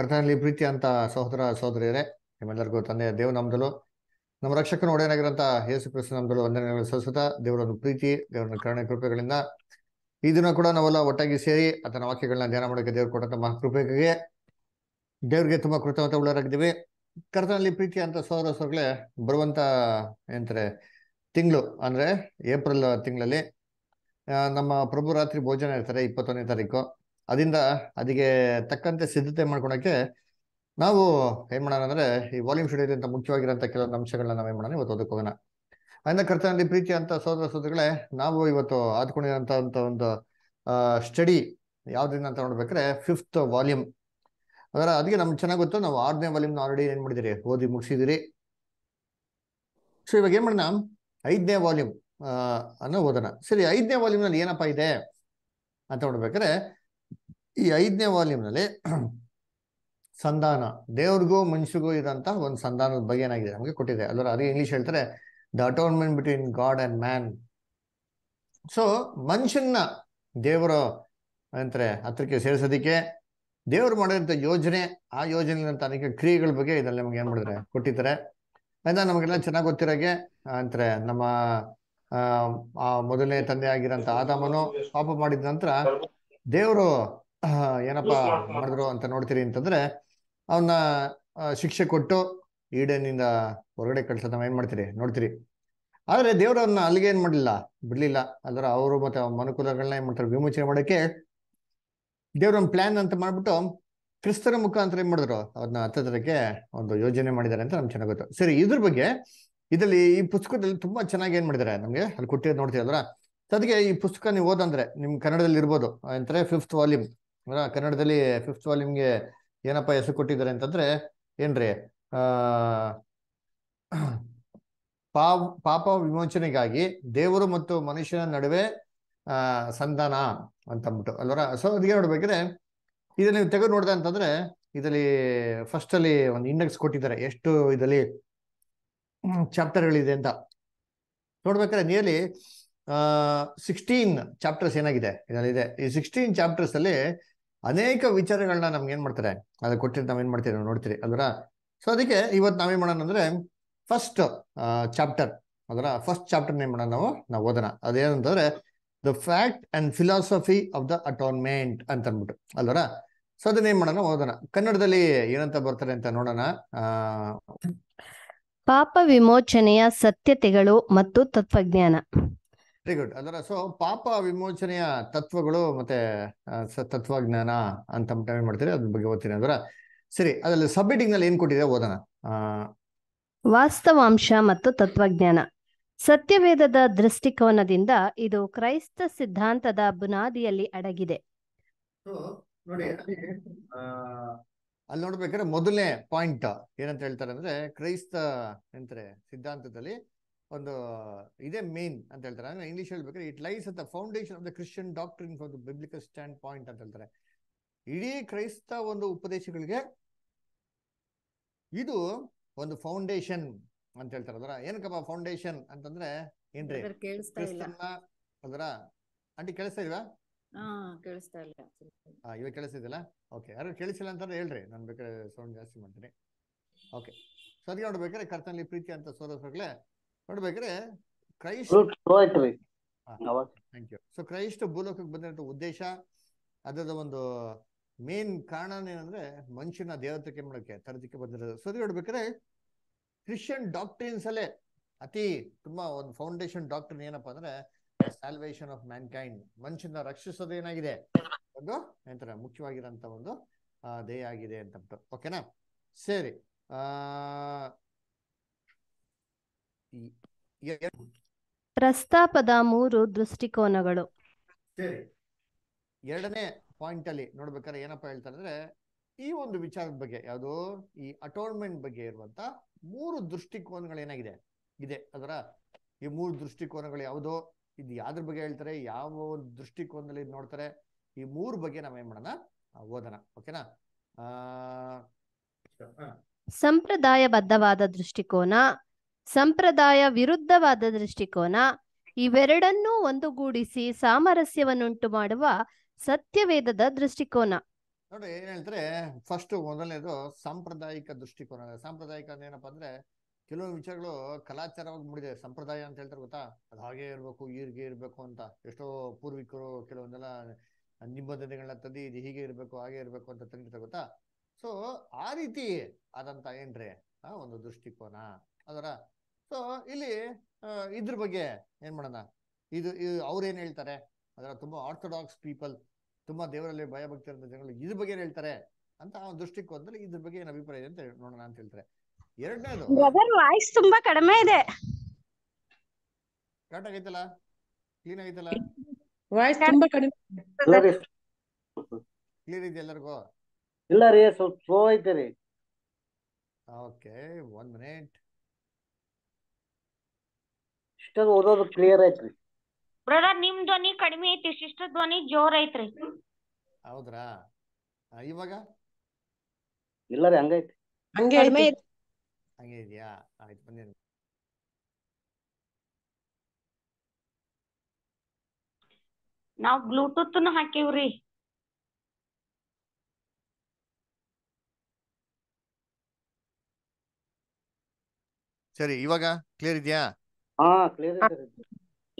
ಕರ್ತನಲ್ಲಿ ಪ್ರೀತಿ ಅಂತ ಸಹೋದರ ಸಹೋದರಿಯರೇ ನಿಮ್ಮೆಲ್ಲರಿಗೂ ತಂದೆಯ ದೇವ ನಮ್ದಲು ನಮ್ಮ ರಕ್ಷಕನ ಒಡೆಯನಾಗಿರಂತ ಯೇಸು ಕ್ರಿಸ್ತ ನಮ್ದಲು ಒಂದನೇ ಸಸತ ದೇವರನ್ನು ಪ್ರೀತಿ ದೇವರ ಕರುಣೆ ಕೃಪೆಗಳಿಂದ ಈ ದಿನ ಕೂಡ ನಾವೆಲ್ಲ ಒಟ್ಟಾಗಿ ಸೇರಿ ಆತನ ವಾಕ್ಯಗಳನ್ನ ಧ್ಯಾನ ಮಾಡೋಕೆ ದೇವ್ರು ಕೊಟ್ಟಂತ ಮಹಾ ಕೃಪೆಗೆ ದೇವ್ರಿಗೆ ತುಂಬಾ ಕೃತಜ್ಞತೆ ಉಳ್ಳರಾಗಿದ್ದೀವಿ ಕರ್ತನಲ್ಲಿ ಪ್ರೀತಿ ಅಂತ ಸಹೋದರ ಸೋರ್ಗಳೇ ಬರುವಂತ ಏನಂತಾರೆ ತಿಂಗಳು ಅಂದ್ರೆ ಏಪ್ರಿಲ್ ತಿಂಗಳಲ್ಲಿ ನಮ್ಮ ಪ್ರಭು ರಾತ್ರಿ ಭೋಜನ ಇರ್ತಾರೆ ಇಪ್ಪತ್ತೊಂದನೇ ತಾರೀಕು ಅದರಿಂದ ಅದಕ್ಕೆ ತಕ್ಕಂತೆ ಸಿದ್ಧತೆ ಮಾಡ್ಕೊಳಕ್ಕೆ ನಾವು ಏನ್ ಮಾಡೋಣ ಅಂದ್ರೆ ಈ ವಾಲ್ಯೂಮ್ ಶೀಟ್ ಅಂತ ಕೆಲವೊಂದು ಅಂಶಗಳನ್ನ ನಾವೇನ್ ಮಾಡೋಣ ಇವತ್ತು ಅದಕ್ಕೆ ಹೋಗೋಣ ಅದನ್ನ ಕರ್ತನಲ್ಲಿ ಪ್ರೀತಿ ಅಂತ ಸೋದರ ಸೋದರಗಳೇ ನಾವು ಇವತ್ತು ಆದ್ಕೊಂಡಿರೋಂಥ ಒಂದು ಸ್ಟಡಿ ಯಾವ್ದ್ರಿಂದ ಅಂತ ನೋಡ್ಬೇಕಾದ್ರೆ ಫಿಫ್ತ್ ವಾಲ್ಯೂಮ್ ಅದರ ಅದಕ್ಕೆ ನಮ್ಗೆ ಚೆನ್ನಾಗಿ ಗೊತ್ತು ನಾವು ಆರನೇ ವಾಲ್ಯೂಮ್ನ ಆಲ್ರೆಡಿ ಏನ್ ಮಾಡಿದಿರಿ ಓದಿ ಮುಗಿಸಿದಿರಿ ಸೊ ಇವಾಗ ಏನ್ ಮಾಡೋಣ ಐದನೇ ವಾಲ್ಯೂಮ್ ಅನ್ನೋ ಓದೋಣ ಸರಿ ಐದನೇ ವಾಲ್ಯೂಮ್ನಲ್ಲಿ ಏನಪ್ಪಾ ಇದೆ ಅಂತ ನೋಡ್ಬೇಕಾದ್ರೆ ಈ ಐದನೇ ವಾಲ್ಯೂಮ್ನಲ್ಲಿ ಸಂಧಾನ ದೇವ್ರಿಗೂ ಮನುಷ್ಯಗೂ ಇರೋಂಥ ಒಂದು ಸಂಧಾನದ ಬಗ್ಗೆ ಏನಾಗಿದೆ ನಮಗೆ ಕೊಟ್ಟಿದೆ ಅದರ ಅದೇ ಇಂಗ್ಲಿಷ್ ಹೇಳ್ತಾರೆ the atonement between God and man so ಮನುಷ್ಯನ ದೇವರು ಅಂತಾರೆ ಹತ್ರಕ್ಕೆ ಸೇರಿಸೋದಕ್ಕೆ ದೇವರು ಮಾಡಿದಂಥ ಯೋಜನೆ ಆ ಯೋಜನೆಯಂತ ಅನೇಕ ಕ್ರಿಯೆಗಳ ಬಗ್ಗೆ ಇದರಲ್ಲಿ ನಮ್ಗೆ ಏನ್ ಮಾಡಿದ್ರೆ ಕೊಟ್ಟಿದ್ದಾರೆ ಆಯ್ತಾ ನಮಗೆಲ್ಲ ಚೆನ್ನಾಗಿ ಗೊತ್ತಿರೋಗೆ ಅಂತಾರೆ ನಮ್ಮ ಆ ಮೊದಲನೇ ತಂದೆ ಆಗಿರೋಂಥ ಆದಾಮನು ಪಾಪ ಮಾಡಿದ ನಂತರ ದೇವರು ಏನಪ್ಪಾ ಮಾಡಿದ್ರು ಅಂತ ನೋಡ್ತೀರಿ ಅಂತಂದ್ರೆ ಅವನ್ನ ಶಿಕ್ಷೆ ಕೊಟ್ಟು ಈಡೇನಿಂದ ಹೊರಗಡೆ ಕಳ್ಸೋದ್ ನಾವ್ ಏನ್ ಮಾಡ್ತೀರಿ ನೋಡ್ತೀರಿ ಆದ್ರೆ ಅವ್ನ ಅಲ್ಲಿಗೆ ಏನ್ ಮಾಡಲಿಲ್ಲ ಬಿಡ್ಲಿಲ್ಲ ಅದರ ಅವರು ಮತ್ತೆ ಮನುಕುಲಗಳನ್ನ ಏನ್ ಮಾಡ್ತಾರೆ ವಿಮೋಚನೆ ಮಾಡೋಕೆ ದೇವ್ರ ಪ್ಲಾನ್ ಅಂತ ಮಾಡ್ಬಿಟ್ಟು ಕ್ರಿಸ್ತರ ಮುಖಾಂತರ ಏನ್ ಮಾಡಿದ್ರು ಅದನ್ನ ಹತ್ತದಕ್ಕೆ ಒಂದು ಯೋಜನೆ ಮಾಡಿದ್ದಾರೆ ಅಂತ ನಮ್ಗೆ ಚೆನ್ನಾಗ್ ಗೊತ್ತು ಸರಿ ಇದ್ರ ಬಗ್ಗೆ ಇದರಲ್ಲಿ ಈ ಪುಸ್ತಕದಲ್ಲಿ ತುಂಬಾ ಚೆನ್ನಾಗಿ ಏನ್ ಮಾಡಿದಾರೆ ನಮ್ಗೆ ಅಲ್ಲಿ ಕೊಟ್ಟಿರೋದು ಅದ್ರ ಅದಕ್ಕೆ ಈ ಪುಸ್ತಕ ನೀವು ಓದಂದ್ರೆ ನಿಮ್ ಕನ್ನಡದಲ್ಲಿ ಇರ್ಬೋದು ಅಂತಾರೆ ಫಿಫ್ತ್ ವಾಲ್ಯೂಮ್ ಕನ್ನಡದಲ್ಲಿ ಫಿಫ್ತ್ ವಾಲ್ಯೂಮ್ಗೆ ಏನಪ್ಪ ಹೆಸರು ಕೊಟ್ಟಿದ್ದಾರೆ ಅಂತಂದ್ರೆ ಏನ್ರಿ ಆ ಪಾಪ ವಿಮೋಚನೆಗಾಗಿ ದೇವರು ಮತ್ತು ಮನುಷ್ಯನ ನಡುವೆ ಸಂಧಾನ ಅಂತ ಅಂದ್ಬಿಟ್ಟು ಅಲ್ವರ ಸೊ ಅದಕ್ಕೆ ನೋಡ್ಬೇಕಿದ್ರೆ ಇದನ್ನ ನೀವು ತೆಗೆದು ನೋಡ್ದೆ ಅಂತಂದ್ರೆ ಇದರಲ್ಲಿ ಫಸ್ಟ್ ಅಲ್ಲಿ ಒಂದು ಇಂಡೆಕ್ಸ್ ಕೊಟ್ಟಿದ್ದಾರೆ ಎಷ್ಟು ಇದರಲ್ಲಿ ಚಾಪ್ಟರ್ಗಳಿದೆ ಅಂತ ನೋಡ್ಬೇಕಾದ್ರೆ ನಿಯರ್ಲಿ ಸಿಕ್ಸ್ಟೀನ್ ಚಾಪ್ಟರ್ಸ್ ಏನಾಗಿದೆ ಇದರಲ್ಲಿ ಇದೆ ಈ ಸಿಕ್ಸ್ಟೀನ್ ಚಾಪ್ಟರ್ಸ್ ಅಲ್ಲಿ ಅನೇಕ ವಿಚಾರಗಳನ್ನ ನಮ್ಗೆ ಏನ್ ಮಾಡ್ತಾರೆ ಅದು ಕೊಟ್ಟಿದ್ದು ನಾವೇನ್ ಮಾಡ್ತೀರಿ ನಾವು ನೋಡ್ತೀರಿ ಅಲ್ವರ ಸೊ ಅದಕ್ಕೆ ಇವತ್ತು ನಾವೇನ್ ಮಾಡೋಣ ಅಂದ್ರೆ ಫಸ್ಟ್ ಚಾಪ್ಟರ್ ಅದರ ಫಸ್ಟ್ ಚಾಪ್ಟರ್ ಏನ್ ಮಾಡೋಣ ನಾವು ನಾವು ಓದೋಣ ಅದೇನಂತಂದ್ರೆ the fact and philosophy of the atonement ಅಂತ ಅನ್ಬಿಟ್ಟು ಅಲ್ವರ ಸೊ ಅದನ್ನ ಏನ್ ಮಾಡೋಣ ಓದೋಣ ಕನ್ನಡದಲ್ಲಿ ಏನಂತ ಬರ್ತಾರೆ ಅಂತ ನೋಡೋಣ ಪಾಪ ವಿಮೋಚನೆಯ ಸತ್ಯತೆಗಳು ಮತ್ತು ತತ್ವಜ್ಞಾನ ವೆರಿ ಗುಡ್ ಅದರ ಸೊ ಪಾಪ ವಿಮೋಚನೆಯ ತತ್ವಗಳು ಮತ್ತೆ ತತ್ವಜ್ಞಾನ ಅಂತ ಮಾಡ್ತೀರಿ ಅದ್ರ ಬಗ್ಗೆ ಓದ್ತೀನಿ ಅದರ ಸರಿ ಅದರಲ್ಲಿ ಸಬ್ಮಿಟಿಂಗ್ ನಲ್ಲಿ ಏನ್ ಕೊಟ್ಟಿದೆ ಓದೋಣ ವಾಸ್ತವಾಂಶ ಮತ್ತು ತತ್ವಜ್ಞಾನ ಸತ್ಯವೇದದ ದೃಷ್ಟಿಕೋನದಿಂದ ಇದು ಕ್ರೈಸ್ತ ಸಿದ್ಧಾಂತದ ಬುನಾದಿಯಲ್ಲಿ ಅಡಗಿದೆ ನೋಡಿ ಅಲ್ಲಿ ನೋಡ್ಬೇಕಾದ್ರೆ ಮೊದಲನೇ ಪಾಯಿಂಟ್ ಏನಂತ ಹೇಳ್ತಾರೆ ಅಂದ್ರೆ ಕ್ರೈಸ್ತ ಎಂತಾರೆ ಸಿದ್ಧಾಂತದಲ್ಲಿ ಒಂದು ಇದೇ ಮೇನ್ ಅಂತ ಹೇಳ್ತಾರೆ ಅಂದ್ರೆ ಇಂಗ್ಲಿಷ್ ಹೇಳ್ಬೇಕಾದ್ರೆ it lies at the foundation of the Christian doctrine from the biblical standpoint ಅಂತ ಹೇಳ್ತಾರೆ ಇಡೀ ಕ್ರೈಸ್ತ ಒಂದು ಉಪದೇಶಗಳಿಗೆ ಇದು ಒಂದು ಫೌಂಡೇಶನ್ ಅಂತ ಹೇಳ್ತಾರೆ ಅದರ ಏನಕಪ್ಪ ಫೌಂಡೇಶನ್ ಅಂತಂದ್ರೆ ಏನ್ರಿ ಅದರ ಆಂಟಿ ಕೇಳಿಸ್ತಾ ಇಲ್ವಾ ಕೇಳಿಸ್ತಾ ಇಲ್ಲ ಇವಾಗ ಕೇಳಿಸ್ತಿದಿಲ್ಲ ಓಕೆ ಯಾರು ಕೇಳಿಸಿಲ್ಲ ಅಂತಂದ್ರೆ ಹೇಳ್ರಿ ನಾನು ಬೇಕಾದ್ರೆ ಸೌಂಡ್ ಜಾಸ್ತಿ ಮಾಡ್ತೀನಿ ಓಕೆ ಸದ್ಯ ನೋಡ್ಬೇಕಾದ್ರೆ ಕರ್ತನಲ್ಲಿ ಪ್ರೀತಿ ಅಂತ ಸೋದರಗಳೇ ನೋಡ್ಬೇಕ್ರೆ ಕ್ರೈಸ್ಟ್ ಸೊ ಕ್ರೈಸ್ಟ್ ಭೂಲೋಕಕ್ಕೆ ಬಂದಿರೋ ಉದ್ದೇಶ ಅದರ ಒಂದು ಮೇನ್ ಕಾರಣ ಏನಂದ್ರೆ ಮನುಷ್ಯನ ದೇವತಕ್ಕೆ ಮಾಡೋಕ್ಕೆ ತರದಕ್ಕೆ ಬಂದಿರೋದು ಸರಿ ನೋಡ್ಬೇಕ್ರೆ ಕ್ರಿಶ್ಚಿಯನ್ ಡಾಕ್ಟ್ರಿನ್ಸ್ ಅಲ್ಲೇ ಅತಿ ತುಂಬಾ ಒಂದು ಫೌಂಡೇಶನ್ ಡಾಕ್ಟರ್ ಏನಪ್ಪಾ ಅಂದ್ರೆ ಸ್ಯಾಲ್ವೇಷನ್ ಆಫ್ ಮ್ಯಾನ್ ಕೈಂಡ್ ಮನುಷ್ಯನ ರಕ್ಷಿಸೋದು ಏನಾಗಿದೆ ಒಂದು ಏನಂತಾರೆ ಮುಖ್ಯವಾಗಿರೋಂಥ ಒಂದು ಧ್ಯೇಯ ಆಗಿದೆ ಅಂತ ಓಕೆನಾ ಸರಿ ಆ ಪ್ರಸ್ತಾಪದ ಮೂರು ದೃಷ್ಟಿಕೋನಗಳು ಸರಿ ಎರಡನೇ ಪಾಯಿಂಟ್ ಅಲ್ಲಿ ನೋಡ್ಬೇಕಾದ್ರೆ ಏನಪ್ಪಾ ಹೇಳ್ತಾರೆ ಅಂದ್ರೆ ಈ ಒಂದು ವಿಚಾರದ ಬಗ್ಗೆ ಯಾವುದು ಈ ಅಟೋನ್ಮೆಂಟ್ ಬಗ್ಗೆ ಇರುವಂತ ಮೂರು ದೃಷ್ಟಿಕೋನಗಳು ಏನಾಗಿದೆ ಇದೆ ಅದರ ಈ ಮೂರು ದೃಷ್ಟಿಕೋನಗಳು ಯಾವುದು ಇದು ಯಾವ್ದ್ರ ಬಗ್ಗೆ ಹೇಳ್ತಾರೆ ಯಾವ ದೃಷ್ಟಿಕೋನದಲ್ಲಿ ದೃಷ್ಟಿಕೋನದಲ್ಲಿ ನೋಡ್ತಾರೆ ಈ ಮೂರು ಬಗ್ಗೆ ಏನ್ ಮಾಡೋಣ ಓದೋಣ ಓಕೆನಾ ಸಂಪ್ರದಾಯಬದ್ಧವಾದ ದೃಷ್ಟಿಕೋನ ಸಂಪ್ರದಾಯ ವಿರುದ್ಧವಾದ ದೃಷ್ಟಿಕೋನ ಇವೆರಡನ್ನೂ ಒಂದುಗೂಡಿಸಿ ಸಾಮರಸ್ಯವನ್ನುಂಟು ಮಾಡುವ ಸತ್ಯವೇದದ ದೃಷ್ಟಿಕೋನ ನೋಡಿ ಏನ್ ಹೇಳ್ತಾರೆ ಫಸ್ಟ್ ಮೊದಲನೇದು ಸಾಂಪ್ರದಾಯಿಕ ದೃಷ್ಟಿಕೋನ ಸಾಂಪ್ರದಾಯಿಕ ಅಂದ್ರೆ ಏನಪ್ಪಾ ಅಂದ್ರೆ ಕೆಲವು ವಿಚಾರಗಳು ಕಲಾಚಾರವಾಗಿ ಮುಡಿದೆ ಸಂಪ್ರದಾಯ ಅಂತ ಹೇಳ್ತಾರೆ ಗೊತ್ತಾ ಅದು ಹಾಗೆ ಇರಬೇಕು ಈರ್ಗೆ ಇರಬೇಕು ಅಂತ ಎಷ್ಟೋ ಪೂರ್ವಿಕರು ಕೆಲವೊಂದೆಲ್ಲ ನಿಬಂಧನೆಗಳನ್ನ ತಂದಿ ಇದು ಹೀಗೆ ಇರಬೇಕು ಹಾಗೆ ಇರಬೇಕು ಅಂತ ತಂದಿರ್ತಾರೆ ಗೊತ್ತಾ ಸೊ ಆ ರೀತಿ ಆದಂತ ಏನ್ರಿ ಆ ಒಂದು ದೃಷ್ಟಿಕೋನ ಅದರ ಸೊ ಇಲ್ಲಿ ಇದ್ರ ಬಗ್ಗೆ ಏನ್ ಮಾಡೋಣ ಇದು ಅವ್ರೇನ್ ಹೇಳ್ತಾರೆ ಅದರ ತುಂಬಾ ಆರ್ಥೋಡಾಕ್ಸ್ ಪೀಪಲ್ ತುಂಬಾ ದೇವರಲ್ಲಿ ಭಯ ಭಯಭಕ್ತಿ ಜನಗಳು ಇದ್ರ ಬಗ್ಗೆ ಏನ್ ಹೇಳ್ತಾರೆ ಅಂತ ಆ ದೃಷ್ಟಿಕೋನದಲ್ಲಿ ಇದ್ರ ಬಗ್ಗೆ ಏನ್ ಅಭಿಪ್ರಾಯ ಇದೆ ಅಂತ ನೋಡೋಣ ಅಂತ ಹೇಳ್ತಾರೆ ಎರಡನೇದು ವಾಯ್ಸ್ ತುಂಬಾ ಕಡಿಮೆ ಇದೆ ಕರೆಕ್ಟ್ ಆಗೈತಲ್ಲ ಕ್ಲೀನ್ ಆಗೈತಲ್ಲ ವಾಯ್ಸ್ ತುಂಬಾ ಕಡಿಮೆ ಕ್ಲಿಯರ್ ಇದೆ ಎಲ್ಲರಿಗೂ ಇಲ್ಲ ರೀ ಸ್ವಲ್ಪ ಸ್ಲೋ ಐತೆ ರೀ ಓಕೆ ಒನ್ ಮಿನಿಟ್ ಇಷ್ಟ ಓದೋದು ಕ್ಲಿಯರ್ ಐತ್ರಿ ಬ್ರದರ್ ನಿಮ್ ಧ್ವನಿ ಕಡಿಮೆ ಐತಿ ಶಿಷ್ಟ ಧ್ವನಿ ಜೋರ್ ಐತ್ರಿ ಹೌದ್ರಾ ಇವಾಗ ಇಲ್ಲ ರೀ ಹಂಗೈತಿ ಹಂಗೆ ಐತಿ. ಹಂಗೆ ಇದೆಯಾ ಆಯ್ತು ಬಂದಿರಿ ನಾವ್ ಬ್ಲೂಟೂತ್ ನ ಹಾಕಿವ್ರಿ ಸರಿ ಇವಾಗ ಕ್ಲಿಯರ್ ಇದೆಯಾ ಹಾ ಕ್ಲಿಯರ್ ಇದೆ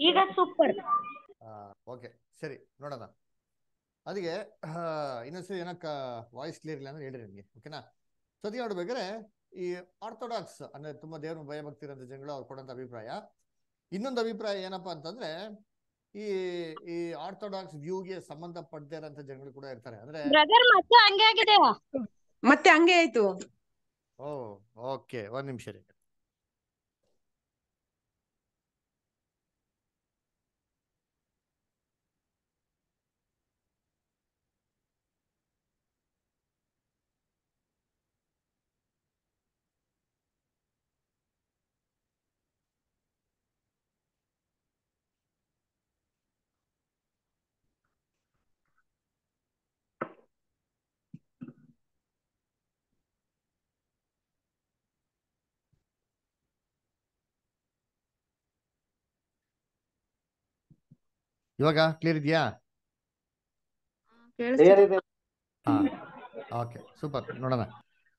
ಈಗ ಸೂಪರ್ ಓಕೆ ಸರಿ ನೋಡೋಣ ಅದಕ್ಕೆ ಇನ್ನೊಂದ್ಸರಿ ಏನಕ್ಕ ವಾಯ್ಸ್ ಕ್ಲಿಯರ್ ಇಲ್ಲ ಅಂದ್ರೆ ಹೇಳಿರಿ ನನಗೆ ಓಕೆನಾ ಸದ್ಯ ನೋಡ್ಬೇಕಾದ್ರೆ ಈ ಆರ್ಥೋಡಾಕ್ಸ್ ಅಂದ್ರೆ ತುಂಬಾ ದೇವ್ರ ಭಯಭಕ್ತಿ ಅಂತ ಜನಗಳು ಅವ್ರು ಕೊಡೋಂಥ ಅಭಿಪ್ರಾಯ ಇನ್ನೊಂದು ಅಭಿಪ್ರಾಯ ಏನಪ್ಪ ಅಂತಂದ್ರೆ ಈ ಈ ಆರ್ಥೋಡಾಕ್ಸ್ ವ್ಯೂಗೆ ಸಂಬಂಧಪಡದೇ ಅಂತ ಜನಗಳು ಕೂಡ ಇರ್ತಾರೆ ಅಂದ್ರೆ ಮತ್ತೆ ಹಂಗೆ ಆಗಿದೆ ಮತ್ತೆ ಹಂಗೆ ಆಯ್ತು ಓ ಓಕೆ ಒಂದ್ ನಿಮಿಷ ರೀ ಇವಾಗ ಕ್ಲಿಯರ್ ಇದೆಯಾ ಓಕೆ ಸೂಪರ್ ನೋಡೋಣ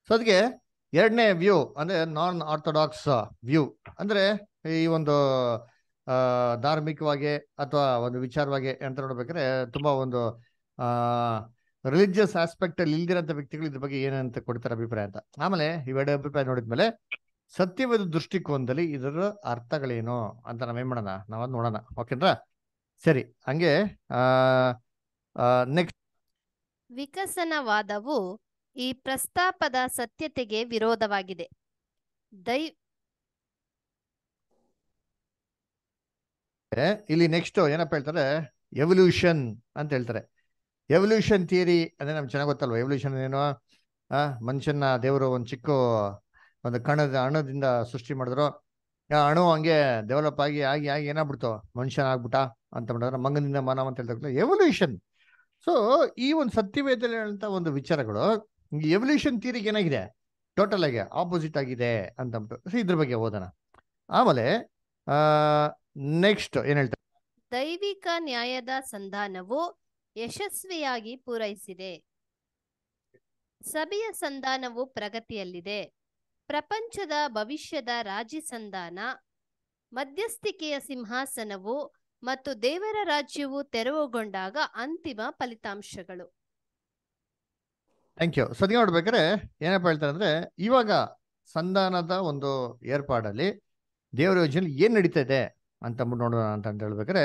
ಸೊ ಅದಕ್ಕೆ ಎರಡನೇ ವ್ಯೂ ಅಂದ್ರೆ ನಾನ್ ಆರ್ಥೋಡಾಕ್ಸ್ ವ್ಯೂ ಅಂದ್ರೆ ಈ ಒಂದು ಧಾರ್ಮಿಕವಾಗಿ ಅಥವಾ ಒಂದು ವಿಚಾರವಾಗಿ ಅಂತ ನೋಡ್ಬೇಕಾದ್ರೆ ತುಂಬಾ ಒಂದು ರಿಲಿಜಿಯಸ್ ಆಸ್ಪೆಕ್ಟ್ ಅಲ್ಲಿ ಇಲ್ದಿರಂತ ವ್ಯಕ್ತಿಗಳು ಇದ್ರ ಬಗ್ಗೆ ಏನಂತ ಕೊಡ್ತಾರೆ ಅಭಿಪ್ರಾಯ ಅಂತ ಆಮೇಲೆ ಇವೆರಡು ಅಭಿಪ್ರಾಯ ನೋಡಿದ್ಮೇಲೆ ಸತ್ಯವಾದ ದೃಷ್ಟಿಕೋನದಲ್ಲಿ ಇದರ ಅರ್ಥಗಳೇನು ಅಂತ ನಾವೇನ್ ಮಾಡೋಣ ನಾವ್ ನೋಡೋಣ ಓಕೆನಾ ಸರಿ ಹಂಗೆ ನೆಕ್ಸ್ಟ್ ವಿಕಸನವಾದವು ಈ ಪ್ರಸ್ತಾಪದ ಸತ್ಯತೆಗೆ ವಿರೋಧವಾಗಿದೆ ದೈ ಇಲ್ಲಿ ನೆಕ್ಸ್ಟ್ ಏನಪ್ಪ ಹೇಳ್ತಾರೆ ಎವಲ್ಯೂಷನ್ ಅಂತ ಹೇಳ್ತಾರೆ ಎವಲ್ಯೂಷನ್ ಥಿಯರಿ ಅಂದ್ರೆ ನಮ್ಗೆ ಚೆನ್ನಾಗಿ ಗೊತ್ತಲ್ವ ಎವಲ್ಯೂಷನ್ ಆ ಮನುಷ್ಯನ ದೇವರು ಒಂದು ಚಿಕ್ಕ ಒಂದು ಕಣದ ಹಣದಿಂದ ಸೃಷ್ಟಿ ಮಾಡಿದ್ರು ಅಣು ಹಂಗೆ ಡೆವಲಪ್ ಆಗಿ ಆಗಿ ಆಗಿ ಏನಾಗ್ಬಿಡ್ತು ಮನುಷ್ಯನ ಆಗ್ಬಿಟ್ಟ ಅಂತ ಮಾಡಿದ್ರೆ ಮಂಗನಿಂದ ಮಾನವ ಅಂತ ಹೇಳ್ತಕ್ಕಂಥ ಎವಲ್ಯೂಷನ್ ಸೊ ಈ ಒಂದು ಸತ್ಯವೇದಲ್ಲಿ ಹೇಳಂತ ಒಂದು ವಿಚಾರಗಳು ಎವಲ್ಯೂಷನ್ ತೀರಿಗೆ ಏನಾಗಿದೆ ಟೋಟಲ್ ಆಗಿ ಆಪೋಸಿಟ್ ಆಗಿದೆ ಅಂತ ಇದ್ರ ಬಗ್ಗೆ ಓದೋಣ ಆಮೇಲೆ ನೆಕ್ಸ್ಟ್ ಏನ್ ಹೇಳ್ತಾರೆ ದೈವಿಕ ನ್ಯಾಯದ ಸಂಧಾನವು ಯಶಸ್ವಿಯಾಗಿ ಪೂರೈಸಿದೆ ಸಭೆಯ ಸಂಧಾನವು ಪ್ರಗತಿಯಲ್ಲಿದೆ ಪ್ರಪಂಚದ ಭವಿಷ್ಯದ ರಾಜಿ ಸಂಧಾನ ಮಧ್ಯಸ್ಥಿಕೆಯ ಸಿಂಹಾಸನವು ಮತ್ತು ದೇವರ ರಾಜ್ಯವು ತೆರವುಗೊಂಡಾಗ ಅಂತಿಮ ಫಲಿತಾಂಶಗಳು ಥ್ಯಾಂಕ್ ಯು ಸದ್ಯ ನೋಡ್ಬೇಕಾದ್ರೆ ಏನಪ್ಪ ಹೇಳ್ತಾರೆ ಅಂದ್ರೆ ಇವಾಗ ಸಂಧಾನದ ಒಂದು ಏರ್ಪಾಡಲ್ಲಿ ದೇವರ ಯೋಜನೆ ಏನ್ ನಡೀತಾ ಇದೆ ಅಂತ ನೋಡೋಣ ಅಂತ ಹೇಳ್ಬೇಕಾರೆ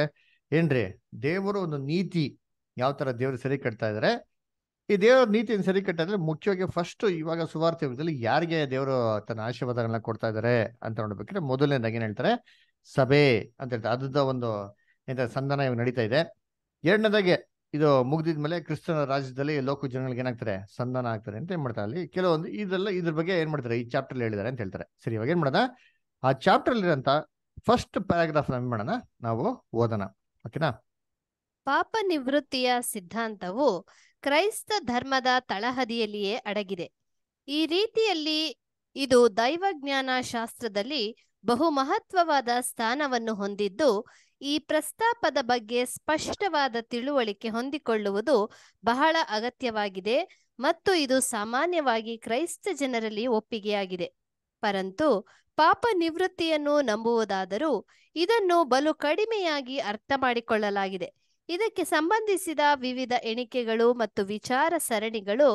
ಏನ್ರಿ ದೇವರು ಒಂದು ನೀತಿ ಯಾವ ತರ ದೇವರು ಸರಿ ಕಟ್ತಾ ಇದಾರೆ ಈ ದೇವರ ನೀತಿಯನ್ನು ಸರಿ ಕಟ್ಟಿದ್ರೆ ಮುಖ್ಯವಾಗಿ ಫಸ್ಟ್ ಇವಾಗ ಯುಗದಲ್ಲಿ ಯಾರಿಗೆ ದೇವರು ತನ್ನ ಆಶೀರ್ವಾದಗಳನ್ನ ಕೊಡ್ತಾ ಇದಾರೆ ಅಂತ ನೋಡ್ಬೇಕ್ರೆ ಮೊದಲನೇದಾಗಿ ಏನು ಹೇಳ್ತಾರೆ ಸಭೆ ಅಂತ ಹೇಳ್ತಾರೆ ಅದ್ದ ಒಂದು ಇಂಥ ಸಂಧಾನ ಇವಾಗ ನಡೀತಾ ಇದೆ ಎರಡನೇದಾಗೆ ಇದು ಮುಗ್ದಿದ ಮೇಲೆ ಕ್ರಿಸ್ತನ ರಾಜ್ಯದಲ್ಲಿ ಲೋಕ ಜನಗಳಿಗೆ ಏನಾಗ್ತಾರೆ ಸಂಧಾನ ಆಗ್ತಾರೆ ಅಂತ ಏನ್ ಮಾಡ್ತಾರೆ ಅಲ್ಲಿ ಕೆಲವೊಂದು ಇದೆಲ್ಲ ಇದ್ರ ಬಗ್ಗೆ ಏನ್ ಮಾಡ್ತಾರೆ ಈ ಚಾಪ್ಟರ್ ಹೇಳಿದ್ದಾರೆ ಅಂತ ಹೇಳ್ತಾರೆ ಸರಿ ಇವಾಗ ಏನ್ ಮಾಡೋಣ ಆ ಚಾಪ್ಟರ್ ಇರೋಂತ ಫಸ್ಟ್ ಪ್ಯಾರಾಗ್ರಾಫ್ ಏನ್ ಮಾಡೋಣ ನಾವು ಓದೋಣ ಓಕೆನಾ ಪಾಪ ನಿವೃತ್ತಿಯ ಸಿದ್ಧಾಂತವು ಕ್ರೈಸ್ತ ಧರ್ಮದ ತಳಹದಿಯಲ್ಲಿಯೇ ಅಡಗಿದೆ ಈ ರೀತಿಯಲ್ಲಿ ಇದು ದೈವಜ್ಞಾನ ಶಾಸ್ತ್ರದಲ್ಲಿ ಬಹು ಮಹತ್ವವಾದ ಸ್ಥಾನವನ್ನು ಹೊಂದಿದ್ದು ಈ ಪ್ರಸ್ತಾಪದ ಬಗ್ಗೆ ಸ್ಪಷ್ಟವಾದ ತಿಳುವಳಿಕೆ ಹೊಂದಿಕೊಳ್ಳುವುದು ಬಹಳ ಅಗತ್ಯವಾಗಿದೆ ಮತ್ತು ಇದು ಸಾಮಾನ್ಯವಾಗಿ ಕ್ರೈಸ್ತ ಜನರಲ್ಲಿ ಒಪ್ಪಿಗೆಯಾಗಿದೆ ಪರಂತು ಪಾಪ ನಿವೃತ್ತಿಯನ್ನು ನಂಬುವುದಾದರೂ ಇದನ್ನು ಬಲು ಕಡಿಮೆಯಾಗಿ ಅರ್ಥ ಮಾಡಿಕೊಳ್ಳಲಾಗಿದೆ ಇದಕ್ಕೆ ಸಂಬಂಧಿಸಿದ ವಿವಿಧ ಎಣಿಕೆಗಳು ಮತ್ತು ವಿಚಾರ ಸರಣಿಗಳು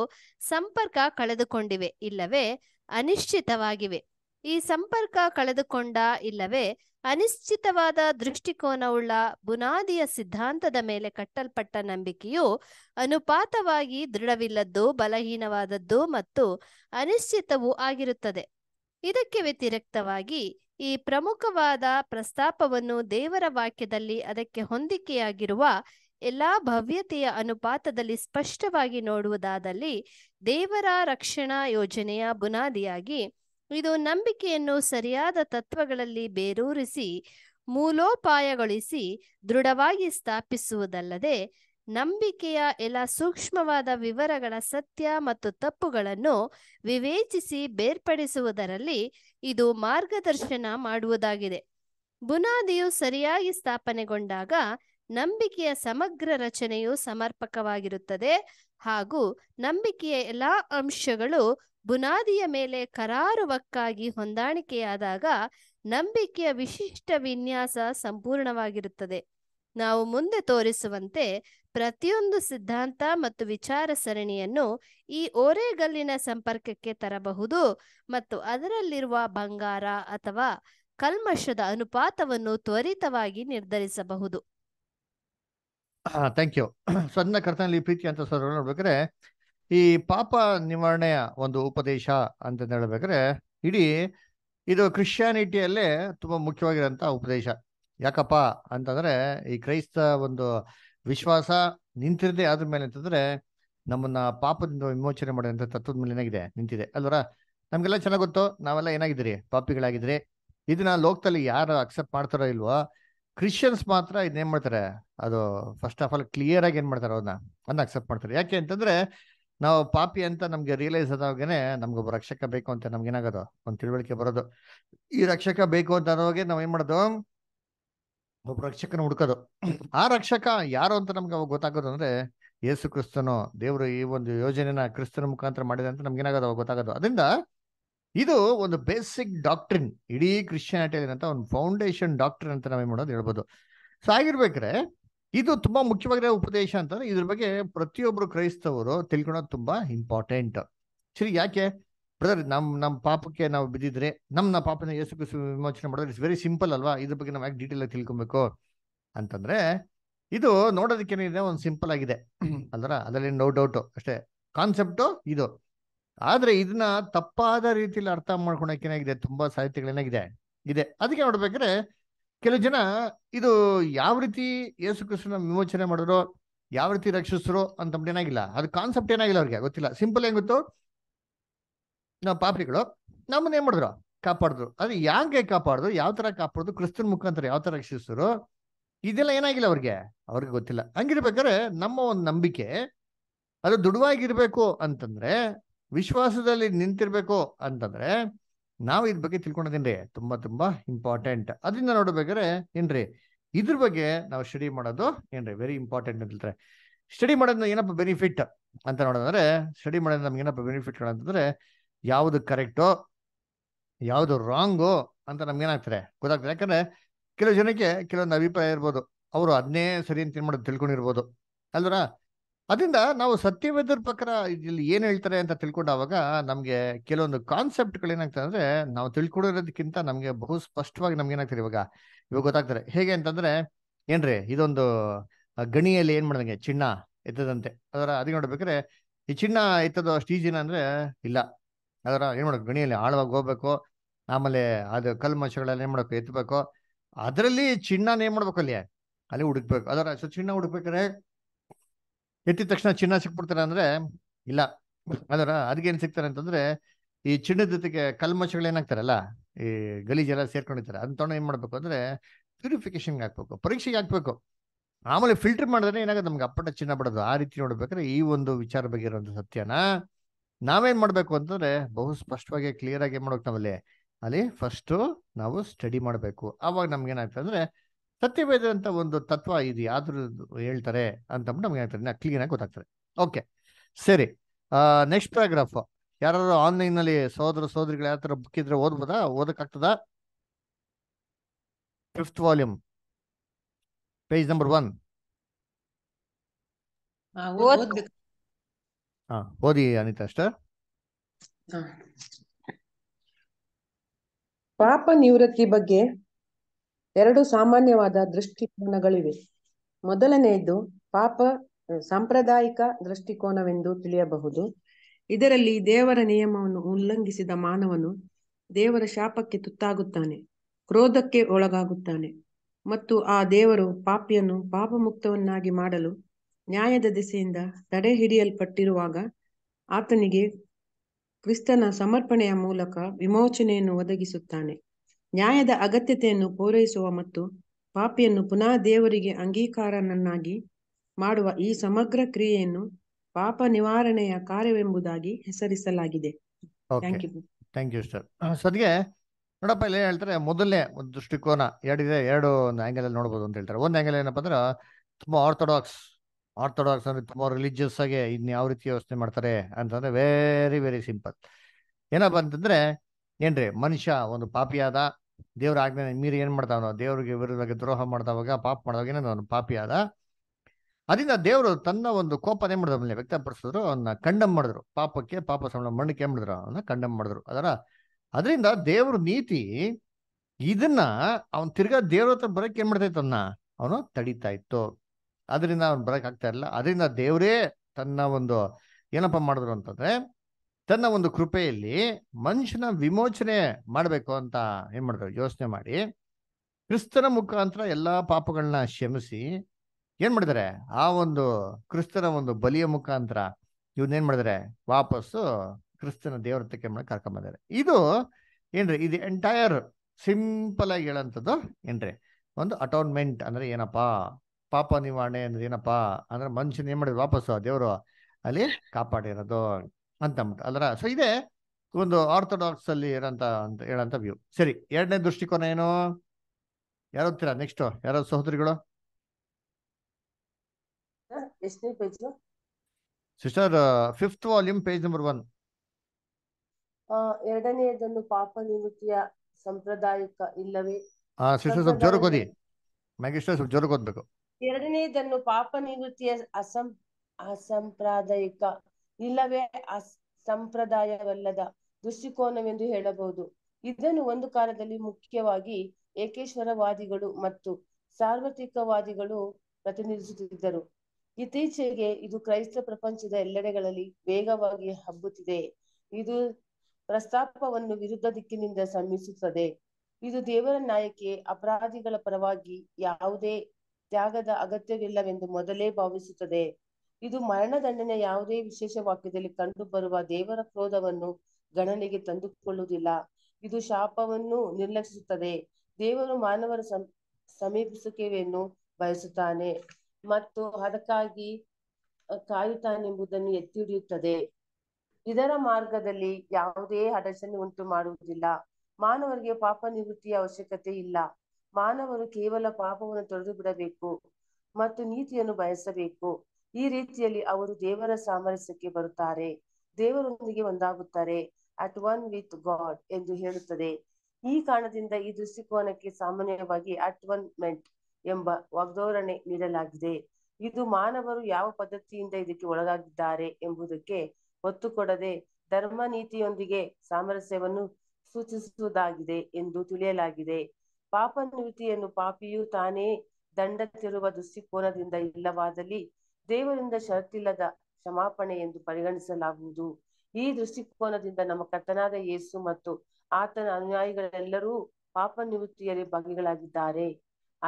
ಸಂಪರ್ಕ ಕಳೆದುಕೊಂಡಿವೆ ಇಲ್ಲವೇ ಅನಿಶ್ಚಿತವಾಗಿವೆ ಈ ಸಂಪರ್ಕ ಕಳೆದುಕೊಂಡ ಇಲ್ಲವೇ ಅನಿಶ್ಚಿತವಾದ ದೃಷ್ಟಿಕೋನವುಳ್ಳ ಬುನಾದಿಯ ಸಿದ್ಧಾಂತದ ಮೇಲೆ ಕಟ್ಟಲ್ಪಟ್ಟ ನಂಬಿಕೆಯು ಅನುಪಾತವಾಗಿ ದೃಢವಿಲ್ಲದ್ದು ಬಲಹೀನವಾದದ್ದು ಮತ್ತು ಅನಿಶ್ಚಿತವೂ ಆಗಿರುತ್ತದೆ ಇದಕ್ಕೆ ವ್ಯತಿರಿಕ್ತವಾಗಿ ಈ ಪ್ರಮುಖವಾದ ಪ್ರಸ್ತಾಪವನ್ನು ದೇವರ ವಾಕ್ಯದಲ್ಲಿ ಅದಕ್ಕೆ ಹೊಂದಿಕೆಯಾಗಿರುವ ಎಲ್ಲಾ ಭವ್ಯತೆಯ ಅನುಪಾತದಲ್ಲಿ ಸ್ಪಷ್ಟವಾಗಿ ನೋಡುವುದಾದಲ್ಲಿ ದೇವರ ರಕ್ಷಣಾ ಯೋಜನೆಯ ಬುನಾದಿಯಾಗಿ ಇದು ನಂಬಿಕೆಯನ್ನು ಸರಿಯಾದ ತತ್ವಗಳಲ್ಲಿ ಬೇರೂರಿಸಿ ಮೂಲೋಪಾಯಗೊಳಿಸಿ ದೃಢವಾಗಿ ಸ್ಥಾಪಿಸುವುದಲ್ಲದೆ ನಂಬಿಕೆಯ ಎಲ್ಲ ಸೂಕ್ಷ್ಮವಾದ ವಿವರಗಳ ಸತ್ಯ ಮತ್ತು ತಪ್ಪುಗಳನ್ನು ವಿವೇಚಿಸಿ ಬೇರ್ಪಡಿಸುವುದರಲ್ಲಿ ಇದು ಮಾರ್ಗದರ್ಶನ ಮಾಡುವುದಾಗಿದೆ ಬುನಾದಿಯು ಸರಿಯಾಗಿ ಸ್ಥಾಪನೆಗೊಂಡಾಗ ನಂಬಿಕೆಯ ಸಮಗ್ರ ರಚನೆಯು ಸಮರ್ಪಕವಾಗಿರುತ್ತದೆ ಹಾಗೂ ನಂಬಿಕೆಯ ಎಲ್ಲಾ ಅಂಶಗಳು ಬುನಾದಿಯ ಮೇಲೆ ಕರಾರುವಕ್ಕಾಗಿ ಹೊಂದಾಣಿಕೆಯಾದಾಗ ನಂಬಿಕೆಯ ವಿಶಿಷ್ಟ ವಿನ್ಯಾಸ ಸಂಪೂರ್ಣವಾಗಿರುತ್ತದೆ ನಾವು ಮುಂದೆ ತೋರಿಸುವಂತೆ ಪ್ರತಿಯೊಂದು ಸಿದ್ಧಾಂತ ಮತ್ತು ವಿಚಾರ ಸರಣಿಯನ್ನು ಈ ಓರೆಗಲ್ಲಿನ ಸಂಪರ್ಕಕ್ಕೆ ತರಬಹುದು ಮತ್ತು ಅದರಲ್ಲಿರುವ ಬಂಗಾರ ಅಥವಾ ಕಲ್ಮಶದ ಅನುಪಾತವನ್ನು ತ್ವರಿತವಾಗಿ ನಿರ್ಧರಿಸಬಹುದು ಥ್ಯಾಂಕ್ ಯು ಕರ್ತನಲ್ಲಿ ಪ್ರೀತಿ ಅಂತ ಸರ್ ನೋಡ್ಬೇಕಾದ್ರೆ ಈ ಪಾಪ ನಿವಾರಣೆಯ ಒಂದು ಉಪದೇಶ ಅಂತ ಹೇಳ್ಬೇಕಾದ್ರೆ ಇಡೀ ಇದು ಕ್ರಿಶ್ಚಿಯಾನಿಟಿಯಲ್ಲೇ ತುಂಬಾ ಮುಖ್ಯವಾಗಿರೋಂಥ ಉಪದೇಶ ಯಾಕಪ್ಪ ಅಂತಂದ್ರೆ ಈ ಕ್ರೈಸ್ತ ಒಂದು ವಿಶ್ವಾಸ ನಿಂತಿರದೆ ಆದ್ರ ಮೇಲೆ ಅಂತಂದ್ರೆ ನಮ್ಮನ್ನ ಪಾಪದಿಂದ ವಿಮೋಚನೆ ಮಾಡಿದಂಥ ತತ್ವದ ಮೇಲೆ ಏನಾಗಿದೆ ನಿಂತಿದೆ ಅಲ್ವರ ನಮಗೆಲ್ಲ ಚೆನ್ನಾಗಿ ಗೊತ್ತು ನಾವೆಲ್ಲ ಏನಾಗಿದ್ದೀರಿ ಪಾಪಿಗಳಾಗಿದ್ರಿ ಇದನ್ನ ಲೋಕದಲ್ಲಿ ಯಾರು ಅಕ್ಸೆಪ್ಟ್ ಮಾಡ್ತಾರೋ ಇಲ್ವೋ ಕ್ರಿಶ್ಚಿಯನ್ಸ್ ಮಾತ್ರ ಇದನ್ನೇನು ಮಾಡ್ತಾರೆ ಅದು ಫಸ್ಟ್ ಆಫ್ ಆಲ್ ಕ್ಲಿಯರ್ ಆಗಿ ಏನ್ ಮಾಡ್ತಾರೆ ಅದನ್ನ ಅದನ್ನ ಅಕ್ಸೆಪ್ಟ್ ಮಾಡ್ತಾರೆ ಯಾಕೆ ಅಂತಂದ್ರೆ ನಾವು ಪಾಪಿ ಅಂತ ನಮ್ಗೆ ರಿಯಲೈಸ್ ಆದಾಗೇನೆ ನಮ್ಗೊಬ್ಬ ರಕ್ಷಕ ಬೇಕು ಅಂತ ನಮ್ಗೆ ಏನಾಗೋದು ಒಂದು ತಿಳುವಳಿಕೆ ಬರೋದು ಈ ರಕ್ಷಕ ಬೇಕು ಅಂತ ಅನ್ನೋಗೆ ನಾವ್ ಏನ್ ಮಾಡೋದು ಒಬ್ಬ ರಕ್ಷಕನ ಹುಡ್ಕೋದು ಆ ರಕ್ಷಕ ಯಾರು ಅಂತ ನಮ್ಗೆ ಅವಾಗ ಗೊತ್ತಾಗೋದು ಅಂದ್ರೆ ಯೇಸು ಕ್ರಿಸ್ತನು ದೇವರು ಈ ಒಂದು ಯೋಜನೆನ ಕ್ರಿಸ್ತನ ಮುಖಾಂತರ ಮಾಡಿದೆ ಅಂತ ನಮ್ಗೆ ಏನಾಗೋದು ಅವಾಗ ಗೊತ್ತಾಗೋದು ಅದರಿಂದ ಇದು ಒಂದು ಬೇಸಿಕ್ ಡಾಕ್ಟ್ರಿನ್ ಇಡೀ ಕ್ರಿಶ್ಚಿಯಾನಿಟಿ ಅಂತ ಒಂದು ಫೌಂಡೇಶನ್ ಡಾಕ್ಟ್ರಿನ್ ಅಂತ ನಾವೇನ್ ಮಾಡೋದು ಹೇಳ್ಬೋದು ಸೊ ಆಗಿರ್ಬೇಕ್ರೆ ಇದು ತುಂಬಾ ಮುಖ್ಯವಾಗಿರೋ ಉಪದೇಶ ಅಂತಂದ್ರೆ ಇದ್ರ ಬಗ್ಗೆ ಪ್ರತಿಯೊಬ್ರು ಕ್ರೈಸ್ತವರು ತಿಳ್ಕೊಳೋದು ತುಂಬಾ ಇಂಪಾರ್ಟೆಂಟ್ ಸರಿ ಯಾಕೆ ಬ್ರದರ್ ನಮ್ ನಮ್ಮ ಪಾಪಕ್ಕೆ ನಾವು ಬಿದ್ದಿದ್ರೆ ನಮ್ಮ ನಮ್ಮ ಪಾಪನ ಯೇಸು ವಿಮೋಚನೆ ಮಾಡಿದ್ರೆ ಇಟ್ಸ್ ವೆರಿ ಸಿಂಪಲ್ ಅಲ್ವಾ ಇದ್ರ ಬಗ್ಗೆ ನಾವು ಯಾಕೆ ಡೀಟೇಲ್ ಆಗಿ ತಿಳ್ಕೊಬೇಕು ಅಂತಂದ್ರೆ ಇದು ನೋಡೋದಕ್ಕೇನಿದೆ ಒಂದು ಸಿಂಪಲ್ ಆಗಿದೆ ಅಲ್ದರ ಅದರಲ್ಲಿ ನೋ ಡೌಟ್ ಅಷ್ಟೇ ಕಾನ್ಸೆಪ್ಟು ಇದು ಆದ್ರೆ ಇದನ್ನ ತಪ್ಪಾದ ರೀತಿಯಲ್ಲಿ ಅರ್ಥ ಮಾಡ್ಕೊಳಕೇನಾಗಿದೆ ತುಂಬಾ ಸಾಹಿತ್ಯಗಳೇನಾಗಿದೆ ಇದೆ ಅದಕ್ಕೆ ನೋಡ್ಬೇಕಾದ್ರೆ ಕೆಲವು ಜನ ಇದು ಯಾವ ರೀತಿ ಯೇಸು ಕ್ರಿಸ್ತನ ವಿಮೋಚನೆ ಮಾಡಿದ್ರು ಯಾವ ರೀತಿ ರಕ್ಷಿಸ್ರು ಅಂತ ಏನಾಗಿಲ್ಲ ಅದು ಕಾನ್ಸೆಪ್ಟ್ ಏನಾಗಿಲ್ಲ ಅವ್ರಿಗೆ ಗೊತ್ತಿಲ್ಲ ಸಿಂಪಲ್ ಏನ್ ಗೊತ್ತು ನಾವು ಪಾಪಿಗಳು ನಮ್ಮನ್ನ ಏನ್ ಮಾಡಿದ್ರು ಕಾಪಾಡಿದ್ರು ಅದು ಯಾಕೆ ಕಾಪಾಡಿದ್ರು ಯಾವ ತರ ಕಾಪಾಡಿದ್ರು ಕ್ರಿಸ್ತನ್ ಮುಖಾಂತರ ಯಾವ ತರ ರಕ್ಷಿಸಿದ್ರು ಇದೆಲ್ಲ ಏನಾಗಿಲ್ಲ ಅವ್ರಿಗೆ ಅವ್ರಿಗೆ ಗೊತ್ತಿಲ್ಲ ಹಂಗಿರ್ಬೇಕಾದ್ರೆ ನಮ್ಮ ಒಂದು ನಂಬಿಕೆ ಅದು ದೃಢವಾಗಿರ್ಬೇಕು ಅಂತಂದ್ರೆ ವಿಶ್ವಾಸದಲ್ಲಿ ನಿಂತಿರ್ಬೇಕು ಅಂತಂದ್ರೆ ನಾವು ಇದ್ರ ಬಗ್ಗೆ ತಿಳ್ಕೊಳೋದೇನ್ರಿ ತುಂಬಾ ತುಂಬಾ ಇಂಪಾರ್ಟೆಂಟ್ ಅದರಿಂದ ನೋಡ್ಬೇಕಾದ್ರೆ ಏನ್ರಿ ಇದ್ರ ಬಗ್ಗೆ ನಾವು ಸ್ಟಡಿ ಮಾಡೋದು ಏನ್ರಿ ವೆರಿ ಇಂಪಾರ್ಟೆಂಟ್ ಅಂತ ಹೇಳ್ತಾರೆ ಸ್ಟಡಿ ಮಾಡೋದ್ ಏನಪ್ಪ ಬೆನಿಫಿಟ್ ಅಂತ ನೋಡೋದಂದ್ರೆ ಸ್ಟಡಿ ಮಾಡೋದ್ ನಮ್ಗೆ ಏನಪ್ಪ ಬೆನಿಫಿಟ್ ಅಂತಂದ್ರೆ ಯಾವುದು ಕರೆಕ್ಟೋ ಯಾವುದು ರಾಂಗು ಅಂತ ನಮ್ಗೆ ಏನಾಗ್ತಾರೆ ಗೊತ್ತಾಗ್ತದೆ ಯಾಕಂದ್ರೆ ಕೆಲವು ಜನಕ್ಕೆ ಕೆಲವೊಂದು ಅಭಿಪ್ರಾಯ ಇರ್ಬೋದು ಅವರು ಅದನ್ನೇ ಸರಿ ಅಂತ ಏನ್ ಮಾಡೋದು ತಿಳ್ಕೊಂಡಿರ್ಬೋದು ಅಲ್ದರಾ ಅದರಿಂದ ನಾವು ಸತ್ಯವೇದರ್ ಪ್ರಕಾರ ಇಲ್ಲಿ ಏನು ಹೇಳ್ತಾರೆ ಅಂತ ತಿಳ್ಕೊಂಡಾವಾಗ ನಮಗೆ ಕೆಲವೊಂದು ಕಾನ್ಸೆಪ್ಟ್ಗಳು ಏನಾಗ್ತದೆ ಅಂದ್ರೆ ನಾವು ತಿಳ್ಕೊಂಡಿರೋದಕ್ಕಿಂತ ನಮಗೆ ಬಹು ಸ್ಪಷ್ಟವಾಗಿ ನಮ್ಗೆ ಏನಾಗ್ತದೆ ಇವಾಗ ಇವಾಗ ಗೊತ್ತಾಗ್ತಾರೆ ಹೇಗೆ ಅಂತಂದ್ರೆ ಏನ್ರಿ ಇದೊಂದು ಗಣಿಯಲ್ಲಿ ಏನ್ ಮಾಡ್ದಂಗೆ ಚಿನ್ನ ಎತ್ತದಂತೆ ಅದರ ಅದಕ್ಕೆ ನೋಡ್ಬೇಕ್ರೆ ಈ ಚಿನ್ನ ಎತ್ತದ ಅಷ್ಟು ಈಜಿನ ಅಂದ್ರೆ ಇಲ್ಲ ಅದರ ಏನ್ ಮಾಡ್ಬೇಕು ಗಣಿಯಲ್ಲಿ ಆಳವಾಗಿ ಹೋಗ್ಬೇಕು ಆಮೇಲೆ ಅದು ಕಲ್ಮಶಗಳೆಲ್ಲ ಏನ್ ಮಾಡ್ಬೇಕು ಎತ್ತಬೇಕು ಅದರಲ್ಲಿ ಚಿನ್ನನ ಏನ್ ಮಾಡ್ಬೇಕು ಅಲ್ಲಿ ಅಲ್ಲಿ ಹುಡುಕ್ಬೇಕು ಅದರ ಚಿನ್ನ ಹುಡುಕ್ಬೇಕ್ರೆ ಎತ್ತಿದ ತಕ್ಷಣ ಚಿನ್ನ ಸಿಕ್ಬಿಡ್ತಾರೆ ಅಂದ್ರೆ ಇಲ್ಲ ಅದರ ಅದಕ್ಕೇನು ಸಿಗ್ತಾರೆ ಅಂತಂದ್ರೆ ಈ ಚಿನ್ನದ ಜೊತೆಗೆ ಕಲ್ಮಶಗಳು ಏನಾಗ್ತಾರಲ್ಲ ಈ ಗಲೀಜೆಲ್ಲ ಸೇರ್ಕೊಂಡಿರ್ತಾರೆ ಅದನ್ನ ತೊಗೊಂಡು ಏನ್ ಮಾಡ್ಬೇಕು ಅಂದ್ರೆ ಪ್ಯೂರಿಫಿಕೇಶನ್ ಹಾಕ್ಬೇಕು ಪರೀಕ್ಷೆಗೆ ಹಾಕ್ಬೇಕು ಆಮೇಲೆ ಫಿಲ್ಟರ್ ಮಾಡಿದ್ರೆ ಏನಾಗುತ್ತೆ ನಮ್ಗೆ ಅಪ್ಪಟ ಚಿನ್ನ ಬಿಡೋದು ಆ ರೀತಿ ನೋಡ್ಬೇಕಾದ್ರೆ ಈ ಒಂದು ವಿಚಾರ ಬಗ್ಗೆ ಇರುವಂತ ಸತ್ಯನ ನಾವೇನ್ ಮಾಡ್ಬೇಕು ಅಂತಂದ್ರೆ ಬಹು ಸ್ಪಷ್ಟವಾಗಿ ಕ್ಲಿಯರ್ ಆಗಿ ಮಾಡ್ಬೇಕು ನಾವಲ್ಲಿ ಅಲ್ಲಿ ಫಸ್ಟು ನಾವು ಸ್ಟಡಿ ಮಾಡಬೇಕು ಆವಾಗ ನಮ್ಗೆ ಏನಾಗ್ತದೆ ಅಂದ್ರೆ ಸತ್ಯವೇದ ಅಂತ ಒಂದು ತತ್ವ ಇದು ಯಾವ್ದು ಹೇಳ್ತಾರೆ ಅಂತ ನಮ್ಗೆ ಹೇಳ್ತಾರೆ ಕ್ಲೀನ್ ಆಗಿ ಗೊತ್ತಾಗ್ತದೆ ಓಕೆ ಸರಿ ನೆಕ್ಸ್ಟ್ ಪ್ಯಾರಾಗ್ರಾಫ್ ಯಾರಾದ್ರು ಆನ್ಲೈನ್ ನಲ್ಲಿ ಸಹೋದರ ಸೋದರಿಗಳು ಯಾವ ತರ ಬುಕ್ ಇದ್ರೆ ಓದ್ಬೋದಾ ಓದಕ್ಕಾಗ್ತದ fifth volume page number one ಹಾ ಓದಿ ಅನಿತಾ ಅಷ್ಟ ಪಾಪ ನಿವೃತ್ತಿ ಬಗ್ಗೆ ಎರಡು ಸಾಮಾನ್ಯವಾದ ದೃಷ್ಟಿಕೋನಗಳಿವೆ ಮೊದಲನೆಯದು ಪಾಪ ಸಾಂಪ್ರದಾಯಿಕ ದೃಷ್ಟಿಕೋನವೆಂದು ತಿಳಿಯಬಹುದು ಇದರಲ್ಲಿ ದೇವರ ನಿಯಮವನ್ನು ಉಲ್ಲಂಘಿಸಿದ ಮಾನವನು ದೇವರ ಶಾಪಕ್ಕೆ ತುತ್ತಾಗುತ್ತಾನೆ ಕ್ರೋಧಕ್ಕೆ ಒಳಗಾಗುತ್ತಾನೆ ಮತ್ತು ಆ ದೇವರು ಪಾಪಿಯನ್ನು ಮುಕ್ತವನ್ನಾಗಿ ಮಾಡಲು ನ್ಯಾಯದ ದಿಸೆಯಿಂದ ತಡೆ ಹಿಡಿಯಲ್ಪಟ್ಟಿರುವಾಗ ಆತನಿಗೆ ಕ್ರಿಸ್ತನ ಸಮರ್ಪಣೆಯ ಮೂಲಕ ವಿಮೋಚನೆಯನ್ನು ಒದಗಿಸುತ್ತಾನೆ ನ್ಯಾಯದ ಅಗತ್ಯತೆಯನ್ನು ಪೂರೈಸುವ ಮತ್ತು ಪಾಪಿಯನ್ನು ಪುನಃ ದೇವರಿಗೆ ಅಂಗೀಕಾರನನ್ನಾಗಿ ಮಾಡುವ ಈ ಸಮಗ್ರ ಕ್ರಿಯೆಯನ್ನು ಪಾಪ ನಿವಾರಣೆಯ ಕಾರ್ಯವೆಂಬುದಾಗಿ ಹೆಸರಿಸಲಾಗಿದೆ ಥ್ಯಾಂಕ್ ಯು ಸರ್ ಸದ್ಗೆ ನೋಡಪ್ಪ ಇಲ್ಲಿ ಹೇಳ್ತಾರೆ ಮೊದಲನೇ ದೃಷ್ಟಿಕೋನ ಎರಡಿದೆ ಎರಡು ಒಂದು ಆ್ಯಂಗಲ್ ಅಲ್ಲಿ ನೋಡ್ಬೋದು ಅಂತ ಹೇಳ್ತಾರೆ ಒಂದು ಆ್ಯಂಗಲ್ ಏನಪ್ಪ ಅಂದ್ರೆ ತುಂಬಾ ಆರ್ಥೋಡಾಕ್ಸ್ ಆರ್ಥೋಡಾಕ್ಸ್ ಅಂದ್ರೆ ತುಂಬಾ ರಿಲಿಜಿಯಸ್ ಆಗಿ ಇನ್ ಯಾವ ರೀತಿ ವ್ಯವಸ್ಥೆ ಮಾಡ್ತಾರೆ ಅಂತಂದ್ರೆ ವೆರಿ ವೆರಿ ಸಿಂಪಲ್ ಏನಪ್ಪ ಅಂತಂದ್ರೆ ಏನ್ರಿ ಮನುಷ್ಯ ಒಂದು ಪಾಪಿಯಾದ ದೇವ್ರ ಆಜ್ಞೆ ಮೀರಿ ಏನ್ ಮಾಡ್ತಾವನು ದೇವ್ರಿಗೆ ವಿರುದ್ಧವಾಗಿ ದ್ರೋಹ ಮಾಡ್ದವಾಗ ಪಾಪ ಮಾಡ್ದಾಗ ಏನೋ ಅವ್ನು ಪಾಪಿ ಆದ ಅದರಿಂದ ದೇವರು ತನ್ನ ಒಂದು ಕೋಪ ಏನ್ ಮಾಡಿದ್ರು ವ್ಯಕ್ತಪಡಿಸಿದ್ರು ಅವನ್ನ ಕಂಡಮ್ ಮಾಡಿದ್ರು ಪಾಪಕ್ಕೆ ಪಾಪ ಸಂಬಳ ಮಣ್ಣಕ್ಕೆ ಮಾಡಿದ್ರು ಅವನ್ನ ಕಂಡಮ್ ಮಾಡಿದ್ರು ಅದರ ಅದರಿಂದ ದೇವ್ರ ನೀತಿ ಇದನ್ನ ಅವನ್ ತಿರ್ಗಾ ದೇವ್ರ ಹತ್ರ ಬರಕ್ಕೆ ಏನ್ ಮಾಡ್ತಾ ಇತ್ತು ಅವನು ತಡಿತಾ ಇತ್ತು ಅದರಿಂದ ಅವ್ನು ಬರಕ್ ಆಗ್ತಾ ಇರಲಿಲ್ಲ ಅದರಿಂದ ದೇವರೇ ತನ್ನ ಒಂದು ಏನಪ್ಪಾ ಮಾಡಿದ್ರು ಅಂತಂದ್ರೆ ತನ್ನ ಒಂದು ಕೃಪೆಯಲ್ಲಿ ಮನುಷ್ಯನ ವಿಮೋಚನೆ ಮಾಡಬೇಕು ಅಂತ ಏನ್ ಮಾಡ್ತಾರೆ ಯೋಚನೆ ಮಾಡಿ ಕ್ರಿಸ್ತನ ಮುಖಾಂತರ ಎಲ್ಲಾ ಪಾಪಗಳನ್ನ ಕ್ಷಮಿಸಿ ಏನ್ ಮಾಡಿದಾರೆ ಆ ಒಂದು ಕ್ರಿಸ್ತನ ಒಂದು ಬಲಿಯ ಮುಖಾಂತರ ಏನ್ ಮಾಡಿದ್ರೆ ವಾಪಸ್ಸು ಕ್ರಿಸ್ತನ ದೇವರತ್ತಕ್ಕೆ ಮಾಡಿ ಇದು ಏನ್ರಿ ಇದು ಎಂಟೈರ್ ಸಿಂಪಲ್ ಆಗಿ ಹೇಳಂತದ್ದು ಏನ್ರಿ ಒಂದು ಅಟೋನ್ಮೆಂಟ್ ಅಂದ್ರೆ ಏನಪ್ಪಾ ಪಾಪ ನಿವಾರಣೆ ಅಂದ್ರೆ ಏನಪ್ಪಾ ಅಂದ್ರೆ ಮನುಷ್ಯನ ಏನ್ ಮಾಡಿದ್ರು ವಾಪಸ್ಸು ದೇವರು ಅಲ್ಲಿ ಕಾಪಾಡಿರೋದು ಅಂತ ಅದರ ಸೊ ಇದೆ ಒಂದು ಆರ್ಥೋಡಾಕ್ಸ್ ಅಲ್ಲಿ ಇರೋಂಥ ಅಂತ ಹೇಳೋಂಥ ವ್ಯೂ ಸರಿ ಎರಡನೇ ದೃಷ್ಟಿಕೋನ ಏನು ಯಾರು ನೆಕ್ಸ್ಟ್ ಯಾರೋ ಸಹೋದರಿಗಳು sister fifth volume page number one ಎರಡನೆಯದನ್ನು ಪಾಪ ನಿವೃತ್ತಿಯ ಸಂಪ್ರದಾಯಿಕ ಇಲ್ಲವೇ ಸಿಸ್ಟರ್ ಸ್ವಲ್ಪ ಜೋರು ಓದಿ ಮ್ಯಾಗಿಸ್ಟರ್ ಸ್ವಲ್ಪ ಜೋರು ಓದ್ಬೇಕು ಎರಡನೆಯದನ್ನು ಪಾಪ ನಿವೃತ್ತಿಯ ಅಸಂ ಅಸಂಪ್ರದಾಯಿಕ ಇಲ್ಲವೇ ಆ ಸಂಪ್ರದಾಯವಲ್ಲದ ದೃಷ್ಟಿಕೋನವೆಂದು ಹೇಳಬಹುದು ಇದನ್ನು ಒಂದು ಕಾಲದಲ್ಲಿ ಮುಖ್ಯವಾಗಿ ಏಕೇಶ್ವರವಾದಿಗಳು ಮತ್ತು ಸಾರ್ವತ್ರಿಕವಾದಿಗಳು ಪ್ರತಿನಿಧಿಸುತ್ತಿದ್ದರು ಇತ್ತೀಚೆಗೆ ಇದು ಕ್ರೈಸ್ತ ಪ್ರಪಂಚದ ಎಲ್ಲೆಡೆಗಳಲ್ಲಿ ವೇಗವಾಗಿ ಹಬ್ಬುತ್ತಿದೆ ಇದು ಪ್ರಸ್ತಾಪವನ್ನು ವಿರುದ್ಧ ದಿಕ್ಕಿನಿಂದ ಶ್ರಮಿಸುತ್ತದೆ ಇದು ದೇವರ ನಾಯಕಿ ಅಪರಾಧಿಗಳ ಪರವಾಗಿ ಯಾವುದೇ ತ್ಯಾಗದ ಅಗತ್ಯವಿಲ್ಲವೆಂದು ಮೊದಲೇ ಭಾವಿಸುತ್ತದೆ ಇದು ಮರಣದಂಡನೆ ಯಾವುದೇ ವಿಶೇಷ ವಾಕ್ಯದಲ್ಲಿ ಕಂಡು ಬರುವ ದೇವರ ಕ್ರೋಧವನ್ನು ಗಣನೆಗೆ ತಂದುಕೊಳ್ಳುವುದಿಲ್ಲ ಇದು ಶಾಪವನ್ನು ನಿರ್ಲಕ್ಷಿಸುತ್ತದೆ ದೇವರು ಮಾನವರ ಸಮೀಪಿಸುವಿಕೆಯನ್ನು ಬಯಸುತ್ತಾನೆ ಮತ್ತು ಅದಕ್ಕಾಗಿ ಕಾಯುತ್ತಾನೆಂಬುದನ್ನು ಎತ್ತಿ ಹಿಡಿಯುತ್ತದೆ ಇದರ ಮಾರ್ಗದಲ್ಲಿ ಯಾವುದೇ ಅಡಚಣೆ ಉಂಟು ಮಾಡುವುದಿಲ್ಲ ಮಾನವರಿಗೆ ಪಾಪ ನಿವೃತ್ತಿಯ ಅವಶ್ಯಕತೆ ಇಲ್ಲ ಮಾನವರು ಕೇವಲ ಪಾಪವನ್ನು ತೊಡೆದು ಬಿಡಬೇಕು ಮತ್ತು ನೀತಿಯನ್ನು ಬಯಸಬೇಕು ಈ ರೀತಿಯಲ್ಲಿ ಅವರು ದೇವರ ಸಾಮರಸ್ಯಕ್ಕೆ ಬರುತ್ತಾರೆ ದೇವರೊಂದಿಗೆ ಒಂದಾಗುತ್ತಾರೆ ಅಟ್ ಒನ್ ವಿತ್ ಗಾಡ್ ಎಂದು ಹೇಳುತ್ತದೆ ಈ ಕಾರಣದಿಂದ ಈ ದೃಷ್ಟಿಕೋನಕ್ಕೆ ಸಾಮಾನ್ಯವಾಗಿ ಅಟ್ ಒನ್ ಮೆಂಟ್ ಎಂಬ ವಾಗ್ದೋರಣೆ ನೀಡಲಾಗಿದೆ ಇದು ಮಾನವರು ಯಾವ ಪದ್ಧತಿಯಿಂದ ಇದಕ್ಕೆ ಒಳಗಾಗಿದ್ದಾರೆ ಎಂಬುದಕ್ಕೆ ಒತ್ತು ಕೊಡದೆ ಧರ್ಮ ನೀತಿಯೊಂದಿಗೆ ಸಾಮರಸ್ಯವನ್ನು ಸೂಚಿಸುವುದಾಗಿದೆ ಎಂದು ತಿಳಿಯಲಾಗಿದೆ ಪಾಪ ನಿವೃತ್ತಿಯನ್ನು ಪಾಪಿಯು ತಾನೇ ದಂಡ ತಿರುವ ದೃಷ್ಟಿಕೋನದಿಂದ ಇಲ್ಲವಾದಲ್ಲಿ ದೇವರಿಂದ ಷರತ್ತಿಲ್ಲದ ಕ್ಷಮಾಪಣೆ ಎಂದು ಪರಿಗಣಿಸಲಾಗುವುದು ಈ ದೃಷ್ಟಿಕೋನದಿಂದ ನಮ್ಮ ಕರ್ತನಾದ ಯೇಸು ಮತ್ತು ಆತನ ಅನುಯಾಯಿಗಳೆಲ್ಲರೂ ಪಾಪ ನಿವೃತ್ತಿಯಲ್ಲಿ ಭಾಗಿಗಳಾಗಿದ್ದಾರೆ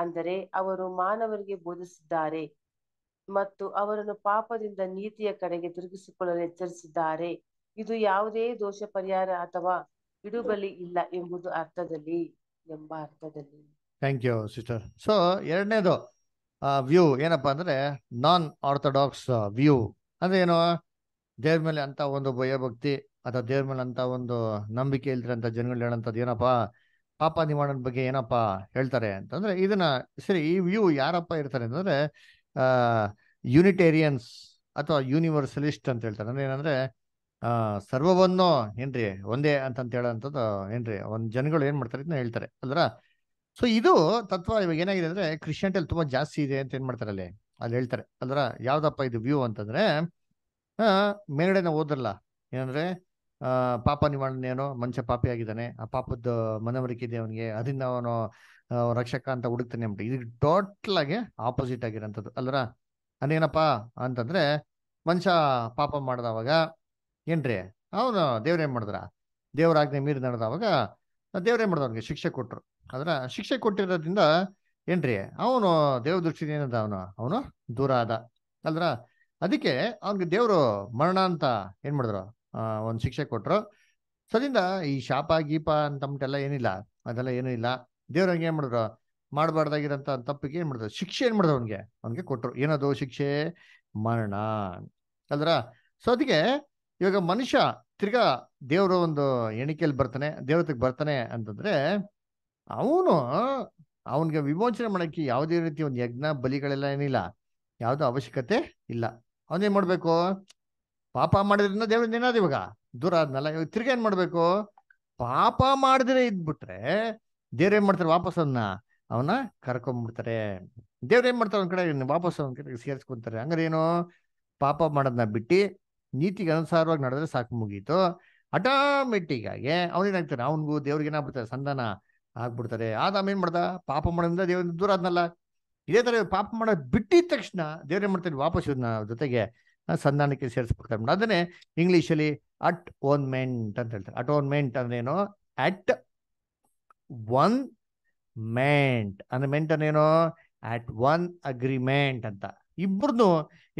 ಅಂದರೆ ಅವರು ಮಾನವರಿಗೆ ಬೋಧಿಸಿದ್ದಾರೆ ಮತ್ತು ಅವರನ್ನು ಪಾಪದಿಂದ ನೀತಿಯ ಕಡೆಗೆ ತಿರುಗಿಸಿಕೊಳ್ಳಲು ಎಚ್ಚರಿಸಿದ್ದಾರೆ ಇದು ಯಾವುದೇ ದೋಷ ಪರಿಹಾರ ಅಥವಾ ಇಡುಬಲಿ ಇಲ್ಲ ಎಂಬುದು ಅರ್ಥದಲ್ಲಿ ಎಂಬ ಅರ್ಥದಲ್ಲಿ ಥ್ಯಾಂಕ್ ಯು ಸಿಸ್ಟರ್ ಸೊ ಎರಡನೇದು ವ್ಯೂ ಏನಪ್ಪಾ ಅಂದ್ರೆ ನಾನ್ ಆರ್ಥೋಡಾಕ್ಸ್ ವ್ಯೂ ಅಂದ್ರೆ ಏನು ದೇವ್ರ ಮೇಲೆ ಅಂತ ಒಂದು ಭಯಭಕ್ತಿ ಅಥವಾ ದೇವ್ರ ಮೇಲೆ ಅಂತ ಒಂದು ನಂಬಿಕೆ ಇಲ್ದಿರಂತ ಜನಗಳು ಹೇಳೋಂಥದ್ದು ಏನಪ್ಪಾ ಪಾಪ ನಿವಾರಣದ ಬಗ್ಗೆ ಏನಪ್ಪಾ ಹೇಳ್ತಾರೆ ಅಂತಂದ್ರೆ ಇದನ್ನ ಸರಿ ಈ ವ್ಯೂ ಯಾರಪ್ಪ ಇರ್ತಾರೆ ಅಂತಂದ್ರೆ ಆ ಯೂನಿಟೇರಿಯನ್ಸ್ ಅಥವಾ ಯೂನಿವರ್ಸಲಿಸ್ಟ್ ಅಂತ ಹೇಳ್ತಾರೆ ಅಂದ್ರೆ ಏನಂದ್ರೆ ಆ ಸರ್ವವನ್ನು ಏನ್ರಿ ಒಂದೇ ಅಂತಂತ ಹೇಳೋಂಥದ್ದು ಏನ್ರಿ ಒಂದ್ ಜನಗಳು ಏನ್ ಮಾಡ್ತಾರೆ ಇದನ್ನ ಹೇಳ್ತಾರೆ ಅಲ್ರಾ ಸೊ ಇದು ತತ್ವ ಇವಾಗ ಏನಾಗಿದೆ ಅಂದ್ರೆ ಟೆಲ್ ತುಂಬಾ ಜಾಸ್ತಿ ಇದೆ ಅಂತ ಏನ್ ಮಾಡ್ತಾರೆ ಅಲ್ಲಿ ಅಲ್ಲಿ ಹೇಳ್ತಾರೆ ಅದರ ಯಾವ್ದಪ್ಪ ಇದು ವ್ಯೂ ಅಂತಂದ್ರೆ ಆ ಮೇಲ್ಗಡೆನ ಓದ್ರಲ್ಲ ಏನಂದ್ರೆ ಆ ಪಾಪ ಏನೋ ಮನುಷ್ಯ ಪಾಪಿ ಆಗಿದ್ದಾನೆ ಆ ಪಾಪದ ಮನವರಿಕೆ ಇದೆ ಅವನಿಗೆ ಅದರಿಂದ ಅವನು ರಕ್ಷಕ ಅಂತ ಹುಡುಕ್ತಾನೆ ಅಂದ್ಬಿಟ್ಟು ಇದು ಟೋಟಲ್ ಆಗಿ ಆಪೋಸಿಟ್ ಆಗಿರೋಂಥದ್ದು ಅಲ್ರ ಅದೇನಪ್ಪಾ ಅಂತಂದ್ರೆ ಮನುಷ್ಯ ಪಾಪ ಮಾಡ್ದವಾಗ ಏನ್ರಿ ಅವನು ದೇವ್ರೇನ್ ಮಾಡಿದ್ರ ದೇವ್ರಾಜ್ಞೆ ಮೀರಿ ನಡೆದವಾಗ ದೇವ್ರೇನ್ ಮಾಡ್ದವನಿಗೆ ಶಿಕ್ಷೆ ಕೊಟ್ರು ಅದರ ಶಿಕ್ಷೆ ಕೊಟ್ಟಿರೋದ್ರಿಂದ ಏನ್ರಿ ಅವನು ದೇವ್ರ ದೃಷ್ಟಿ ಏನದ ಅವನು ಅವನು ದೂರ ಆದ ಅಲ್ರ ಅದಕ್ಕೆ ಅವನಿಗೆ ದೇವರು ಮರಣ ಅಂತ ಏನ್ ಮಾಡಿದ್ರು ಒಂದು ಶಿಕ್ಷೆ ಕೊಟ್ರು ಸದಿಂದ ಈ ಶಾಪ ಗೀಪ ಅಂತಂಬಿಟ್ಟೆಲ್ಲ ಏನಿಲ್ಲ ಅದೆಲ್ಲ ಏನೂ ಇಲ್ಲ ದೇವ್ರ ಹಂಗೆ ಏನ್ ಮಾಡಿದ್ರು ಮಾಡಬಾರ್ದಾಗಿರೋಂಥ ತಪ್ಪಿಗೆ ಏನ್ ಮಾಡಿದ್ರು ಶಿಕ್ಷೆ ಏನ್ ಮಾಡಿದ್ರು ಅವನಿಗೆ ಅವನಿಗೆ ಕೊಟ್ರು ಏನದು ಶಿಕ್ಷೆ ಮರಣ ಅಲ್ರ ಸೊ ಅದಕ್ಕೆ ಇವಾಗ ಮನುಷ್ಯ ತಿರ್ಗಾ ದೇವ್ರ ಒಂದು ಎಣಿಕೆಯಲ್ಲಿ ಬರ್ತಾನೆ ದೇವತೆಗೆ ಬರ್ತಾನೆ ಅಂತಂದ್ರೆ ಅವನು ಅವನಿಗೆ ವಿಮೋಚನೆ ಮಾಡೋಕ್ಕೆ ಯಾವುದೇ ರೀತಿ ಒಂದು ಯಜ್ಞ ಬಲಿಗಳೆಲ್ಲ ಏನಿಲ್ಲ ಯಾವುದೋ ಅವಶ್ಯಕತೆ ಇಲ್ಲ ಅವನೇನ್ ಮಾಡಬೇಕು ಪಾಪ ಮಾಡಿದ್ರಿಂದ ದೇವ್ರಿಂದ ಏನಾದ್ರು ಇವಾಗ ದೂರ ಆದ್ನಲ್ಲ ಇವಾಗ ತಿರ್ಗಿ ಏನ್ ಮಾಡಬೇಕು ಪಾಪ ಮಾಡಿದ್ರೆ ಇದ್ಬಿಟ್ರೆ ದೇವ್ರ ಮಾಡ್ತಾರೆ ವಾಪಸ್ ಅವನ್ನ ಅವನ ಕರ್ಕೊಂಡ್ಬಿಡ್ತಾರೆ ದೇವ್ರ ಏನ್ ಮಾಡ್ತಾರೆ ಒಂದ್ ಕಡೆ ವಾಪಸ್ ಒಂದ್ ಕಡೆ ಸೇರಿಸ್ಕೊಂತಾರೆ ಹಂಗಾರೆ ಏನು ಪಾಪ ಮಾಡೋದನ್ನ ಬಿಟ್ಟು ನೀತಿಗೆ ಅನುಸಾರವಾಗಿ ನಡೆದ್ರೆ ಸಾಕು ಮುಗೀತು ಆಟೋಮೆಟಿಕ್ ಆಗಿ ಅವನೇನಾಗ್ತಾರೆ ಅವನಿಗೂ ದೇವ್ರಿಗೆ ಏನಾಗ್ಬಿಡ್ತಾರೆ ಸಂಧಾನ ಆಗ್ಬಿಡ್ತಾರೆ ಆದ ಏನ್ ಮಾಡ್ದ ಪಾಪ ಮಾಡೋದ್ರಿಂದ ದೇವ್ರಿಂದ ದೂರ ಆದ್ನಲ್ಲ ಇದೇ ತರ ಪಾಪ ಮಾಡೋದು ಬಿಟ್ಟಿದ ತಕ್ಷಣ ದೇವ್ರೇನ್ ಮಾಡ್ತಾರೆ ವಾಪಸ್ ಇವ್ರನ್ನ ಜೊತೆಗೆ ಸಂಧಾನಕ್ಕೆ ಸೇರಿಸ್ಬಿಡ್ತಾರೆ ಅದನ್ನೇ ಅದನ್ನೇ ಇಂಗ್ಲೀಷಲ್ಲಿ ಅಟ್ ಓನ್ಮೆಂಟ್ ಅಂತ ಹೇಳ್ತಾರೆ ಅಟೋನ್ಮೆಂಟ್ ಅಂದ್ರೆ ಏನು ಅಟ್ ಒನ್ ಮೆಂಟ್ ಅಂದ್ರೆ ಮೆಂಟ್ ಏನು ಅಟ್ ಒನ್ ಅಗ್ರಿಮೆಂಟ್ ಅಂತ ಇಬ್ರದ್ದು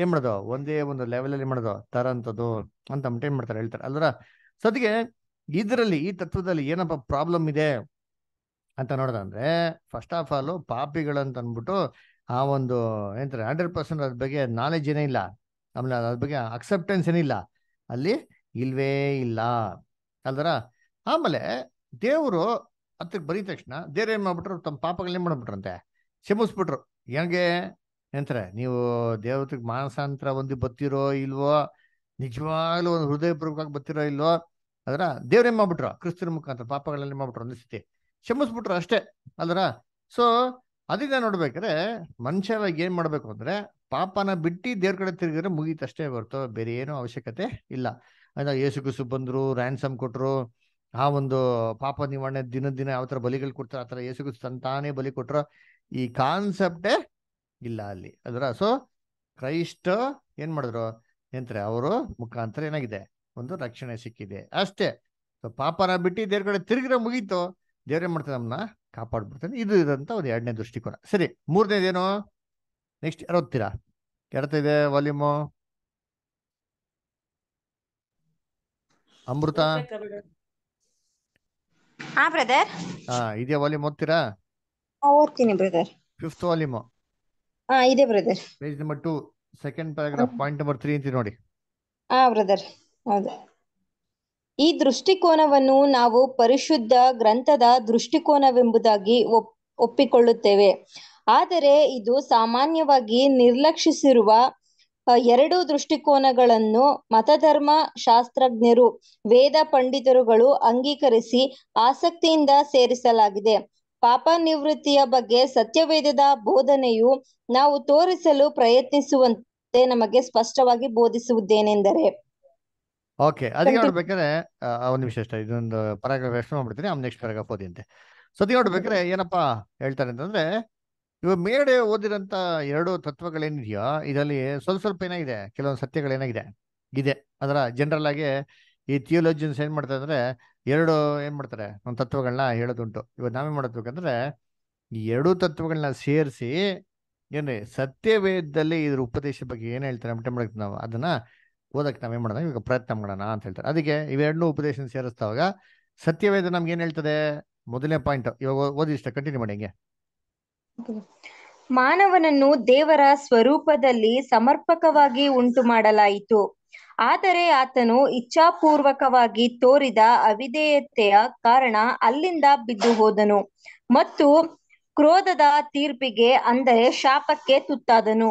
ಏನ್ ಮಾಡೋದು ಒಂದೇ ಒಂದು ಲೆವೆಲಲ್ಲಿ ಮಾಡೋದು ತರಂತದ್ದು ಅಂತ ಏನ್ ಮಾಡ್ತಾರೆ ಹೇಳ್ತಾರೆ ಅಲ್ರ ಸದ್ಗೆ ಇದರಲ್ಲಿ ಈ ತತ್ವದಲ್ಲಿ ಏನಪ್ಪ ಪ್ರಾಬ್ಲಮ್ ಇದೆ ಅಂತ ನೋಡೋದಂದ್ರೆ ಫಸ್ಟ್ ಆಫ್ ಆಲ್ ಅಂತ ಅಂದ್ಬಿಟ್ಟು ಆ ಒಂದು ಏನಂತಾರೆ ಹಂಡ್ರೆಡ್ ಪರ್ಸೆಂಟ್ ಅದ್ರ ಬಗ್ಗೆ ನಾಲೆಜ್ ಏನೇ ಇಲ್ಲ ಆಮೇಲೆ ಅದ್ರ ಬಗ್ಗೆ ಅಕ್ಸೆಪ್ಟೆನ್ಸ್ ಏನಿಲ್ಲ ಅಲ್ಲಿ ಇಲ್ವೇ ಇಲ್ಲ ಅಲ್ದರ ಆಮೇಲೆ ದೇವರು ಹತ್ತಿರಕ್ಕೆ ಬರೀ ತಕ್ಷಣ ದೇವ್ರೇನು ಏನು ಮಾಡ್ಬಿಟ್ರು ತಮ್ಮ ಪಾಪಗಳನ್ನ ಮಾಡ್ಬಿಟ್ರಂತೆ ಕ್ಷಮಿಸ್ಬಿಟ್ರು ಹೆಂಗೆ ಏನಂತಾರೆ ನೀವು ದೇವ್ರಿಗೆ ಮಾನಸಾಂತರ ಒಂದು ಬತ್ತಿರೋ ಇಲ್ವೋ ನಿಜವಾಗ್ಲೂ ಒಂದು ಹೃದಯಪೂರ್ವಕವಾಗಿ ಬತ್ತಿರೋ ಇಲ್ವೋ ಅದರ ದೇವ್ರ ಏನ್ ಮಾಡ್ಬಿಟ್ರು ಕ್ರಿಸ್ತರ ಮುಖಾಂತರ ಪಾಪಗಳಲ್ಲಿ ಮಾಡ್ಬಿಟ್ರು ಒಂದು ಸ್ಥಿತಿ ಕ್ಷಮಿಸ್ಬಿಟ್ರು ಅಷ್ಟೇ ಅಲ್ರ ಸೊ ಅದನ್ನ ನೋಡ್ಬೇಕಾದ್ರೆ ಮನುಷ್ಯರಾಗಿ ಏನ್ ಮಾಡ್ಬೇಕು ಅಂದ್ರೆ ಪಾಪನ ಬಿಟ್ಟು ದೇವ್ರ ಕಡೆ ತಿರುಗಿದ್ರೆ ಅಷ್ಟೇ ಬರ್ತೋ ಬೇರೆ ಏನೂ ಅವಶ್ಯಕತೆ ಇಲ್ಲ ಅಂದ್ರೆ ಯೇಸು ಕುಸು ಬಂದ್ರು ರ್ಯಾನ್ಸಮ್ ಕೊಟ್ರು ಆ ಒಂದು ಪಾಪ ನಿವಾರಣೆ ದಿನ ದಿನ ಯಾವ ತರ ಬಲಿಗಳು ಕೊಡ್ತಾರೆ ಆ ಥರ ಯೇಸು ಕುಸು ತಂತಾನೇ ಬಲಿ ಕೊಟ್ರ ಈ ಕಾನ್ಸೆಪ್ಟೇ ಇಲ್ಲ ಅಲ್ಲಿ ಅದರ ಸೊ ಕ್ರೈಸ್ಟ್ ಏನ್ ಮಾಡಿದ್ರು ಎಂತಾರೆ ಅವರು ಮುಖಾಂತರ ಏನಾಗಿದೆ ಒಂದು ರಕ್ಷಣೆ ಸಿಕ್ಕಿದೆ ಅಷ್ಟೇ ಸೊ ಪಾಪನ ಬಿಟ್ಟು ದೇವ್ರ ಕಡೆ ತಿರುಗಿದ್ರೆ ಮುಗೀತು ದೇವ್ರೇನ್ ಮಾಡ್ತಾನೆ ನಮ್ಮನ್ನ ಕಾಪಾಡ್ಬಿಡ್ತಾನೆ ಇದು ಇದಂತ ಒಂದು ಎರಡನೇ ದೃಷ್ಟಿಕೋನ ಸರಿ ಮೂರನೇದೇನು ನೆಕ್ಸ್ಟ್ ಯಾರು ಓದ್ತೀರಾ ಇದೆ ವಾಲ್ಯೂಮು ಅಮೃತ ಹಾ ಬ್ರದರ್ ಹಾ ಇದೇ ವಾಲ್ಯೂಮ್ ಓದ್ತೀರಾ ಓದ್ತೀನಿ ಬ್ರದರ್ ಫಿಫ್ತ್ ವಾಲ್ಯೂಮು ಹಾ ಇದೆ brother page number two second paragraph point number three ಅಂತ ನೋಡಿ ಹಾ ಬ್ರದರ್ ಹೌದು ಈ ದೃಷ್ಟಿಕೋನವನ್ನು ನಾವು ಪರಿಶುದ್ಧ ಗ್ರಂಥದ ದೃಷ್ಟಿಕೋನವೆಂಬುದಾಗಿ ಒಪ್ ಒಪ್ಪಿಕೊಳ್ಳುತ್ತೇವೆ ಆದರೆ ಇದು ಸಾಮಾನ್ಯವಾಗಿ ನಿರ್ಲಕ್ಷಿಸಿರುವ ಎರಡು ದೃಷ್ಟಿಕೋನಗಳನ್ನು ಮತಧರ್ಮ ಶಾಸ್ತ್ರಜ್ಞರು ವೇದ ಪಂಡಿತರುಗಳು ಅಂಗೀಕರಿಸಿ ಆಸಕ್ತಿಯಿಂದ ಸೇರಿಸಲಾಗಿದೆ ಪಾಪ ನಿವೃತ್ತಿಯ ಬಗ್ಗೆ ಸತ್ಯವೇದದ ಬೋಧನೆಯು ನಾವು ತೋರಿಸಲು ಪ್ರಯತ್ನಿಸುವಂತೆ ನಮಗೆ ಸ್ಪಷ್ಟವಾಗಿ ಬೋಧಿಸುವುದೇನೆಂದರೆ ಓಕೆ ಅದಕ್ಕೆ ನೋಡ್ಬೇಕಾದ್ರೆ ಒಂದ್ ನಿಮಿಷ ಅಷ್ಟೇ ಇದೊಂದು ಪ್ಯಾರಾಗ್ರಾಫ್ ಎಷ್ಟು ಮಾಡ್ಬಿಡ್ತೀನಿ ಆಮ್ ನೆಕ್ಸ್ಟ್ ಪ್ಯಾರಾಗ್ರಾಫ್ ಅಂತೆ ಸೊ ಅದಕ್ಕೆ ನೋಡ್ಬೇಕಾದ್ರೆ ಏನಪ್ಪಾ ಹೇಳ್ತಾರೆ ಅಂತಂದ್ರೆ ಇವಾಗ ಮೇಡೆ ಓದಿರಂತ ಎರಡು ತತ್ವಗಳೇನಿದೆಯೋ ಇದರಲ್ಲಿ ಸ್ವಲ್ಪ ಸ್ವಲ್ಪ ಏನಾಗಿದೆ ಕೆಲವೊಂದು ಸತ್ಯಗಳೇನಾಗಿದೆ ಇದೆ ಅದರ ಜನರಲ್ ಆಗಿ ಈ ಥಿಯೋಲಜಿನ್ಸ್ ಏನ್ ಮಾಡ್ತಾರೆ ಅಂದ್ರೆ ಎರಡು ಏನ್ ಮಾಡ್ತಾರೆ ಒಂದ್ ತತ್ವಗಳನ್ನ ಹೇಳೋದುಂಟು ಇವಾಗ ನಾವೇನ್ ಮಾಡಬೇಕಂದ್ರೆ ಎರಡು ತತ್ವಗಳನ್ನ ಸೇರಿಸಿ ಏನ್ರಿ ಸತ್ಯವೇದದಲ್ಲಿ ಇದ್ರ ಉಪದೇಶ ಬಗ್ಗೆ ಏನ್ ಹೇಳ್ತಾರೆ ನಾವು ಅದನ್ನ ಓದಕ್ಕೆ ನಾವೇನು ಮಾಡೋಣ ಇವಾಗ ಪ್ರಯತ್ನ ಮಾಡೋಣ ಅಂತ ಹೇಳ್ತಾರೆ ಅದಕ್ಕೆ ಇವೆರಡನ್ನೂ ಉಪದೇಶ ಸೇರಿಸ್ತಾವಾಗ ಸತ್ಯವೇದ ನಮ್ಗೆ ಏನ್ ಹೇಳ್ತದೆ ಮೊದಲನೇ ಪಾಯಿಂಟ್ ಇವಾಗ ಓದಿ ಇಷ್ಟ ಕಂಟಿನ್ಯೂ ಮಾಡಿ ಹಿಂಗೆ ಮಾನವನನ್ನು ದೇವರ ಸ್ವರೂಪದಲ್ಲಿ ಸಮರ್ಪಕವಾಗಿ ಉಂಟು ಮಾಡಲಾಯಿತು ಆದರೆ ಆತನು ಇಚ್ಛಾಪೂರ್ವಕವಾಗಿ ತೋರಿದ ಅವಿಧೇಯತೆಯ ಕಾರಣ ಅಲ್ಲಿಂದ ಬಿದ್ದು ಹೋದನು ಮತ್ತು ಕ್ರೋಧದ ತೀರ್ಪಿಗೆ ಅಂದರೆ ಶಾಪಕ್ಕೆ ತುತ್ತಾದನು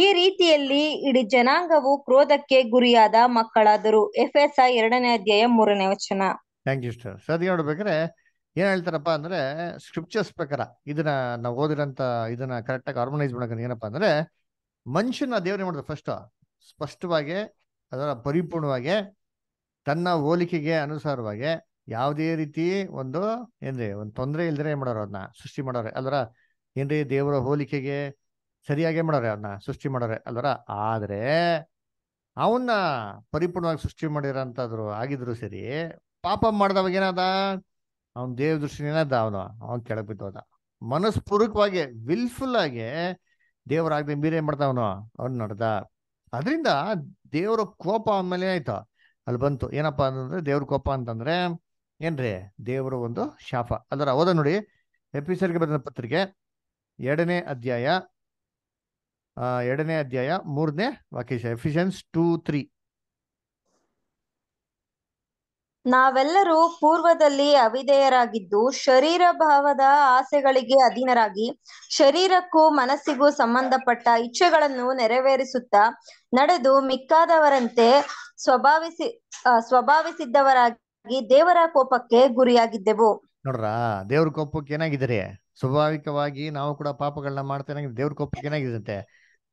ಈ ರೀತಿಯಲ್ಲಿ ಇಡೀ ಜನಾಂಗವು ಕ್ರೋಧಕ್ಕೆ ಗುರಿಯಾದ ಮಕ್ಕಳಾದರು ಐ ಎರಡನೇ ಅಧ್ಯಾಯ ಮೂರನೇ ವಚನ ಥ್ಯಾಂಕ್ ಯು ಸರ್ ನೋಡ್ಬೇಕಾದ್ರೆ ಏನ್ ಹೇಳ್ತಾರಪ್ಪ ಅಂದ್ರೆ ಸ್ಕ್ರಿಪ್ಚರ್ಸ್ ಪ್ರಕಾರ ಇದನ್ನ ನಾವು ಓದಿರಂತ ಇದನ್ನ ಕರೆಕ್ಟ್ ಆಗಿ ಹಾರ್ಮೋನೈಸ್ ಮಾಡಕ್ಕೆ ಏನಪ್ಪಾ ಅಂದ್ರೆ ಮನುಷ್ಯನ ದೇವ್ರ ಮಾಡಿದ ಫಸ್ಟ್ ಸ್ಪಷ್ಟವಾಗಿ ಅದರ ಪರಿಪೂರ್ಣವಾಗಿ ತನ್ನ ಹೋಲಿಕೆಗೆ ಅನುಸಾರವಾಗಿ ಯಾವುದೇ ರೀತಿ ಒಂದು ಏನ್ರಿ ಒಂದು ತೊಂದರೆ ಇಲ್ದ್ರೆ ಮಾಡೋರು ಅದನ್ನ ಸೃಷ್ಟಿ ಮಾಡೋರು ಅದರ ಏನ್ರಿ ದೇವರ ಹೋಲಿಕೆಗೆ ಸರಿಯಾಗೇ ಮಾಡೋರೆ ಅವನ್ನ ಸೃಷ್ಟಿ ಮಾಡೋರೆ ಅಲ್ವರ ಆದರೆ ಅವನ್ನ ಪರಿಪೂರ್ಣವಾಗಿ ಸೃಷ್ಟಿ ಮಾಡಿರೋಂಥದ್ರು ಆಗಿದ್ರು ಸರಿ ಪಾಪ ಮಾಡಿದವಾಗ ಏನಾದ ಅವನ ದೇವ ದೃಷ್ಟಿನೇ ಏನಾದ ಅವನು ಅವನ್ ಕೆಳಗೆ ಬಿದ್ದೋದ ಮನಸ್ಪೂರ್ವಕವಾಗಿ ವಿಲ್ಫುಲ್ ಆಗಿ ದೇವರಾಗದೆ ಮೀರೇನ್ ಮಾಡ್ದ ಅವನು ಅವ್ನು ಅದರಿಂದ ದೇವರ ಕೋಪ ಅವ್ನ ಮೇಲೆ ಆಯ್ತು ಅಲ್ಲಿ ಬಂತು ಏನಪ್ಪ ಅಂತಂದ್ರೆ ದೇವ್ರ ಕೋಪ ಅಂತಂದ್ರೆ ಏನ್ರಿ ದೇವರ ಒಂದು ಶಾಪ ಅದರ ಹೋದ ನೋಡಿ ಎಪಿಸೋಡ್ಗೆ ಬಂದ ಪತ್ರಿಕೆ ಎರಡನೇ ಅಧ್ಯಾಯ ಎರಡನೇ ಅಧ್ಯಾಯ ಮೂರನೇ ವಾಕ್ಯ ಎಫಿಷಿಯನ್ಸ್ ಟೂ ತ್ರೀ ನಾವೆಲ್ಲರೂ ಪೂರ್ವದಲ್ಲಿ ಅವಿದೇಯರಾಗಿದ್ದು ಶರೀರ ಭಾವದ ಆಸೆಗಳಿಗೆ ಅಧೀನರಾಗಿ ಶರೀರಕ್ಕೂ ಮನಸ್ಸಿಗೂ ಸಂಬಂಧಪಟ್ಟ ಇಚ್ಛೆಗಳನ್ನು ನೆರವೇರಿಸುತ್ತಾ ನಡೆದು ಮಿಕ್ಕಾದವರಂತೆ ಸ್ವಭಾವಿಸಿ ಸ್ವಭಾವಿಸಿದ್ದವರಾಗಿ ದೇವರ ಕೋಪಕ್ಕೆ ಗುರಿಯಾಗಿದ್ದೆವು ನೋಡ್ರಾ ದೇವ್ರ ಕೋಪಕ್ಕೆ ಏನಾಗಿದ್ರೆ ಸ್ವಾಭಾವಿಕವಾಗಿ ನಾವು ಕೂಡ ಪಾಪಗಳನ್ನ ಮಾಡ್ತೇನೆ ದೇವ್ರ ಕೋಪಕ್ಕೆ ಏನಾಗಿದಂತೆ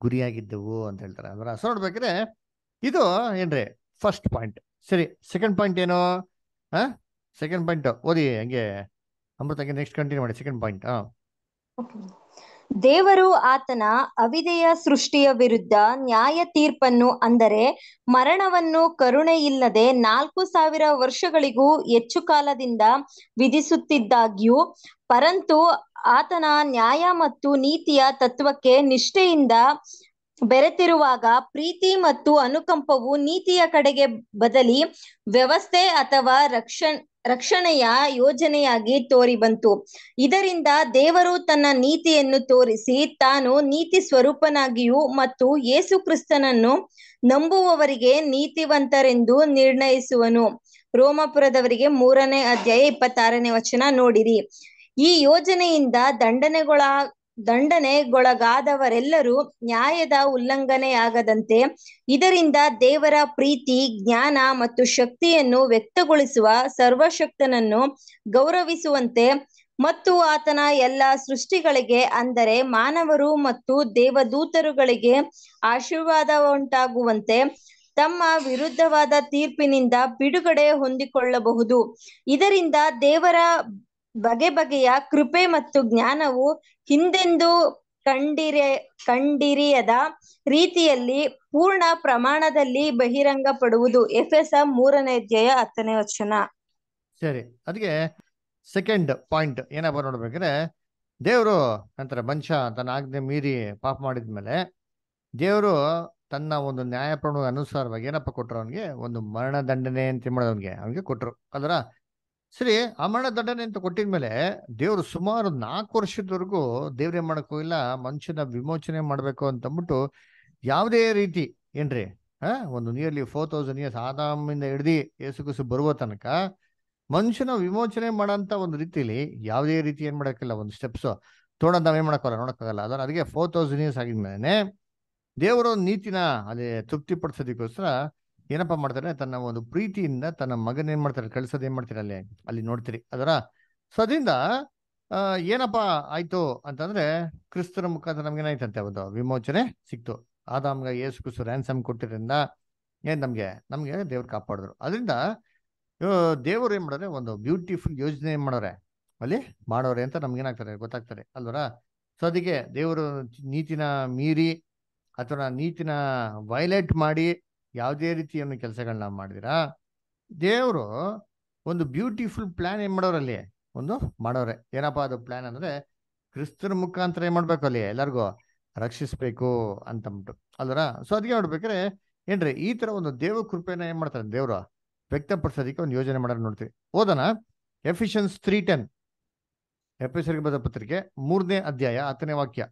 ಗುರಿಯಾಗಿದ್ದವು ಅಂತ ಹೇಳ್ತಾರೆ ಅಂದ್ರೆ ಸೊ ನೋಡ್ಬೇಕ್ರೆ ಇದು ಏನ್ರಿ ಫಸ್ಟ್ ಪಾಯಿಂಟ್ ಸರಿ ಸೆಕೆಂಡ್ ಪಾಯಿಂಟ್ ಏನು ಹಾಂ ಸೆಕೆಂಡ್ ಪಾಯಿಂಟ್ ಓದಿ ಹಂಗೆ ಅಮೃತಂಗೆ ನೆಕ್ಸ್ಟ್ ಕಂಟಿನ್ಯೂ ಮಾಡಿ ಸೆಕೆಂಡ್ ಪಾಯಿಂಟ್ ಓಕೆ ದೇವರು ಆತನ ಅವಿದೆಯ ಸೃಷ್ಟಿಯ ವಿರುದ್ಧ ನ್ಯಾಯ ತೀರ್ಪನ್ನು ಅಂದರೆ ಮರಣವನ್ನು ಕರುಣೆಯಿಲ್ಲದೆ ನಾಲ್ಕು ಸಾವಿರ ವರ್ಷಗಳಿಗೂ ಹೆಚ್ಚು ಕಾಲದಿಂದ ವಿಧಿಸುತ್ತಿದ್ದಾಗ್ಯೂ ಪರಂತು ಆತನ ನ್ಯಾಯ ಮತ್ತು ನೀತಿಯ ತತ್ವಕ್ಕೆ ನಿಷ್ಠೆಯಿಂದ ಬೆರೆತಿರುವಾಗ ಪ್ರೀತಿ ಮತ್ತು ಅನುಕಂಪವು ನೀತಿಯ ಕಡೆಗೆ ಬದಲಿ ವ್ಯವಸ್ಥೆ ಅಥವಾ ರಕ್ಷಣೆ ರಕ್ಷಣೆಯ ಯೋಜನೆಯಾಗಿ ತೋರಿ ಬಂತು ಇದರಿಂದ ದೇವರು ತನ್ನ ನೀತಿಯನ್ನು ತೋರಿಸಿ ತಾನು ನೀತಿ ಸ್ವರೂಪನಾಗಿಯೂ ಮತ್ತು ಯೇಸು ಕ್ರಿಸ್ತನನ್ನು ನಂಬುವವರಿಗೆ ನೀತಿವಂತರೆಂದು ನಿರ್ಣಯಿಸುವನು ರೋಮಪುರದವರಿಗೆ ಮೂರನೇ ಅಧ್ಯಾಯ ಇಪ್ಪತ್ತಾರನೇ ವಚನ ನೋಡಿರಿ ಈ ಯೋಜನೆಯಿಂದ ದಂಡನೆಗೊಳ ದಂಡನೆಗೊಳಗಾದವರೆಲ್ಲರೂ ನ್ಯಾಯದ ಉಲ್ಲಂಘನೆಯಾಗದಂತೆ ಇದರಿಂದ ದೇವರ ಪ್ರೀತಿ ಜ್ಞಾನ ಮತ್ತು ಶಕ್ತಿಯನ್ನು ವ್ಯಕ್ತಗೊಳಿಸುವ ಸರ್ವಶಕ್ತನನ್ನು ಗೌರವಿಸುವಂತೆ ಮತ್ತು ಆತನ ಎಲ್ಲ ಸೃಷ್ಟಿಗಳಿಗೆ ಅಂದರೆ ಮಾನವರು ಮತ್ತು ದೇವದೂತರುಗಳಿಗೆ ಆಶೀರ್ವಾದ ಉಂಟಾಗುವಂತೆ ತಮ್ಮ ವಿರುದ್ಧವಾದ ತೀರ್ಪಿನಿಂದ ಬಿಡುಗಡೆ ಹೊಂದಿಕೊಳ್ಳಬಹುದು ಇದರಿಂದ ದೇವರ ಬಗೆ ಬಗೆಯ ಕೃಪೆ ಮತ್ತು ಜ್ಞಾನವು ಹಿಂದೆಂದು ಕಂಡಿರೆ ಕಂಡಿರಿಯದ ರೀತಿಯಲ್ಲಿ ಪೂರ್ಣ ಪ್ರಮಾಣದಲ್ಲಿ ಬಹಿರಂಗ ಪಡುವುದು ಎಫ್ ಎಫೆಸ ಮೂರನೇ ಅಧ್ಯಾಯ ಹತ್ತನೇ ವಚನ ಸರಿ ಅದಕ್ಕೆ ಸೆಕೆಂಡ್ ಪಾಯಿಂಟ್ ಏನಪ್ಪ ನೋಡ್ಬೇಕಂದ್ರೆ ದೇವರು ನಂತರ ಮನುಷ್ಯ ತನ್ನ ಆಜ್ಞೆ ಮೀರಿ ಪಾಪ ಮಾಡಿದ್ಮೇಲೆ ದೇವರು ತನ್ನ ಒಂದು ನ್ಯಾಯಪ್ರಣ ಅನುಸಾರವಾಗಿ ಏನಪ್ಪ ಕೊಟ್ಟರು ಅವನಿಗೆ ಒಂದು ಮರಣ ದಂಡನೆ ಅಂತ ಮಾಡೋದು ಅವನಿಗೆ ಅವನಿಗೆ ಕೊಟ್ರು ಅದರ ಸರಿ ಅಮರಣ ದಂಡನೆ ಅಂತ ಕೊಟ್ಟಿದ ಮೇಲೆ ದೇವರು ಸುಮಾರು ನಾಲ್ಕು ವರ್ಷದವರೆಗೂ ದೇವ್ರೇನ್ ಮಾಡೋಕ್ಕೂ ಮಾಡಕ್ ಹೋಗಿಲ್ಲ ಮನುಷ್ಯನ ವಿಮೋಚನೆ ಮಾಡ್ಬೇಕು ಅಂತಂದ್ಬಿಟ್ಟು ಯಾವುದೇ ರೀತಿ ಏನ್ರಿ ಹ ಒಂದು ನಿಯರ್ಲಿ ಫೋರ್ ತೌಸಂಡ್ ಇಯರ್ಸ್ ಆದಾಮಿಂದ ಹಿಡ್ದು ಎಸುಗುಸು ಬರುವ ತನಕ ಮನುಷ್ಯನ ವಿಮೋಚನೆ ಮಾಡೋಂಥ ಒಂದು ರೀತಿಲಿ ಯಾವುದೇ ರೀತಿ ಏನ್ ಮಾಡಕ್ಕಿಲ್ಲ ಒಂದು ಸ್ಟೆಪ್ಸ್ ತೋಣ ಏನ್ ಮಾಡಕ್ಕಲ್ಲ ನೋಡಕ್ಕಾಗಲ್ಲ ಅದನ್ನ ಅದಕ್ಕೆ ಫೋರ್ ತೌಸಂಡ್ ಇಯರ್ಸ್ ಆಗಿದ್ಮೇಲೆ ದೇವರ ನೀತಿನ ತೃಪ್ತಿ ತೃಪ್ತಿಪಡಿಸೋದಕ್ಕೋಸ್ಕರ ಏನಪ್ಪ ಮಾಡ್ತಾರೆ ತನ್ನ ಒಂದು ಪ್ರೀತಿಯಿಂದ ತನ್ನ ಮಗನ ಏನ್ ಮಾಡ್ತಾರೆ ಕಳ್ಸೋದು ಏನ್ ಮಾಡ್ತಾರೆ ಅಲ್ಲಿ ಅಲ್ಲಿ ನೋಡ್ತೀರಿ ಅದರ ಸೊ ಅದರಿಂದ ಏನಪ್ಪಾ ಆಯ್ತು ಅಂತಂದ್ರೆ ಕ್ರಿಸ್ತರ ಮುಖಾಂತರ ಏನಾಯ್ತಂತೆ ಒಂದು ವಿಮೋಚನೆ ಸಿಕ್ತು ಆದಾಮ್ಗೆ ಏಸು ಕುಸು ರ್ಯಾನ್ಸಮ್ ಕೊಟ್ಟಿದ್ರಿಂದ ಏನ್ ನಮ್ಗೆ ನಮ್ಗೆ ದೇವ್ರು ಕಾಪಾಡಿದ್ರು ಅದರಿಂದ ದೇವರು ಏನ್ ಮಾಡೋರೆ ಒಂದು ಬ್ಯೂಟಿಫುಲ್ ಯೋಜನೆ ಏನ್ ಮಾಡೋರೆ ಅಲ್ಲಿ ಮಾಡೋರೆ ಅಂತ ಏನಾಗ್ತಾರೆ ಗೊತ್ತಾಗ್ತಾರೆ ಅಲ್ವರ ಸೊ ಅದಕ್ಕೆ ದೇವರು ನೀತಿನ ಮೀರಿ ಅಥವಾ ನೀತಿನ ವೈಲೇಟ್ ಮಾಡಿ ಯಾವುದೇ ರೀತಿಯನ್ನು ಕೆಲಸಗಳನ್ನ ಮಾಡಿದಿರಾ ದೇವರು ಒಂದು ಬ್ಯೂಟಿಫುಲ್ ಪ್ಲ್ಯಾನ್ ಏನು ಮಾಡೋರಲ್ಲಿ ಒಂದು ಮಾಡೋರೆ ಏನಪ್ಪ ಅದು ಪ್ಲ್ಯಾನ್ ಅಂದರೆ ಕ್ರಿಸ್ತರ ಮುಖಾಂತರ ಏನು ಮಾಡಬೇಕು ಅಲ್ಲಿ ಎಲ್ಲರಿಗೂ ರಕ್ಷಿಸಬೇಕು ಅಂತಂದ್ಬಿಟ್ಟು ಅಲ್ವರ ಸೊ ಅದಕ್ಕೆ ನೋಡ್ಬೇಕಾರೆ ಏನ್ರಿ ಈ ಥರ ಒಂದು ದೇವ ಕೃಪೆನ ಏನು ಮಾಡ್ತಾರೆ ದೇವರು ವ್ಯಕ್ತಪಡಿಸೋದಕ್ಕೆ ಒಂದು ಯೋಜನೆ ಮಾಡೋಣ ನೋಡ್ತೀವಿ ಓದೋಣ ಎಫಿಷಿಯನ್ಸ್ ತ್ರೀ ಟೆನ್ ಎಫಿಸರ್ಗೆ ಬದ ಪತ್ರಿಕೆ ಮೂರನೇ ಅಧ್ಯಾಯ ಹತ್ತನೇ ವಾಕ್ಯ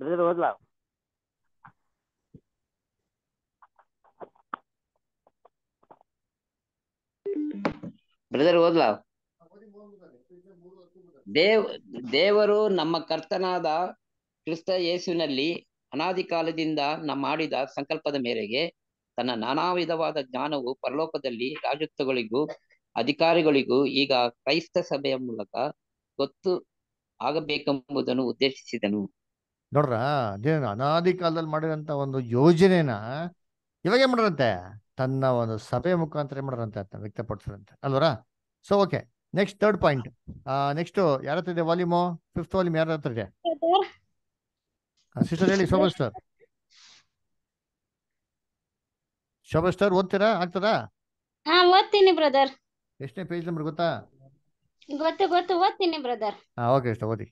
ಬ್ರದರ್ ಬ್ರದರ್ ಓದ್ಲಾ ದೇವ್ ದೇವರು ನಮ್ಮ ಕರ್ತನಾದ ಕ್ರಿಸ್ತ ಯೇಸುವಿನಲ್ಲಿ ಅನಾದಿ ಕಾಲದಿಂದ ನಮ್ಮ ಮಾಡಿದ ಸಂಕಲ್ಪದ ಮೇರೆಗೆ ತನ್ನ ನಾನಾ ವಿಧವಾದ ಜ್ಞಾನವು ಪರಲೋಕದಲ್ಲಿ ರಾಜತ್ವಗಳಿಗೂ ಅಧಿಕಾರಿಗಳಿಗೂ ಈಗ ಕ್ರೈಸ್ತ ಸಭೆಯ ಮೂಲಕ ಗೊತ್ತು ಆಗಬೇಕೆಂಬುದನ್ನು ಉದ್ದೇಶಿಸಿದನು ನೋಡ್ರ ಅದೇನು ಅನಾದಿ ಕಾಲದಲ್ಲಿ ಮಾಡಿದಂತ ಒಂದು ಯೋಜನೆನ ಇವಾಗ ಏನ್ ಮಾಡ್ರಂತೆ ತನ್ನ ಒಂದು ಸಭೆ ಮುಖಾಂತರ ಏನ್ ಮಾಡ್ರಂತೆ ಅಂತ ವ್ಯಕ್ತಪಡಿಸ್ರಂತೆ ಅಲ್ವರ so okay next third point next ಯಾರ ಹತ್ರ ಇದೆ ವಾಲ್ಯೂಮು ಫಿಫ್ತ್ ವಾಲ್ಯೂಮ್ ಯಾರ ಹತ್ರ ಇದೆ ಸಿಸ್ಟರ್ ಹೇಳಿ ಶೋಭಾ ಸರ್ ಶೋಭಾ ಸರ್ ಓದ್ತೀರಾ ಆಗ್ತದಾ ಓದ್ತೀನಿ ಬ್ರದರ್ ಎಷ್ಟನೇ ಪೇಜ್ ನಂಬರ್ ಗೊತ್ತಾ ಗೊತ್ತು ಗೊತ್ತು ಓದ್ತೀನಿ ಬ್ರದರ್ ಓದಿ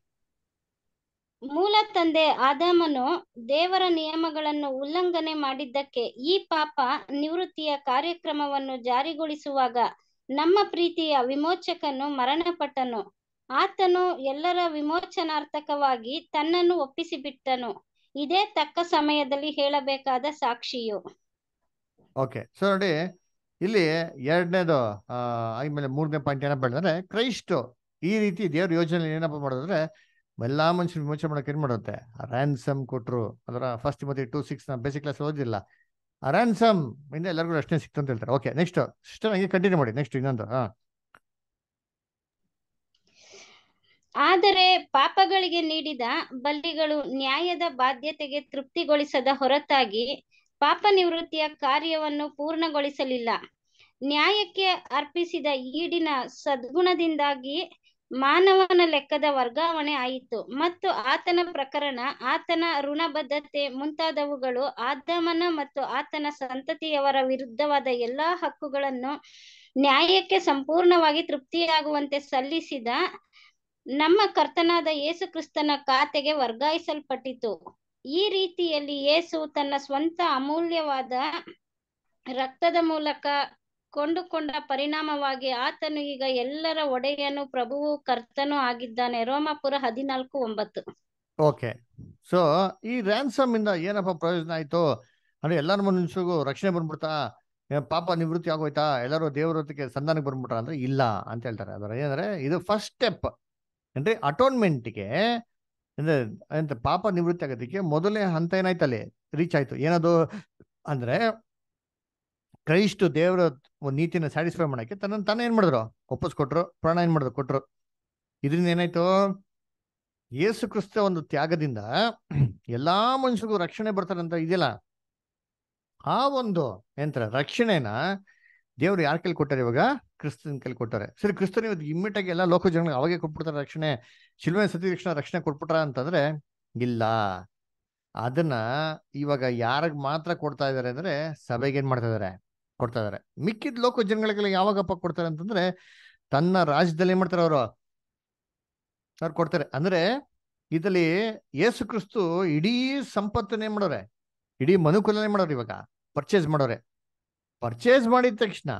ಮೂಲ ತಂದೆ ಆದಾಮನು ದೇವರ ನಿಯಮಗಳನ್ನು ಉಲ್ಲಂಘನೆ ಮಾಡಿದ್ದಕ್ಕೆ ಈ ಪಾಪ ನಿವೃತ್ತಿಯ ಕಾರ್ಯಕ್ರಮವನ್ನು ಜಾರಿಗೊಳಿಸುವಾಗ ನಮ್ಮ ಪ್ರೀತಿಯ ವಿಮೋಚಕನು ಮರಣಪಟ್ಟನು ಆತನು ಎಲ್ಲರ ವಿಮೋಚನಾರ್ಥಕವಾಗಿ ತನ್ನನ್ನು ಒಪ್ಪಿಸಿಬಿಟ್ಟನು ಇದೇ ತಕ್ಕ ಸಮಯದಲ್ಲಿ ಹೇಳಬೇಕಾದ ಸಾಕ್ಷಿಯು ಓಕೆ ನೋಡಿ ಇಲ್ಲಿ ಎರಡನೇದು ಆಮೇಲೆ ಮೂರನೇ ಪಾಯಿಂಟ್ ಏನಪ್ಪ ಹೇಳಿದ್ರೆ ಕ್ರೈಸ್ಟ್ ಈ ರೀತಿ ದೇವ್ರ ಯೋಜನೆ ಏನಪ್ಪ ಮಾಡೋದಂದ್ರೆ ಎಲ್ಲ ಮನುಷ್ಯನ ವಿಮೋಚನೆ ಮಾಡೋಕೆ ಏನ್ ಮಾಡುತ್ತೆ ರ್ಯಾನ್ಸಮ್ ಕೊಟ್ರು ಅದರ ಫಸ್ಟ್ ಮತ್ತೆ ಟೂ ಸಿಕ್ಸ್ ನ ಬೇಸಿಕ್ ಕ್ಲಾಸ್ ಓದಿಲ್ಲ ರ್ಯಾನ್ಸಮ್ ಇಂದ ಎಲ್ಲರಿಗೂ ಅಷ್ಟೇ ಸಿಕ್ತು ಅಂತ ಹೇಳ್ತಾರೆ ಓಕೆ ನೆಕ್ಸ್ಟ್ ಸಿಸ್ಟರ್ ಹಂಗೆ ಕಂಟಿನ್ಯೂ ಮಾಡಿ ನೆಕ್ಸ್ಟ್ ಇನ್ನೊಂದು ಹಾ ಆದರೆ ಪಾಪಗಳಿಗೆ ನೀಡಿದ ಬಲಿಗಳು ನ್ಯಾಯದ ಬಾಧ್ಯತೆಗೆ ತೃಪ್ತಿಗೊಳಿಸದ ಹೊರತಾಗಿ ಪಾಪ ನಿವೃತ್ತಿಯ ಕಾರ್ಯವನ್ನು ಪೂರ್ಣಗೊಳಿಸಲಿಲ್ಲ ನ್ಯಾಯಕ್ಕೆ ಅರ್ಪಿಸಿದ ಈಡಿನ ಸದ್ಗುಣದಿಂದಾಗಿ ಮಾನವನ ಲೆಕ್ಕದ ವರ್ಗಾವಣೆ ಆಯಿತು ಮತ್ತು ಆತನ ಪ್ರಕರಣ ಆತನ ಋಣಬದ್ಧತೆ ಮುಂತಾದವುಗಳು ಆದಮನ ಮತ್ತು ಆತನ ಸಂತತಿಯವರ ವಿರುದ್ಧವಾದ ಎಲ್ಲಾ ಹಕ್ಕುಗಳನ್ನು ನ್ಯಾಯಕ್ಕೆ ಸಂಪೂರ್ಣವಾಗಿ ತೃಪ್ತಿಯಾಗುವಂತೆ ಸಲ್ಲಿಸಿದ ನಮ್ಮ ಕರ್ತನಾದ ಯೇಸು ಕ್ರಿಸ್ತನ ಖಾತೆಗೆ ವರ್ಗಾಯಿಸಲ್ಪಟ್ಟಿತು ಈ ರೀತಿಯಲ್ಲಿ ಯೇಸು ತನ್ನ ಸ್ವಂತ ಅಮೂಲ್ಯವಾದ ರಕ್ತದ ಮೂಲಕ ಕೊಂಡುಕೊಂಡ ಪರಿಣಾಮವಾಗಿ ಆತನು ಈಗ ಎಲ್ಲರ ಒಡೆಯನು ಪ್ರಭುವು ಕರ್ತನು ಆಗಿದ್ದಾನೆ ರೋಮಾಪುರ ಹದಿನಾಲ್ಕು ಒಂಬತ್ತು ಓಕೆ ಸೊ ಈ ರ್ಯಾನ್ಸಮ್ ಇಂದ ಏನಪ್ಪ ಪ್ರಯೋಜನ ಆಯ್ತು ಅಂದ್ರೆ ಎಲ್ಲರ ಮನುಷ್ಯಗೂ ರಕ್ಷಣೆ ಬಂದ್ಬಿಡ್ತಾ ಪಾಪ ನಿವೃತ್ತಿ ಆಗೋಯ್ತಾ ಎಲ್ಲರೂ ದೇವರೊತ್ತಿಗೆ ಸಂಧಾನಕ್ಕೆ ಬಂದ್ಬಿಟ್ರ ಅಂದ್ರೆ ಇಲ್ಲ ಅಂತ ಹೇಳ್ತಾರೆ ಅದರ ಏನಂದ್ರೆ ಇದು ಫಸ್ಟ್ ಸ್ಟೆಪ್ ಅಂದ್ರೆ ಅಟೋನ್ಮೆಂಟ್ಗೆ ಅಂದ್ರೆ ಎಂತ ಪಾಪ ನಿವೃತ್ತಿ ಆಗೋದಕ್ಕೆ ಮೊದಲೇ ಹಂತ ಏನಾಯ್ತಲ್ಲಿ ರೀಚ್ ಆಯ್ತು ಏನದು ಅಂದ್ರೆ ಕ್ರೈಸ್ಟ್ ದೇವರ ನೀತಿನ ಸ್ಯಾಟಿಸ್ಫೈ ಮಾಡಕ್ಕೆ ತನ್ನ ತಾನೇ ಏನ್ ಮಾಡಿದ್ರು ಕೊಟ್ರು ಪ್ರಾಣ ಏನ್ ಮಾಡಿದ್ರು ಕೊಟ್ರು ಇದರಿಂದ ಏನಾಯ್ತು ಯೇಸು ಕ್ರಿಸ್ತ ಒಂದು ತ್ಯಾಗದಿಂದ ಎಲ್ಲಾ ಮನುಷ್ಯರಿಗೂ ರಕ್ಷಣೆ ಬರ್ತಾರೆ ಅಂತ ಇದೆಯಲ್ಲ ಆ ಒಂದು ಎಂತ ರಕ್ಷಣೆನ ದೇವ್ರು ಯಾರ ಕೈಲಿ ಕೊಟ್ಟಾರೆ ಇವಾಗ ಕ್ರಿಸ್ತನ ಕೈಲಿ ಕೊಟ್ಟಾರೆ ಸರಿ ಕ್ರಿಸ್ತನ್ ಇವತ್ತು ಇಮ್ಮಿಟ್ ಆಗಿ ಎಲ್ಲ ಲೋಕ ಜನಗಳು ಅವಾಗೆ ಕೊಟ್ಬಿಡ್ತಾರೆ ರಕ್ಷಣೆ ಶಿಲ್ವೆ ಸತಿ ರಕ್ಷಣೆ ರಕ್ಷಣೆ ಕೊಟ್ಬಿಟ್ರ ಅಂತಂದ್ರೆ ಇಲ್ಲ ಅದನ್ನ ಇವಾಗ ಯಾರಿಗ ಮಾತ್ರ ಕೊಡ್ತಾ ಇದಾರೆ ಅಂದ್ರೆ ಸಭೆಗೆ ಏನ್ ಮಾಡ್ತಾ ಇದಾರೆ ಕೊಡ್ತಾ ಇದಾರೆ ಮಿಕ್ಕಿದ ಲೋಕ ಜನಗಳಿಗೆಲ್ಲ ಯಾವಾಗಪ್ಪ ಕೊಡ್ತಾರೆ ಅಂತಂದ್ರೆ ತನ್ನ ರಾಜ್ಯದಲ್ಲಿ ಏನ್ ಮಾಡ್ತಾರೆ ಅವರು ಅವ್ರು ಕೊಡ್ತಾರೆ ಅಂದ್ರೆ ಇದರಲ್ಲಿ ಯೇಸು ಕ್ರಿಸ್ತು ಇಡೀ ಸಂಪತ್ತನ್ನೇ ಮಾಡೋರೆ ಇಡೀ ಮನುಕುಲನೇ ಮಾಡೋರು ಇವಾಗ ಪರ್ಚೇಸ್ ಮಾಡೋರೆ ಪರ್ಚೇಸ್ ಮಾಡಿದ ತಕ್ಷಣ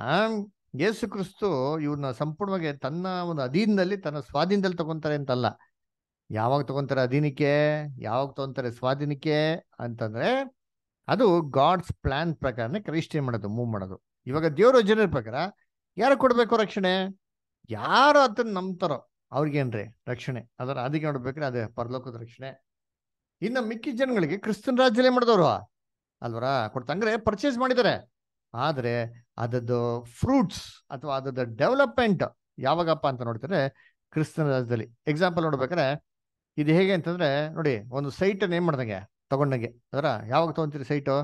ಯೇಸು ಕ್ರಿಸ್ತು ಇವ್ರನ್ನ ಸಂಪೂರ್ಣವಾಗಿ ತನ್ನ ಒಂದು ಅಧೀನದಲ್ಲಿ ತನ್ನ ಸ್ವಾಧೀನದಲ್ಲಿ ತಗೊಂತಾರೆ ಅಂತಲ್ಲ ಯಾವಾಗ ತಗೊಂತಾರೆ ಅಧೀನಕ್ಕೆ ಯಾವಾಗ ತಗೊಂತಾರೆ ಸ್ವಾಧೀನಕ್ಕೆ ಅಂತಂದ್ರೆ ಅದು ಗಾಡ್ಸ್ ಪ್ಲಾನ್ ಪ್ರಕಾರನೇ ಕ್ರೈಸ್ಟಿಯನ್ ಮಾಡೋದು ಮೂವ್ ಮಾಡೋದು ಇವಾಗ ದೇವರ ಜನರ ಪ್ರಕಾರ ಯಾರು ಕೊಡ್ಬೇಕು ರಕ್ಷಣೆ ಯಾರು ಅದನ್ನ ನಂಬ್ತಾರೋ ಅವ್ರಿಗೇನ್ರಿ ರಕ್ಷಣೆ ಅದರ ಅದಕ್ಕೆ ನೋಡ್ಬೇಕ್ರೆ ಅದೇ ಪರಲೋಕದ ರಕ್ಷಣೆ ಇನ್ನು ಮಿಕ್ಕಿ ಜನಗಳಿಗೆ ಕ್ರಿಸ್ತನ್ ರಾಜ್ಯಲೇ ಮಾಡಿದವ್ರು ಅಲ್ವರ ಕೊಡ್ತಂಗ್ರೆ ಪರ್ಚೇಸ್ ಮಾಡಿದ್ದಾರೆ ಆದರೆ ಅದದ್ದು ಫ್ರೂಟ್ಸ್ ಅಥವಾ ಅದದ್ದು ಡೆವಲಪ್ಮೆಂಟ್ ಯಾವಾಗಪ್ಪ ಅಂತ ನೋಡ್ತಾರೆ ಕ್ರಿಸ್ತನ ರಾಜ್ಯದಲ್ಲಿ ಎಕ್ಸಾಂಪಲ್ ನೋಡ್ಬೇಕಾದ್ರೆ ಇದು ಹೇಗೆ ಅಂತಂದ್ರೆ ನೋಡಿ ಒಂದು ಸೈಟ್ ಏನು ಮಾಡ್ದಂಗೆ ತಗೊಂಡಂಗೆ ಅದರ ಯಾವಾಗ ತೊಗೊಂತೀರಿ ಸೈಟು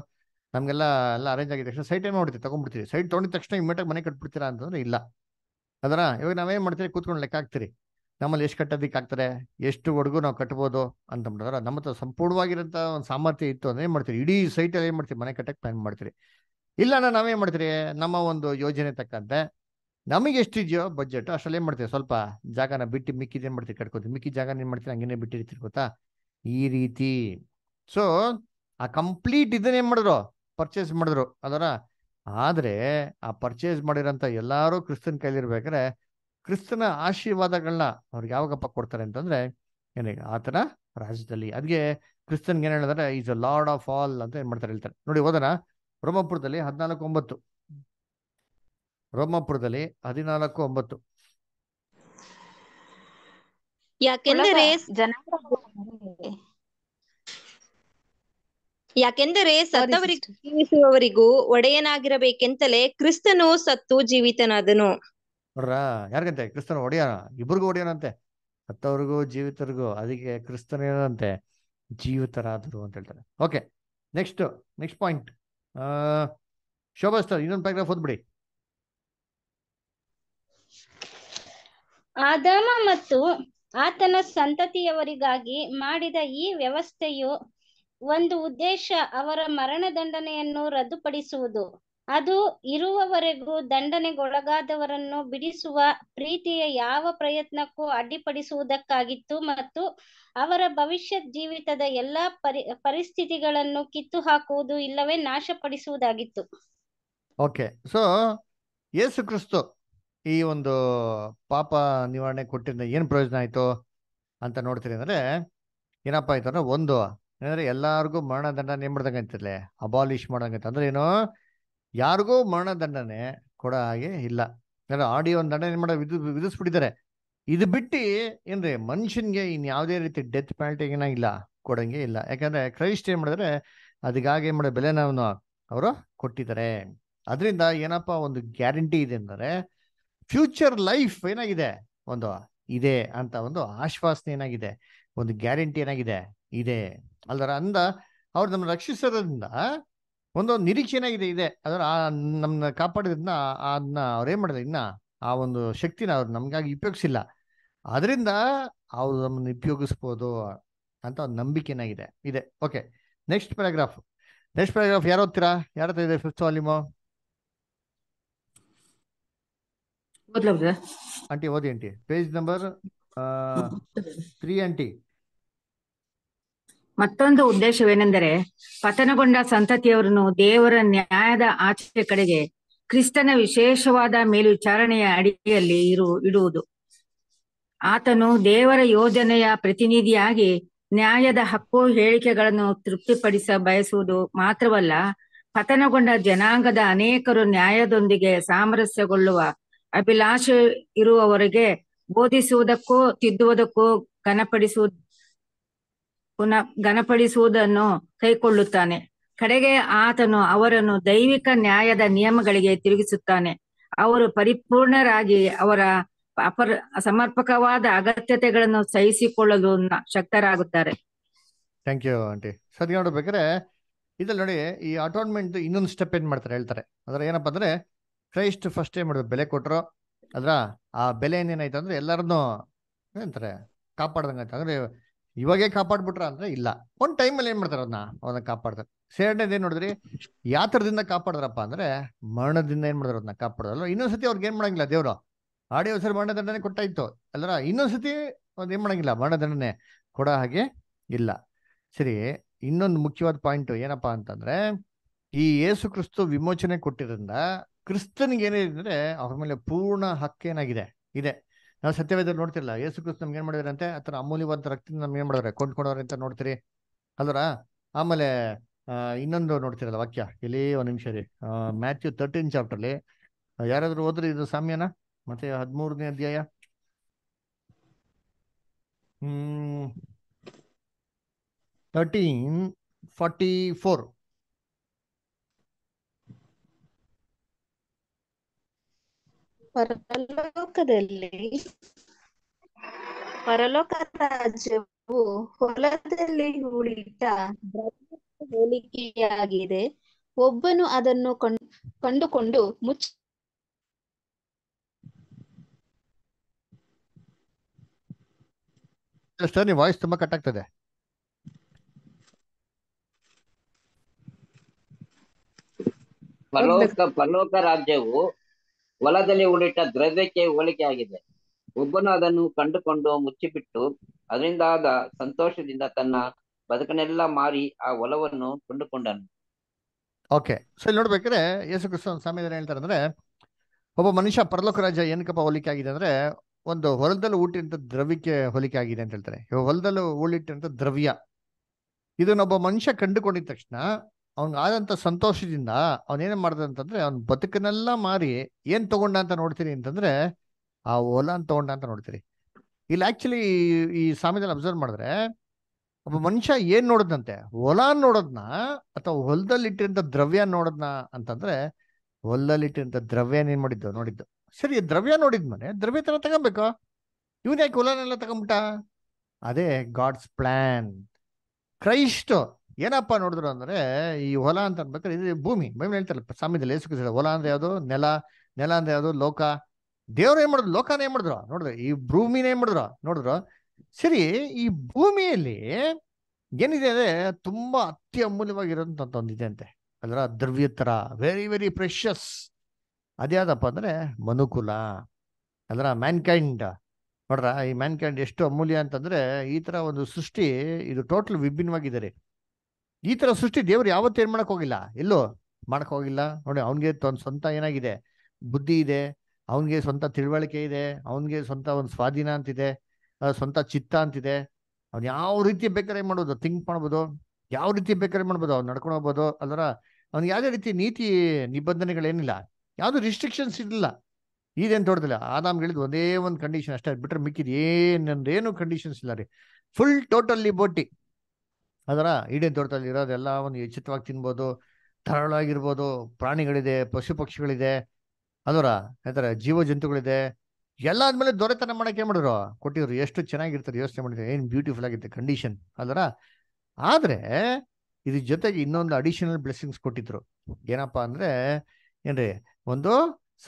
ನಮಗೆಲ್ಲ ಎಲ್ಲ ಅರೇಂಜ್ ಆಗಿದ ತಕ್ಷಣ ಸೈಟ್ ಏನ್ ಮಾಡ್ತೀವಿ ತೊಗೊಂಡ್ಬಿಡ್ತೀರಿ ಸೈಟ್ ತೊಗೊಂಡಿದ ತಕ್ಷಣ ಇಮ್ಮಿಡಿಯಾಗಿ ಮನೆ ಕಟ್ಬಿಡ್ತೀರಾ ಅಂತಂದ್ರೆ ಇಲ್ಲ ಅದರ ಇವಾಗ ನಾವೇನು ಮಾಡ್ತೀರಿ ಕೂತ್ಕೊಂಡು ಲೆಕ್ಕ ಹಾಕ್ತೀರಿ ನಮ್ಮಲ್ಲಿ ಎಷ್ಟು ಕಟ್ಟೋದಕ್ಕೆ ಆಗ್ತಾರೆ ಎಷ್ಟು ಒಡಗು ನಾವು ಕಟ್ಬೋದು ಅಂತ ನಮ್ಮ ಹತ್ರ ಸಂಪೂರ್ಣವಾಗಿರಂತ ಒಂದು ಸಾಮರ್ಥ್ಯ ಇತ್ತು ಅಂದ್ರೆ ಏನು ಮಾಡ್ತೀರಿ ಇಡೀ ಸೈಟಲ್ಲಿ ಏನು ಮಾಡ್ತೀರಿ ಮನೆ ಕಟ್ಟಕ್ಕೆ ಪ್ಲಾನ್ ಮಾಡ್ತೀರಿ ಇಲ್ಲಣ್ಣ ನಾವೇನು ಮಾಡ್ತೀರಿ ನಮ್ಮ ಒಂದು ಯೋಜನೆ ತಕ್ಕಂತೆ ನಮಗೆ ಎಷ್ಟಿದೆಯೋ ಬಜೆಟ್ ಅಷ್ಟರಲ್ಲಿ ಮಾಡ್ತೀವಿ ಸ್ವಲ್ಪ ಜಾಗನ ಬಿಟ್ಟು ಮಿಕ್ಕಿದೇನ್ ಮಾಡ್ತೀವಿ ಕಟ್ಕೋತೀವಿ ಮಿಕ್ಕಿ ಜಾಗನ ಏನು ಮಾಡ್ತೀವಿ ಹಂಗೇನೆ ಬಿಟ್ಟಿರ್ತೀರಿ ಗೊತ್ತಾ ಈ ರೀತಿ ಸೊ ಆ ಕಂಪ್ಲೀಟ್ ಇದನ್ನೇನು ಮಾಡಿದ್ರು ಪರ್ಚೇಸ್ ಮಾಡಿದ್ರು ಅದರ ಆದರೆ ಆ ಪರ್ಚೇಸ್ ಮಾಡಿರೋಂಥ ಎಲ್ಲರೂ ಕ್ರಿಸ್ತನ ಕೈಲಿರ್ಬೇಕಾದ್ರೆ ಕ್ರಿಸ್ತನ ಆಶೀರ್ವಾದಗಳನ್ನ ಅವ್ರಿಗೆ ಯಾವಾಗಪ್ಪ ಕೊಡ್ತಾರೆ ಅಂತಂದ್ರೆ ಆ ಆತನ ರಾಜ್ಯದಲ್ಲಿ ಅದಕ್ಕೆ ಕ್ರಿಸ್ತನ್ಗೆ ಏನು ಹೇಳಿದ್ರೆ is a Lord of all ಅಂತ ಏನು ಮಾಡ್ತಾರೆ ಹೇಳ್ತಾರೆ ನೋಡಿ ಹೋದನಾ ರೋಮಪುರದಲ್ಲಿ ಹದಿನಾಲ್ಕು ಒಂಬತ್ತು ರೋಮಪುರದಲ್ಲಿ ಹದಿನಾಲ್ಕು ಒಂಬತ್ತು ಯಾಕೆಂದರೆ ಯಾಕೆಂದರೆ ಜೀವಿಸುವವರಿಗೂ ಒಡೆಯನಾಗಿರಬೇಕೆಂತಲೇ ಕ್ರಿಸ್ತನು ಸತ್ತು ಜೀವಿತನಾದನು ಯಾರಿಗಂತೆ ಕ್ರಿಸ್ತನ ಒಡೆಯನ ಇಬ್ಬರಿಗೂ ಒಡೆಯನಂತೆ ಸತ್ತವರಿಗೂ ಜೀವಿತರಿಗೂ ಅದಕ್ಕೆ ಕ್ರಿಸ್ತನೇನಂತೆ ಜೀವಿತರಾದರು ಅಂತ ಹೇಳ್ತಾರೆ ಓಕೆ ನೆಕ್ಸ್ಟ್ ನೆಕ್ಸ್ಟ್ ಪಾಯಿಂಟ್ ಶೋಭಾಸ್ತರ್ ಇನ್ನೊಂದು ಓದ್ಬಿಡಿ ಆದಾಮ ಮತ್ತು ಆತನ ಸಂತತಿಯವರಿಗಾಗಿ ಮಾಡಿದ ಈ ವ್ಯವಸ್ಥೆಯು ಒಂದು ಉದ್ದೇಶ ಅವರ ಮರಣದಂಡನೆಯನ್ನು ರದ್ದುಪಡಿಸುವುದು ಅದು ಇರುವವರೆಗೂ ದಂಡನೆಗೊಳಗಾದವರನ್ನು ಬಿಡಿಸುವ ಪ್ರೀತಿಯ ಯಾವ ಪ್ರಯತ್ನಕ್ಕೂ ಅಡ್ಡಿಪಡಿಸುವುದಕ್ಕಾಗಿತ್ತು ಮತ್ತು ಅವರ ಭವಿಷ್ಯತ್ ಜೀವಿತದ ಎಲ್ಲಾ ಪರಿ ಪರಿಸ್ಥಿತಿಗಳನ್ನು ಕಿತ್ತು ಹಾಕುವುದು ಇಲ್ಲವೇ ನಾಶಪಡಿಸುವುದಾಗಿತ್ತು ಓಕೆ ಸೊ ಯೇಸು ಕ್ರಿಸ್ತು ಈ ಒಂದು ಪಾಪ ನಿವಾರಣೆ ಕೊಟ್ಟಿದ್ದ ಏನು ಪ್ರಯೋಜನ ಆಯ್ತು ಅಂತ ನೋಡ್ತೀರಿ ಅಂದ್ರೆ ಏನಪ್ಪ ಆಯ್ತು ಅಂದ್ರೆ ಒಂದು ಏನಂದ್ರೆ ಎಲ್ಲರಿಗೂ ಮರಣದಂಡ ದಂಡ ಮಾಡ್ದಂಗೆ ಅಂತಿರ್ಲೆ ಅಬಾಲಿಷ್ ಮಾಡ್ದಂಗೆ ಅಂದ್ರೆ ಏನು ಯಾರಿಗೂ ಮರಣದಂಡನೆ ಕೊಡೋ ಹಾಗೆ ಇಲ್ಲ ಯಾರೋ ಆಡಿಯೋ ಒಂದು ದಂಡನೆ ಮಾಡೋ ವಿಧ ವಿಧಿಸ್ಬಿಟ್ಟಿದ್ದಾರೆ ಇದು ಬಿಟ್ಟು ಏನ್ರಿ ಮನುಷ್ಯನ್ಗೆ ಇನ್ ಯಾವುದೇ ರೀತಿ ಡೆತ್ ಪೆನಾಲ್ಟಿ ಏನಾಗಿಲ್ಲ ಕೊಡಂಗೆ ಇಲ್ಲ ಯಾಕಂದ್ರೆ ಕ್ರೈಸ್ಟ್ ಏನ್ ಮಾಡಿದ್ರೆ ಅದಕ್ಕಾಗಿ ಮಾಡೋ ಬೆಲೆನವನ್ನು ಅವರು ಕೊಟ್ಟಿದ್ದಾರೆ ಅದರಿಂದ ಏನಪ್ಪ ಒಂದು ಗ್ಯಾರಂಟಿ ಇದೆ ಅಂದರೆ ಫ್ಯೂಚರ್ ಲೈಫ್ ಏನಾಗಿದೆ ಒಂದು ಇದೆ ಅಂತ ಒಂದು ಆಶ್ವಾಸನೆ ಏನಾಗಿದೆ ಒಂದು ಗ್ಯಾರಂಟಿ ಏನಾಗಿದೆ ಇದೆ ಅಲ್ದರ ಅಂದ ಅವ್ರು ನಮ್ಮ ರಕ್ಷಿಸೋದ್ರಿಂದ ಒಂದು ಏನಾಗಿದೆ ಇದೆ ಅದರ ನಮ್ಮನ್ನ ಕಾಪಾಡಿದ್ನ ಅದನ್ನ ಅವ್ರೇನ್ ಮಾಡಿದ್ರು ಇನ್ನ ಆ ಒಂದು ಶಕ್ತಿನ ಅವ್ರು ನಮ್ಗಾಗಿ ಉಪಯೋಗಿಸಿಲ್ಲ ಅದರಿಂದ ಅವ್ರು ನಮ್ಮನ್ನು ಉಪಯೋಗಿಸ್ಬೋದು ಅಂತ ಒಂದು ನಂಬಿಕೆನಾಗಿದೆ ಇದೆ okay next paragraph next paragraph ಯಾರು ಓದ್ತೀರಾ ಯಾರ ಇದೆ ಫಿಫ್ತ್ ಆಂಟಿ ಓದಿ aunty page number three aunty ಮತ್ತೊಂದು ಉದ್ದೇಶವೇನೆಂದರೆ ಪತನಗೊಂಡ ಸಂತತಿಯವರನ್ನು ದೇವರ ನ್ಯಾಯದ ಆಚೆ ಕಡೆಗೆ ಕ್ರಿಸ್ತನ ವಿಶೇಷವಾದ ಮೇಲ್ವಿಚಾರಣೆಯ ಅಡಿಯಲ್ಲಿ ಇರು ಇಡುವುದು ಆತನು ದೇವರ ಯೋಜನೆಯ ಪ್ರತಿನಿಧಿಯಾಗಿ ನ್ಯಾಯದ ಹಕ್ಕು ಹೇಳಿಕೆಗಳನ್ನು ತೃಪ್ತಿಪಡಿಸ ಬಯಸುವುದು ಮಾತ್ರವಲ್ಲ ಪತನಗೊಂಡ ಜನಾಂಗದ ಅನೇಕರು ನ್ಯಾಯದೊಂದಿಗೆ ಸಾಮರಸ್ಯಗೊಳ್ಳುವ ಅಭಿಲಾಷೆ ಇರುವವರಿಗೆ ಬೋಧಿಸುವುದಕ್ಕೂ ತಿದ್ದುವುದಕ್ಕೂ ಘನಪಡಿಸುವುದು ಪುನಃ ಘನಪಡಿಸುವುದನ್ನು ಕೈಕೊಳ್ಳುತ್ತಾನೆ ಕಡೆಗೆ ಆತನು ಅವರನ್ನು ದೈವಿಕ ನ್ಯಾಯದ ನಿಯಮಗಳಿಗೆ ತಿರುಗಿಸುತ್ತಾನೆ ಅವರು ಪರಿಪೂರ್ಣರಾಗಿ ಅವರ ಅಪರ್ ಸಮರ್ಪಕವಾದ ಅಗತ್ಯತೆಗಳನ್ನು ಸಹಿಸಿಕೊಳ್ಳಲು ಶಕ್ತರಾಗುತ್ತಾರೆ ಥ್ಯಾಂಕ್ ಯು ಆಂಟಿ ಸರಿ ನೋಡ್ಬೇಕಾದ್ರೆ ಇದ್ರಲ್ಲಿ ನೋಡಿ ಈ ಅಟೋನ್ಮೆಂಟ್ ಇನ್ನೊಂದು ಸ್ಟೆಪ್ ಏನ್ ಮಾಡ್ತಾರೆ ಹೇಳ್ತಾರೆ ಅದ್ರ ಏನಪ್ಪಾ ಅಂದ್ರೆ ಕ್ರೈಸ್ಟ್ ಫಸ್ಟ್ ಏನ್ ಮಾಡಿದ್ರು ಬೆಲೆ ಕೊಟ್ಟರು ಅದ್ರ ಆ ಬೆಲೆ ಏನೇನಾಯ್ತು ಅಂದ್ರೆ ಎಲ್ಲರನ್ನೂ ಏನಂತಾರೆ ಕಾಪಾಡ್ದಂಗ ಅಂದ್ರೆ ಇವಾಗೇ ಕಾಪಾಡ್ಬಿಟ್ರ ಅಂದ್ರೆ ಇಲ್ಲ ಒಂದ್ ಟೈಮ್ ಅಲ್ಲಿ ಏನ್ ಮಾಡ್ತಾರ ಅದನ್ನ ಅವನ್ನ ಕಾಪಾಡ್ತಾರೆ ಸೇರ್ಡ್ನೇದ್ ಏನ್ ನೋಡಿದ್ರಿ ಯಾತ್ರದಿಂದ ಕಾಪಾಡಿದ್ರಪ್ಪ ಅಂದ್ರೆ ಮರಣದಿಂದ ಏನ್ ಮಾಡಿದ್ರು ಅದನ್ನ ಕಾಪಾಡೋದಲ್ಲ ಇನ್ನೊಂದ್ಸತಿ ಅವ್ರಿಗೆ ಏನ್ ಮಾಡಂಗಿಲ್ಲ ದೇವ್ರು ಆಡಿ ಮರಣ ಮರಣದಂಡನೆ ಕೊಟ್ಟ ಇತ್ತು ಅಲ್ಲರ ಇನ್ನೊಂದ್ಸತಿ ಒಂದ್ ಏನ್ ಮಾಡಂಗಿಲ್ಲ ಮರಣದಂಡನೆ ಕೊಡ ಹಾಗೆ ಇಲ್ಲ ಸರಿ ಇನ್ನೊಂದು ಮುಖ್ಯವಾದ ಪಾಯಿಂಟ್ ಏನಪ್ಪಾ ಅಂತಂದ್ರೆ ಈ ಯೇಸು ಕ್ರಿಸ್ತು ವಿಮೋಚನೆ ಕೊಟ್ಟಿರೋದ್ರಿಂದ ಕ್ರಿಸ್ತನ್ಗೆ ಏನಿದೆ ಅಂದ್ರೆ ಅವ್ರ ಮೇಲೆ ಪೂರ್ಣ ಹಕ್ಕೇನಾಗಿದೆ ಇದೆ ನಾವು ಸತ್ಯವೇದ ನೋಡ್ತಿರಲ್ಲ ಯೇಸು ಕೃಷ್ಣ ನಮ್ಗೆ ಏನ್ ಆ ಥರ ಅಮೂಲ್ಯವಾದ ರಕ್ತದಿಂದ ನಮ್ಗೆ ಏನು ಮಾಡಿದ್ರೆ ಕೊಂಡ್ಕೊಂಡವ್ರೆ ಅಂತ ನೋಡ್ತೀರಿ ಅಲ್ರ ಆಮೇಲೆ ಇನ್ನೊಂದು ನೋಡ್ತಿರಲ್ಲ ವಾಕ್ಯ ಇಲ್ಲಿ ಒಂದು ನಿಮಿಷ ರೀ ಮ್ಯಾಥ್ಯೂ ತರ್ಟೀನ್ ಚಾಪ್ಟರ್ಲಿ ಯಾರಾದರೂ ಹೋದ್ರಿ ಇದು ಸಾಮ್ಯನ ಮತ್ತೆ ಹದಿಮೂರನೇ ಅಧ್ಯಾಯ ಹ್ಮ್ ತರ್ಟೀನ್ ಫಾರ್ಟಿ ಫೋರ್ ಪರಲೋಕದಲ್ಲಿ ಪರಲೋಕ ರಾಜ್ಯವು ಹೊಲದಲ್ಲಿ ಉಳಿದ ಹೋಲಿಕೆಯಾಗಿದೆ ಒಬ್ಬನು ಅದನ್ನು ಕಂಡುಕೊಂಡು ಮುಚ್ಚ ವಾಯ್ಸ್ ತುಂಬಾ ಕಟ್ ಆಗ್ತದೆ ಪರಲೋಕ ಪರಲೋಕ ರಾಜ್ಯವು ಹೊಲದಲ್ಲಿ ಉಳಿಟ್ಟ ದ್ರವ್ಯಕ್ಕೆ ಹೋಲಿಕೆ ಆಗಿದೆ ಒಬ್ಬನು ಅದನ್ನು ಕಂಡುಕೊಂಡು ಮುಚ್ಚಿಬಿಟ್ಟು ಅದರಿಂದಾದ ಸಂತೋಷದಿಂದ ತನ್ನ ಬದುಕನ್ನೆಲ್ಲ ಮಾರಿ ಆ ಹೊಲವನ್ನು ಕೊಂಡುಕೊಂಡನು ಓಕೆ ಸೊ ಇಲ್ಲಿ ನೋಡ್ಬೇಕಾದ್ರೆ ಯೇಸು ಕ್ರಿಸ್ತನ ಸಮಯದಲ್ಲಿ ಹೇಳ್ತಾರೆ ಅಂದ್ರೆ ಒಬ್ಬ ಮನುಷ್ಯ ಪರಲೋಕ ರಾಜ ಏನಕ್ಕಪ್ಪ ಹೋಲಿಕೆ ಆಗಿದೆ ಅಂದ್ರೆ ಒಂದು ಹೊಲದಲ್ಲಿ ಊಟಿಂತ ದ್ರವ್ಯಕ್ಕೆ ಹೋಲಿಕೆ ಆಗಿದೆ ಅಂತ ಹೇಳ್ತಾರೆ ಹೊಲದಲ್ಲಿ ಊಳಿಟ್ಟಂತ ದ್ರವ್ಯ ಇದನ್ನೊಬ್ಬ ಮನುಷ್ಯ ಕಂಡುಕೊಂಡಿದ ತಕ್ಷಣ ಆದಂಥ ಸಂತೋಷದಿಂದ ಅವನೇನು ಮಾಡಿದೆ ಅಂತಂದ್ರೆ ಅವ್ನ ಬದುಕನ್ನೆಲ್ಲ ಮಾರಿ ಏನು ತಗೊಂಡ ಅಂತ ನೋಡ್ತೀನಿ ಅಂತಂದ್ರೆ ಆ ಓಲಾನ್ ತಗೊಂಡ ಅಂತ ನೋಡ್ತೀರಿ ಇಲ್ಲಿ ಆಕ್ಚುಲಿ ಈ ಸಾಮ್ಯದಲ್ಲಿ ಅಬ್ಸರ್ವ್ ಮಾಡಿದ್ರೆ ಒಬ್ಬ ಮನುಷ್ಯ ಏನ್ ನೋಡದಂತೆ ಹೊಲ ನೋಡೋದ್ನ ಅಥವಾ ಹೊಲದಲ್ಲಿ ಇಟ್ಟಿರಂತ ದ್ರವ್ಯ ನೋಡೋದ್ನ ಅಂತಂದ್ರೆ ಹೊಲದಲ್ಲಿ ಇಟ್ಟಿರಂತ ದ್ರವ್ಯ ಏನ್ ಮಾಡಿದ್ದು ನೋಡಿದ್ದು ಸರಿ ದ್ರವ್ಯ ಮನೆ ದ್ರವ್ಯ ತರ ತಗೊಬೇಕು ಇವನ್ ಯಾಕೆ ಹೊಲನೆಲ್ಲ ತಗೊಂಬಿಟ್ಟ ಅದೇ ಗಾಡ್ಸ್ ಪ್ಲಾನ್ ಕ್ರೈಸ್ಟ್ ಏನಪ್ಪ ನೋಡಿದ್ರು ಅಂದ್ರೆ ಈ ಹೊಲ ಅಂತ ಅನ್ಬೇಕಾದ್ರೆ ಇದು ಭೂಮಿ ಭೂಮಿ ಹೇಳ್ತಾರಲ್ಲ ಸಮಯದಲ್ಲಿ ಏಸು ಹೊಲ ಅಂದ್ರೆ ಯಾವುದು ನೆಲ ನೆಲ ಅಂದ್ರೆ ಯಾವುದು ಲೋಕ ದೇವ್ರು ಏನ್ ಮಾಡಿದ್ರು ಲೋಕನ ಏನ್ ಮಾಡಿದ್ರು ನೋಡಿದ್ರು ಈ ಭೂಮಿನ ಏನ್ ಮಾಡಿದ್ರು ನೋಡಿದ್ರು ಸರಿ ಈ ಭೂಮಿಯಲ್ಲಿ ಏನಿದೆ ಅಂದ್ರೆ ತುಂಬಾ ಅತಿ ಅಮೂಲ್ಯವಾಗಿರೋಂತ ಒಂದಿದೆ ಅಂತೆ ಅದರ ದ್ರವ್ಯತರ ವೆರಿ ವೆರಿ ಪ್ರೆಷಸ್ ಅದ್ಯಾದಪ್ಪ ಅಂದ್ರೆ ಮನುಕುಲ ಅದರ ಮ್ಯಾನ್ಕೈಂಡ್ ನೋಡ್ರ ಈ ಮ್ಯಾನ್ಕೈಂಡ್ ಎಷ್ಟು ಅಮೂಲ್ಯ ಅಂತಂದ್ರೆ ಈ ತರ ಒಂದು ಸೃಷ್ಟಿ ಇದು ಟೋಟಲ್ ವಿಭಿನ್ನವಾಗಿದ್ದಾರೆ ಈ ತರ ಸೃಷ್ಟಿ ದೇವ್ರು ಯಾವತ್ತೇನು ಮಾಡಕ್ ಹೋಗಿಲ್ಲ ಎಲ್ಲೋ ಮಾಡಕ್ ಹೋಗಿಲ್ಲ ನೋಡಿ ಅವನಿಗೆ ತನ್ನ ಸ್ವಂತ ಏನಾಗಿದೆ ಬುದ್ಧಿ ಇದೆ ಅವನಿಗೆ ಸ್ವಂತ ತಿಳುವಳಿಕೆ ಇದೆ ಅವನಿಗೆ ಸ್ವಂತ ಒಂದು ಸ್ವಾಧೀನ ಅಂತಿದೆ ಸ್ವಂತ ಚಿತ್ತ ಅಂತಿದೆ ಅವ್ನು ಯಾವ ರೀತಿ ಬೇಕಾದ್ರೆ ಮಾಡ್ಬೋದು ಥಿಂಕ್ ಮಾಡ್ಬೋದು ಯಾವ ರೀತಿ ಬೇಕಾದ್ರೆ ಮಾಡ್ಬೋದು ಅವ್ನು ನಡ್ಕೊಂಡು ಹೋಗ್ಬೋದು ಅದರ ಅವ್ನಿಗೆ ಯಾವುದೇ ರೀತಿ ನೀತಿ ನಿಬಂಧನೆಗಳೇನಿಲ್ಲ ಯಾವುದು ರಿಸ್ಟ್ರಿಕ್ಷನ್ಸ್ ಇರಲಿಲ್ಲ ಇದೇನು ತೋಡ್ದಿಲ್ಲ ಆದಾಮ್ಗೆ ಹೇಳಿದ್ ಒಂದೇ ಒಂದು ಕಂಡೀಷನ್ ಅಷ್ಟೇ ಬಿಟ್ರೆ ಮಿಕ್ಕಿದ ಏನು ಕಂಡೀಷನ್ಸ್ ಇಲ್ಲ ರೀ ಫುಲ್ ಟೋಟಲ್ ಬೋಟಿ ಅದರ ಈಡೇನ್ ತೋಟದಲ್ಲಿ ಇರೋದೆಲ್ಲ ಒಂದು ಹೆಚ್ಚಿತವಾಗಿ ತಿನ್ಬೋದು ತರಳಾಗಿರ್ಬೋದು ಪ್ರಾಣಿಗಳಿದೆ ಪಶು ಪಕ್ಷಿಗಳಿದೆ ಅದರ ಯಾಕಂದ್ರೆ ಜೀವ ಜಂತುಗಳಿದೆ ಎಲ್ಲ ಆದ್ಮೇಲೆ ದೊರೆತನ ಮಾಡೋಕೆ ಮಾಡಿದ್ರು ಕೊಟ್ಟಿದ್ರು ಎಷ್ಟು ಚೆನ್ನಾಗಿರ್ತಾರೆ ಯೋಚನೆ ಮಾಡಿದ್ರೆ ಏನ್ ಬ್ಯೂಟಿಫುಲ್ ಆಗಿದೆ ಕಂಡೀಷನ್ ಅದರ ಆದ್ರೆ ಇದ್ರ ಜೊತೆಗೆ ಇನ್ನೊಂದು ಅಡಿಷನಲ್ ಬ್ಲೆಸ್ಸಿಂಗ್ಸ್ ಕೊಟ್ಟಿದ್ರು ಏನಪ್ಪಾ ಅಂದ್ರೆ ಏನ್ರಿ ಒಂದು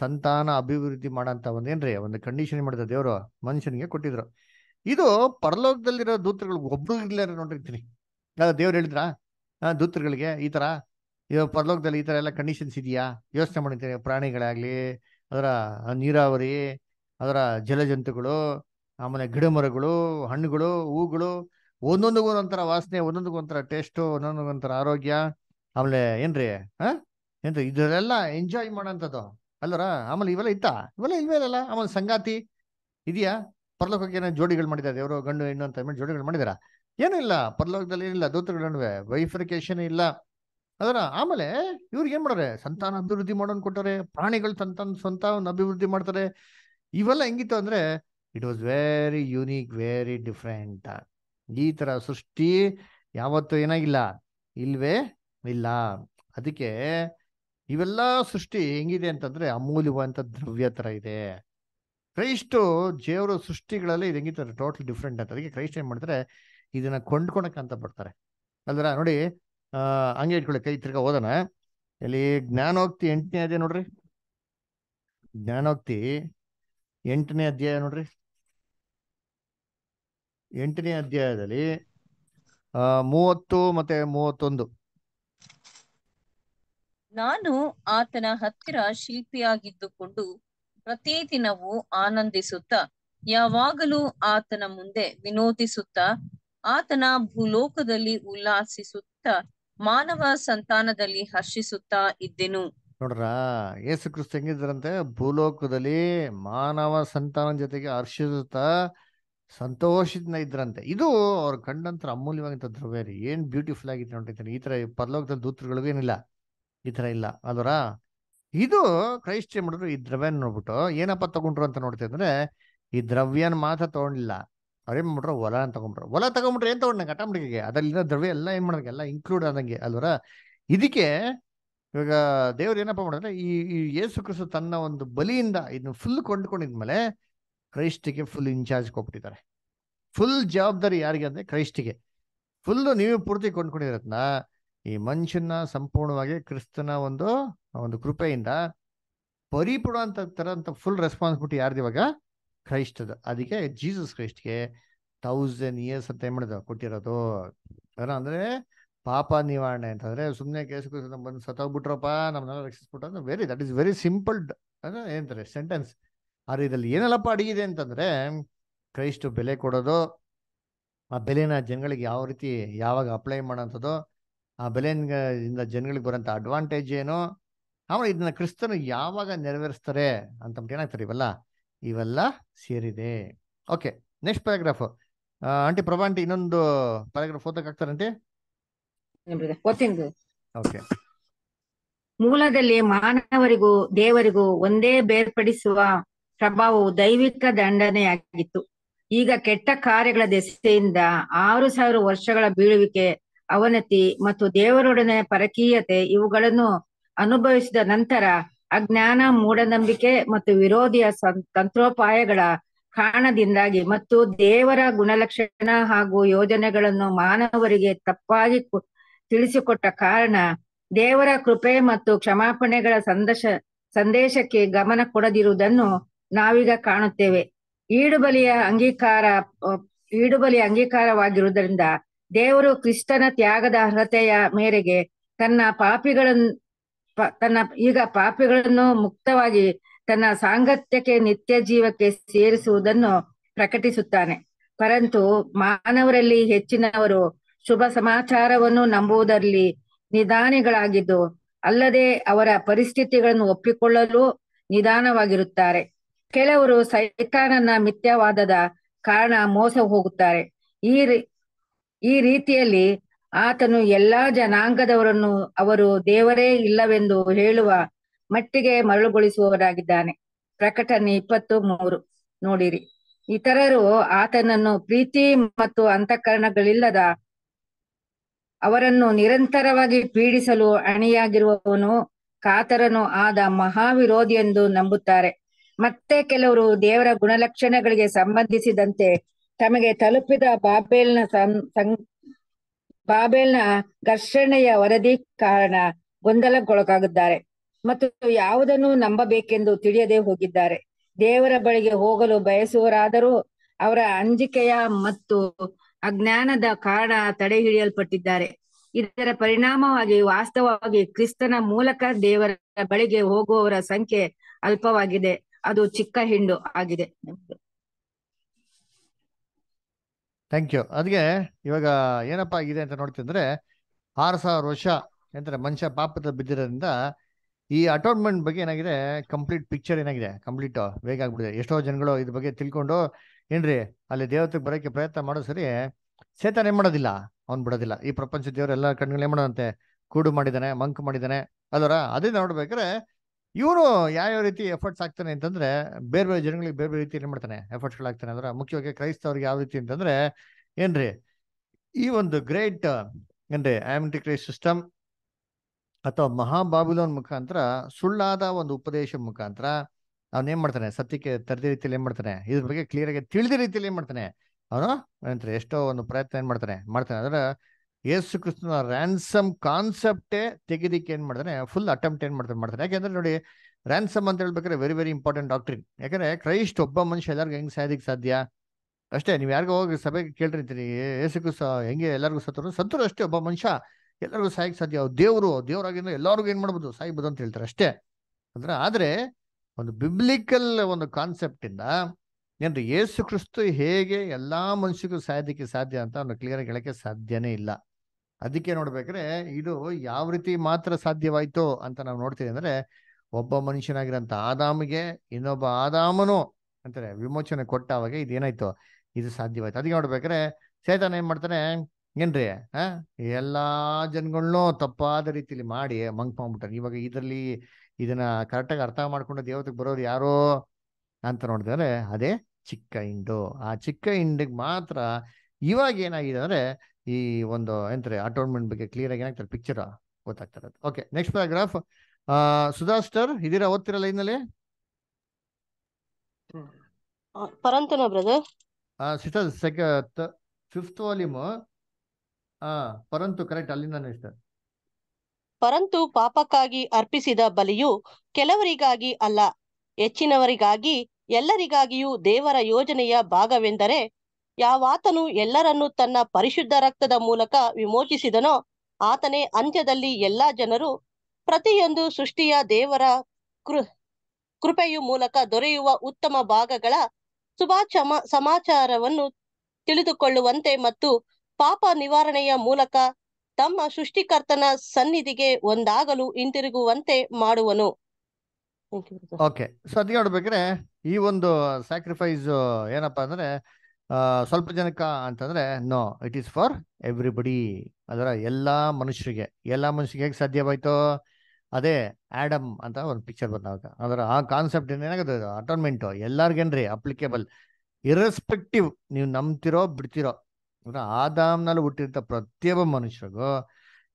ಸಂತಾನ ಅಭಿವೃದ್ಧಿ ಮಾಡೋಂಥ ಒಂದು ಏನ್ರಿ ಒಂದು ಕಂಡೀಷನ್ ಮಾಡಿದ ದೇವರು ಮನುಷ್ಯನಿಗೆ ಕೊಟ್ಟಿದ್ರು ಇದು ಪರಲೋಕದಲ್ಲಿರೋ ದೂತ್ರಗಳು ಒಬ್ರು ಇರ್ಲಿಲ್ಲ ನೋಡಿರ್ತೀನಿ ಯಾವ ದೇವ್ರು ಹೇಳಿದ್ರ ದೂತ್ರಗಳಿಗೆ ಈ ತರ ಇವಾಗ ಪರಲೋಕದಲ್ಲಿ ಈ ತರ ಎಲ್ಲ ಕಂಡೀಷನ್ಸ್ ಇದೆಯಾ ಯೋಚನೆ ಮಾಡಿದ್ದೀನಿ ಪ್ರಾಣಿಗಳಾಗ್ಲಿ ಅದರ ನೀರಾವರಿ ಅದರ ಜಲಜಂತುಗಳು ಆಮೇಲೆ ಗಿಡ ಮರಗಳು ಹಣ್ಣುಗಳು ಹೂಗಳು ಒಂದೊಂದಿಗೂ ಒಂಥರ ವಾಸನೆ ಒಂದೊಂದಿಗೂ ಒಂಥರ ಟೇಸ್ಟು ಒಂದೊಂದಿಗೂ ಒಂಥರ ಆರೋಗ್ಯ ಆಮೇಲೆ ಏನ್ರಿ ಹಾ ಏನ್ರಿ ಇದರೆಲ್ಲ ಎಂಜಾಯ್ ಮಾಡೋಂಥದ್ದು ಅಲ್ಲರ ಆಮೇಲೆ ಇವೆಲ್ಲ ಇತ್ತ ಇವೆಲ್ಲ ಇಲ್ವೇ ಇಲ್ಲ ಆಮೇಲೆ ಸಂಗಾತಿ ಇದೆಯಾ ಪರಲೋಕಕ್ಕೆ ಏನೋ ಜೋಡಿಗಳು ಮಾಡಿದ್ದಾರೆ ದೇವರು ಗಂಡು ಹೆಣ್ಣು ಅಂತ ಜೋಡಿಗಳು ಮಾಡಿದಾರ ಏನಿಲ್ಲ ಪರಲೋಕದಲ್ಲಿ ಏನಿಲ್ಲ ದೂತಗಳ ನಡುವೆ ವೈಫರಿಕೇಶನ್ ಇಲ್ಲ ಅದರ ಆಮೇಲೆ ಇವ್ರಿಗೆ ಏನ್ ಮಾಡ್ರೆ ಸಂತಾನ ಅಭಿವೃದ್ಧಿ ಮಾಡೋನ್ ಕೊಟ್ಟರೆ ಪ್ರಾಣಿಗಳು ಸಂತಾನ ಸ್ವಂತ ಅಭಿವೃದ್ಧಿ ಮಾಡ್ತಾರೆ ಇವೆಲ್ಲ ಹೆಂಗಿತ್ತು ಅಂದ್ರೆ it was very unique very different ಈ ತರ ಸೃಷ್ಟಿ ಯಾವತ್ತು ಏನಾಗಿಲ್ಲ ಇಲ್ವೇ ಇಲ್ಲ ಅದಕ್ಕೆ ಇವೆಲ್ಲ ಸೃಷ್ಟಿ ಹೆಂಗಿದೆ ಅಂತಂದ್ರೆ ಅಮೂಲ್ಯವಂತ ದ್ರವ್ಯ ತರ ಇದೆ ಕ್ರೈಸ್ಟು ಜೇವರ ಸೃಷ್ಟಿಗಳಲ್ಲಿ ಇದು ಹೆಂಗಿತಾರೆ ಟೋಟಲ್ ಡಿಫ್ರೆಂಟ್ ಅಂತ ಅದಕ್ಕೆ ಕ್ರೈಸ್ಟ್ ಏನ್ ಮಾಡ್ತಾರೆ ಇದನ್ನ ಕೊಂಡ್ಕೊಳಕ್ಕೆ ಅಂತ ಬರ್ತಾರೆ ಅಲ್ದ್ರ ನೋಡಿ ಆ ಹಂಗೆ ಇಟ್ಕೊಳ್ಳಿ ಕೈ ತಿರ್ಗ ಹೋದ ಇಲ್ಲಿ ಜ್ಞಾನೋಕ್ತಿ ಎಂಟನೇ ಅಧ್ಯಾಯ ನೋಡ್ರಿ ಜ್ಞಾನೋಕ್ತಿ ಎಂಟನೇ ಅಧ್ಯಾಯ ನೋಡ್ರಿ ಎಂಟನೇ ಅಧ್ಯಾಯದಲ್ಲಿ ಮೂವತ್ತು ಮತ್ತೆ ಮೂವತ್ತೊಂದು ನಾನು ಆತನ ಹತ್ತಿರ ಶಿಲ್ಪಿಯಾಗಿದ್ದುಕೊಂಡು ಪ್ರತಿ ದಿನವೂ ಆನಂದಿಸುತ್ತಾ ಯಾವಾಗಲೂ ಆತನ ಮುಂದೆ ವಿನೋದಿಸುತ್ತ ಆತನ ಭೂಲೋಕದಲ್ಲಿ ಉಲ್ಲಾಸಿಸುತ್ತ ಮಾನವ ಸಂತಾನದಲ್ಲಿ ಹರ್ಷಿಸುತ್ತಾ ಇದ್ದೆನು ನೋಡ್ರ ಯೇಸು ಕ್ರಿಸ್ತ ಹೆಂಗಿದ್ರಂತೆ ಭೂಲೋಕದಲ್ಲಿ ಮಾನವ ಸಂತಾನ ಜೊತೆಗೆ ಹರ್ಷಿಸುತ್ತಾ ಸಂತೋಷದಿಂದ ಇದ್ರಂತೆ ಇದು ಅವ್ರ ಕಂಡಂತರ ಅಮೂಲ್ಯವಾಗಿಂತ ದ್ರವ್ಯ ರೀ ಏನ್ ಬ್ಯೂಟಿಫುಲ್ ಆಗಿತ್ತು ನೋಡ್ರಿ ಈ ತರ ಪರಲೋಕದಲ್ಲಿ ದೂತ್ರಗಳಿಗೂ ಏನಿಲ್ಲ ಈ ತರ ಇಲ್ಲ ಅದರ ಇದು ಕ್ರೈಸ್ಟ್ರಿ ಮಾಡಿದ್ರು ಈ ದ್ರವ್ಯನ ನೋಡ್ಬಿಟ್ಟು ಏನಪ್ಪ ತಗೊಂಡ್ರು ಅಂತ ಅಂದ್ರೆ ಈ ದ್ರವ್ಯನ ಮಾತ್ರ ತಗೊಂಡಿಲ್ಲ ಅವ್ರೇನು ಮಾಡ್ರ ಹೊಲ ಅಂತ ತಗೊಂಡ್ರ ಹೊಲ ತಗೊಂಡ್ರೆ ಏನು ತಗೊಂಡ ಕಟಾಮಟಿಗೆ ಅದರಲ್ಲಿನ ದ್ರವ್ಯ ಎಲ್ಲ ಏನು ಮಾಡ್ದಂಗೆ ಎಲ್ಲ ಇನ್ಕ್ಲೂಡ್ ಆದಂಗೆ ಅಲ್ವರ ಇದಕ್ಕೆ ಇವಾಗ ದೇವ್ರು ಏನಪ್ಪ ಮಾಡಿದ್ರೆ ಈ ಈ ಯೇಸು ಕ್ರಿಸ್ತು ತನ್ನ ಒಂದು ಬಲಿಯಿಂದ ಇದನ್ನ ಫುಲ್ ಕೊಂಡ್ಕೊಂಡಿದ್ಮೇಲೆ ಕ್ರೈಸ್ಟಿಗೆ ಫುಲ್ ಇನ್ಚಾರ್ಜ್ ಕೊಟ್ಬಿಟ್ಟಿದ್ದಾರೆ ಫುಲ್ ಜವಾಬ್ದಾರಿ ಯಾರಿಗೆ ಅಂದ್ರೆ ಕ್ರೈಸ್ಟಿಗೆ ಫುಲ್ ನೀವು ಪೂರ್ತಿ ಕೊಂಡ್ಕೊಂಡಿರತ್ನ ಈ ಮನುಷ್ಯನ ಸಂಪೂರ್ಣವಾಗಿ ಕ್ರಿಸ್ತನ ಒಂದು ಒಂದು ಕೃಪೆಯಿಂದ ಪರಿಪೂರ್ಣ ಅಂತ ತರ ಅಂತ ಫುಲ್ ರೆಸ್ಪಾನ್ಸಿಬಿಲಿಟಿ ಯಾರ್ದು ಇವಾಗ ಕ್ರೈಸ್ಟದ ಅದಕ್ಕೆ ಜೀಸಸ್ ಕ್ರೈಸ್ಟ್ಗೆ ತೌಸಂಡ್ ಇಯರ್ಸ್ ಅಂತ ಏನು ಮಾಡಿದ ಕೊಟ್ಟಿರೋದು ಅಂದ್ರೆ ಪಾಪ ನಿವಾರಣೆ ಅಂತಂದ್ರೆ ಸುಮ್ಮನೆ ಕೇಸ್ ಬಂದು ಸತ್ತೋಗ್ಬಿಟ್ರಪ್ಪ ನಮ್ಮನ್ನೆಲ್ಲ ರಕ್ಷಿಸ್ಬಿಟ್ಟು ಅಂದ್ರೆ very that is very simple ಅಂದ್ರೆ ಏನಂತಾರೆ ಸೆಂಟೆನ್ಸ್ ಆದರೆ ಇದ್ರಲ್ಲಿ ಏನೆಲ್ಲಪ್ಪ ಅಡಗಿದೆ ಅಂತಂದ್ರೆ ಕ್ರೈಸ್ಟ್ ಬೆಲೆ ಕೊಡೋದು ಆ ಬೆಲೆನ ಜನಗಳಿಗೆ ಯಾವ ರೀತಿ ಯಾವಾಗ ಅಪ್ಲೈ ಮಾಡೋಂಥದ್ದು ಆ ಬೆಲೆಯಿಂದ ಜನಗಳಿಗೆ ಬರೋಂಥ ಅಡ್ವಾಂಟೇಜ್ ಏನು ಆಮೇಲೆ ಇದನ್ನ ಕ್ರಿಸ್ತನು ಯಾವಾಗ ನೆರವೇರಿಸ್ತಾರೆ ಅಂತ ಏನಾಗ್ತಾರೆ ಇವಲ್ಲ ಇವೆಲ್ಲ ಸೇರಿದೆ okay next paragraph aunty Prabha aunty ಇನ್ನೊಂದು ಪ್ಯಾರಾಗ್ರಾಫ್ ಓದಕ್ ಆಗ್ತಾರಂಟಿ ಓಕೆ ಮೂಲದಲ್ಲಿ ಮಾನವರಿಗೂ ದೇವರಿಗೂ ಒಂದೇ ಬೇರ್ಪಡಿಸುವ ಪ್ರಭಾವವು ದೈವಿಕ ದಂಡನೆಯಾಗಿತ್ತು ಈಗ ಕೆಟ್ಟ ಕಾರ್ಯಗಳ ದೆಸೆಯಿಂದ ಆರು ಸಾವಿರ ವರ್ಷಗಳ ಬೀಳುವಿಕೆ ಅವನತಿ ಮತ್ತು ದೇವರೊಡನೆ ಪರಕೀಯತೆ ಇವುಗಳನ್ನು ಅನುಭವಿಸಿದ ನಂತರ ಅಜ್ಞಾನ ಮೂಢನಂಬಿಕೆ ಮತ್ತು ವಿರೋಧಿಯ ತಂತ್ರೋಪಾಯಗಳ ಕಾರಣದಿಂದಾಗಿ ಮತ್ತು ದೇವರ ಗುಣಲಕ್ಷಣ ಹಾಗೂ ಯೋಜನೆಗಳನ್ನು ಮಾನವರಿಗೆ ತಪ್ಪಾಗಿ ತಿಳಿಸಿಕೊಟ್ಟ ಕಾರಣ ದೇವರ ಕೃಪೆ ಮತ್ತು ಕ್ಷಮಾಪಣೆಗಳ ಸಂದೇಶ ಸಂದೇಶಕ್ಕೆ ಗಮನ ಕೊಡದಿರುವುದನ್ನು ನಾವೀಗ ಕಾಣುತ್ತೇವೆ ಈಡುಬಲಿಯ ಅಂಗೀಕಾರ ಈಡುಬಲಿಯ ಅಂಗೀಕಾರವಾಗಿರುವುದರಿಂದ ದೇವರು ಕ್ರಿಸ್ತನ ತ್ಯಾಗದ ಅರ್ಹತೆಯ ಮೇರೆಗೆ ತನ್ನ ಪಾಪಿಗಳನ್ನು ತನ್ನ ಈಗ ಪಾಪಿಗಳನ್ನು ಮುಕ್ತವಾಗಿ ತನ್ನ ಸಾಂಗತ್ಯಕ್ಕೆ ನಿತ್ಯ ಜೀವಕ್ಕೆ ಸೇರಿಸುವುದನ್ನು ಪ್ರಕಟಿಸುತ್ತಾನೆ ಪರಂತು ಮಾನವರಲ್ಲಿ ಹೆಚ್ಚಿನವರು ಶುಭ ಸಮಾಚಾರವನ್ನು ನಂಬುವುದರಲ್ಲಿ ನಿಧಾನಿಗಳಾಗಿದ್ದು ಅಲ್ಲದೆ ಅವರ ಪರಿಸ್ಥಿತಿಗಳನ್ನು ಒಪ್ಪಿಕೊಳ್ಳಲು ನಿಧಾನವಾಗಿರುತ್ತಾರೆ ಕೆಲವರು ಸೈತಾನನ ಮಿಥ್ಯವಾದದ ಕಾರಣ ಮೋಸ ಹೋಗುತ್ತಾರೆ ಈ ಈ ರೀತಿಯಲ್ಲಿ ಆತನು ಎಲ್ಲಾ ಜನಾಂಗದವರನ್ನು ಅವರು ದೇವರೇ ಇಲ್ಲವೆಂದು ಹೇಳುವ ಮಟ್ಟಿಗೆ ಮರಳುಗೊಳಿಸುವವರಾಗಿದ್ದಾನೆ ಪ್ರಕಟಣೆ ಇಪ್ಪತ್ತು ಮೂರು ನೋಡಿರಿ ಇತರರು ಆತನನ್ನು ಪ್ರೀತಿ ಮತ್ತು ಅಂತಃಕರಣಗಳಿಲ್ಲದ ಅವರನ್ನು ನಿರಂತರವಾಗಿ ಪೀಡಿಸಲು ಅಣಿಯಾಗಿರುವವನು ಕಾತರನು ಆದ ಮಹಾವಿರೋಧಿ ಎಂದು ನಂಬುತ್ತಾರೆ ಮತ್ತೆ ಕೆಲವರು ದೇವರ ಗುಣಲಕ್ಷಣಗಳಿಗೆ ಸಂಬಂಧಿಸಿದಂತೆ ತಮಗೆ ತಲುಪಿದ ಬಾಬೆಲ್ನ ಬಾಬೆಲ್ನ ಘರ್ಷಣೆಯ ವರದಿ ಕಾರಣ ಗೊಂದಲಕ್ಕೊಳಗಾಗಿದ್ದಾರೆ ಮತ್ತು ಯಾವುದನ್ನು ನಂಬಬೇಕೆಂದು ತಿಳಿಯದೆ ಹೋಗಿದ್ದಾರೆ ದೇವರ ಬಳಿಗೆ ಹೋಗಲು ಬಯಸುವರಾದರೂ ಅವರ ಅಂಜಿಕೆಯ ಮತ್ತು ಅಜ್ಞಾನದ ಕಾರಣ ತಡೆ ಹಿಡಿಯಲ್ಪಟ್ಟಿದ್ದಾರೆ ಇದರ ಪರಿಣಾಮವಾಗಿ ವಾಸ್ತವವಾಗಿ ಕ್ರಿಸ್ತನ ಮೂಲಕ ದೇವರ ಬಳಿಗೆ ಹೋಗುವವರ ಸಂಖ್ಯೆ ಅಲ್ಪವಾಗಿದೆ ಅದು ಚಿಕ್ಕ ಹಿಂಡು ಆಗಿದೆ ಥ್ಯಾಂಕ್ ಯು ಅದಕ್ಕೆ ಇವಾಗ ಏನಪ್ಪ ಆಗಿದೆ ಅಂತ ನೋಡ್ತಿದ್ರೆ ಆರು ಸಾವಿರ ವರ್ಷ ಎಂತಾರೆ ಮನುಷ್ಯ ಪಾಪದ ಬಿದ್ದಿರೋದ್ರಿಂದ ಈ ಅಟೋನ್ಮೆಂಟ್ ಬಗ್ಗೆ ಏನಾಗಿದೆ ಕಂಪ್ಲೀಟ್ ಪಿಕ್ಚರ್ ಏನಾಗಿದೆ ಕಂಪ್ಲೀಟ್ ಬೇಗ ಆಗ್ಬಿಡಿದೆ ಎಷ್ಟೋ ಜನಗಳು ಇದ್ರ ಬಗ್ಗೆ ತಿಳ್ಕೊಂಡು ಏನ್ರಿ ಅಲ್ಲಿ ದೇವತೆಗೆ ಬರೋಕ್ಕೆ ಪ್ರಯತ್ನ ಮಾಡೋ ಸರಿ ಸೇತನೆ ಏನು ಮಾಡೋದಿಲ್ಲ ಅವ್ನು ಬಿಡೋದಿಲ್ಲ ಈ ಪ್ರಪಂಚ ಎಲ್ಲ ಕಣ್ಗಳು ಏನ್ ಮಾಡೋದಂತೆ ಕೂಡು ಮಾಡಿದ್ದಾನೆ ಮಂಕು ಮಾಡಿದ್ದಾನೆ ಅದರ ಅದನ್ನ ನೋಡ್ಬೇಕಾದ್ರೆ ಇವನು ಯಾವ್ಯಾವ ರೀತಿ ಎಫರ್ಟ್ಸ್ ಆಗ್ತಾನೆ ಅಂತಂದ್ರೆ ಬೇರೆ ಬೇರೆ ಜನಗಳಿಗೆ ಬೇರೆ ಬೇರೆ ರೀತಿ ಏನ್ ಮಾಡ್ತಾನೆ ಆಗ್ತಾನೆ ಅಂದ್ರೆ ಮುಖ್ಯವಾಗಿ ಕ್ರೈಸ್ತವ್ರಿಗೆ ಯಾವ ರೀತಿ ಅಂತಂದ್ರೆ ಏನ್ರಿ ಈ ಒಂದು ಗ್ರೇಟ್ ಏನ್ರಿ ಆಂಟಿ ಸಿಸ್ಟಮ್ ಅಥವಾ ಮಹಾಬಾಬಿಲೋನ್ ಮುಖಾಂತರ ಸುಳ್ಳಾದ ಒಂದು ಉಪದೇಶ ಮುಖಾಂತರ ಅವನ್ ಏನ್ ಮಾಡ್ತಾನೆ ಸತ್ಯಕ್ಕೆ ತರದೇ ರೀತಿಯಲ್ಲಿ ಏನ್ ಮಾಡ್ತಾನೆ ಇದ್ರ ಬಗ್ಗೆ ಕ್ಲಿಯರ್ ಆಗಿ ತಿಳಿದ ರೀತಿಯಲ್ಲಿ ಏನ್ ಮಾಡ್ತಾನೆ ಅವನು ಏನಂತಾರೆ ಎಷ್ಟೋ ಒಂದು ಪ್ರಯತ್ನ ಏನ್ ಮಾಡ್ತಾನೆ ಮಾಡ್ತಾನೆ ಅಂದ್ರೆ ಯೇಸು ಕ್ರಿಸ್ತನ ರ್ಯಾನ್ಸಮ್ ಕಾನ್ಸೆಪ್ಟೇ ತೆಗೆದಿಕ್ಕೆ ಏನು ಮಾಡ್ತಾನೆ ಫುಲ್ ಅಟೆಂಪ್ಟ್ ಏನ್ ಮಾಡ್ತಾರೆ ಮಾಡ್ತಾರೆ ಯಾಕೆಂದ್ರೆ ನೋಡಿ ರ್ಯಾನ್ಸಮ್ ಅಂತ ಹೇಳ್ಬೇಕಾದ್ರೆ ವೆರಿ ವೆರಿ ಇಂಪಾರ್ಟೆಂಟ್ ಡಾಕ್ಟ್ರಿನ್ ಯಾಕಂದ್ರೆ ಕ್ರೈಸ್ಟ್ ಒಬ್ಬ ಮನುಷ್ಯ ಎಲ್ಲರಿಗೂ ಹೆಂಗೆ ಸಾಯೋದಕ್ಕೆ ಸಾಧ್ಯ ಅಷ್ಟೇ ನೀವು ಯಾರಿಗೂ ಹೋಗಿ ಸಭೆಗೆ ಕೇಳ್ತಿರ್ತೀರಿ ಯೇಸು ಸ ಹೆಂಗೆ ಎಲ್ಲರಿಗೂ ಸತ್ತರು ಸತ್ತರು ಅಷ್ಟೇ ಒಬ್ಬ ಮನುಷ್ಯ ಎಲ್ಲರಿಗೂ ಸಾಯಕ್ಕೆ ಸಾಧ್ಯ ಅವ್ರು ದೇವರು ದೇವರಾಗಿಂದ ಎಲ್ಲರಿಗೂ ಏನು ಮಾಡ್ಬೋದು ಸಾಯ್ಬೋದು ಅಂತ ಹೇಳ್ತಾರೆ ಅಷ್ಟೇ ಅಂದ್ರೆ ಆದರೆ ಒಂದು ಬಿಬ್ಲಿಕಲ್ ಒಂದು ಕಾನ್ಸೆಪ್ಟಿಂದ ಏನ್ರಿ ಯೇಸು ಕ್ರಿಸ್ತು ಹೇಗೆ ಎಲ್ಲ ಮನುಷ್ಯಗೂ ಸಾಯೋದಕ್ಕೆ ಸಾಧ್ಯ ಅಂತ ಅವ್ನು ಕ್ಲಿಯರ್ ಹೇಳಕ್ಕೆ ಸಾಧ್ಯನೇ ಇಲ್ಲ ಅದಕ್ಕೆ ನೋಡ್ಬೇಕ್ರೆ ಇದು ಯಾವ ರೀತಿ ಮಾತ್ರ ಸಾಧ್ಯವಾಯ್ತು ಅಂತ ನಾವು ನೋಡ್ತೀವಿ ಅಂದ್ರೆ ಒಬ್ಬ ಮನುಷ್ಯನಾಗಿರಂತ ಆದಾಮಿಗೆ ಇನ್ನೊಬ್ಬ ಆದಾಮನು ಅಂತಾರೆ ವಿಮೋಚನೆ ಕೊಟ್ಟ ಅವಾಗ ಇದೇನಾಯ್ತು ಇದು ಸಾಧ್ಯವಾಯ್ತು ಅದಕ್ಕೆ ನೋಡ್ಬೇಕ್ರೆ ಸೇತಾನ ಏನ್ ಮಾಡ್ತಾನೆ ಏನ್ರಿ ಆ ಎಲ್ಲಾ ಜನಗಳನ್ನೂ ತಪ್ಪಾದ ರೀತಿಲಿ ಮಾಡಿ ಮಂಕ್ ಮಾಡ್ಬಿಟ್ಟಾರೆ ಇವಾಗ ಇದರಲ್ಲಿ ಇದನ್ನ ಕರೆಕ್ಟಾಗಿ ಅರ್ಥ ಮಾಡ್ಕೊಂಡು ದೇವತೆ ಬರೋರು ಯಾರೋ ಅಂತ ನೋಡಿದ್ರೆ ಅದೇ ಚಿಕ್ಕ ಹಿಂಡು ಆ ಚಿಕ್ಕ ಹಿಂಡಿಗೆ ಮಾತ್ರ ಇವಾಗ ಏನಾಗಿದೆ ಅಂದ್ರೆ ಈ ಒಂದು ಎಂತಾರೆ ಅಟೋನ್ಮೆಂಟ್ ಬಗ್ಗೆ ಕ್ಲಿಯರ್ ಆಗಿ ಏನಾಗ್ತಾರೆ ಪಿಕ್ಚರ್ ಗೊತ್ತಾಗ್ತಾರೆ ಓಕೆ ನೆಕ್ಸ್ಟ್ ಪ್ಯಾರಾಗ್ರಾಫ್ ಸುಧಾಸ್ಟರ್ ಸ್ಟರ್ ಇದೀರಾ ಓದ್ತಿರಲ್ಲ ಇನ್ನಲ್ಲಿ ಪರಂತನ ಬ್ರದರ್ ಫಿಫ್ತ್ ವಾಲ್ಯೂಮ್ ಆ ಪರಂತು ಕರೆಕ್ಟ್ ಅಲ್ಲಿಂದ ನೆಕ್ಸ್ಟ್ ಪರಂತು ಪಾಪಕ್ಕಾಗಿ ಅರ್ಪಿಸಿದ ಬಲಿಯು ಕೆಲವರಿಗಾಗಿ ಅಲ್ಲ ಹೆಚ್ಚಿನವರಿಗಾಗಿ ಎಲ್ಲರಿಗಾಗಿಯೂ ದೇವರ ಯೋಜನೆಯ ಭಾಗವೆಂದರೆ ಯಾವಾತನು ಎಲ್ಲರನ್ನು ತನ್ನ ಪರಿಶುದ್ಧ ರಕ್ತದ ಮೂಲಕ ವಿಮೋಚಿಸಿದನೋ ಆತನೇ ಅಂತ್ಯದಲ್ಲಿ ಎಲ್ಲಾ ಜನರು ಪ್ರತಿಯೊಂದು ಸೃಷ್ಟಿಯ ದೇವರ ಕೃ ಕೃಪೆಯು ಮೂಲಕ ದೊರೆಯುವ ಉತ್ತಮ ಭಾಗಗಳ ಶುಭಾಚಮ ಸಮಾಚಾರವನ್ನು ತಿಳಿದುಕೊಳ್ಳುವಂತೆ ಮತ್ತು ಪಾಪ ನಿವಾರಣೆಯ ಮೂಲಕ ತಮ್ಮ ಸೃಷ್ಟಿಕರ್ತನ ಸನ್ನಿಧಿಗೆ ಒಂದಾಗಲು ಹಿಂತಿರುಗುವಂತೆ ಮಾಡುವನು ಓಕೆ ಸೊ ಈ ಒಂದು ಸ್ಯಾಕ್ರಿಫೈಸ್ ಏನಪ್ಪಾ ಅಂದ್ರೆ ಸ್ವಲ್ಪ ಜನಕ್ಕ ಅಂತಂದ್ರೆ no it is for everybody ಅದರ ಎಲ್ಲಾ ಮನುಷ್ಯರಿಗೆ ಎಲ್ಲಾ ಮನುಷ್ಯರಿಗೆ ಹೇಗೆ ಸಾಧ್ಯವಾಯ್ತು ಅದೇ ಆಡಮ್ ಅಂತ ಒಂದು ಪಿಕ್ಚರ್ ಬಂದಾಗ ಅದರ ಆ ಕಾನ್ಸೆಪ್ಟ್ ಏನಾಗುತ್ತೆ ಅಟೋನ್ಮೆಂಟ್ ಎಲ್ಲಾರ್ಗೇನ್ರಿ ಅಪ್ಲಿಕೇಬಲ್ ಇರೆಸ್ಪೆಕ್ಟಿವ್ ನೀವು ನಂಬ್ತಿರೋ ಬಿಡ್ತಿರೋ ಅಂದ್ರೆ ಆದಾಮ್ನಲ್ಲಿ ಹುಟ್ಟಿರ್ತ ಪ್ರತಿಯೊಬ್ಬ ಮನುಷ್ಯರಿಗೂ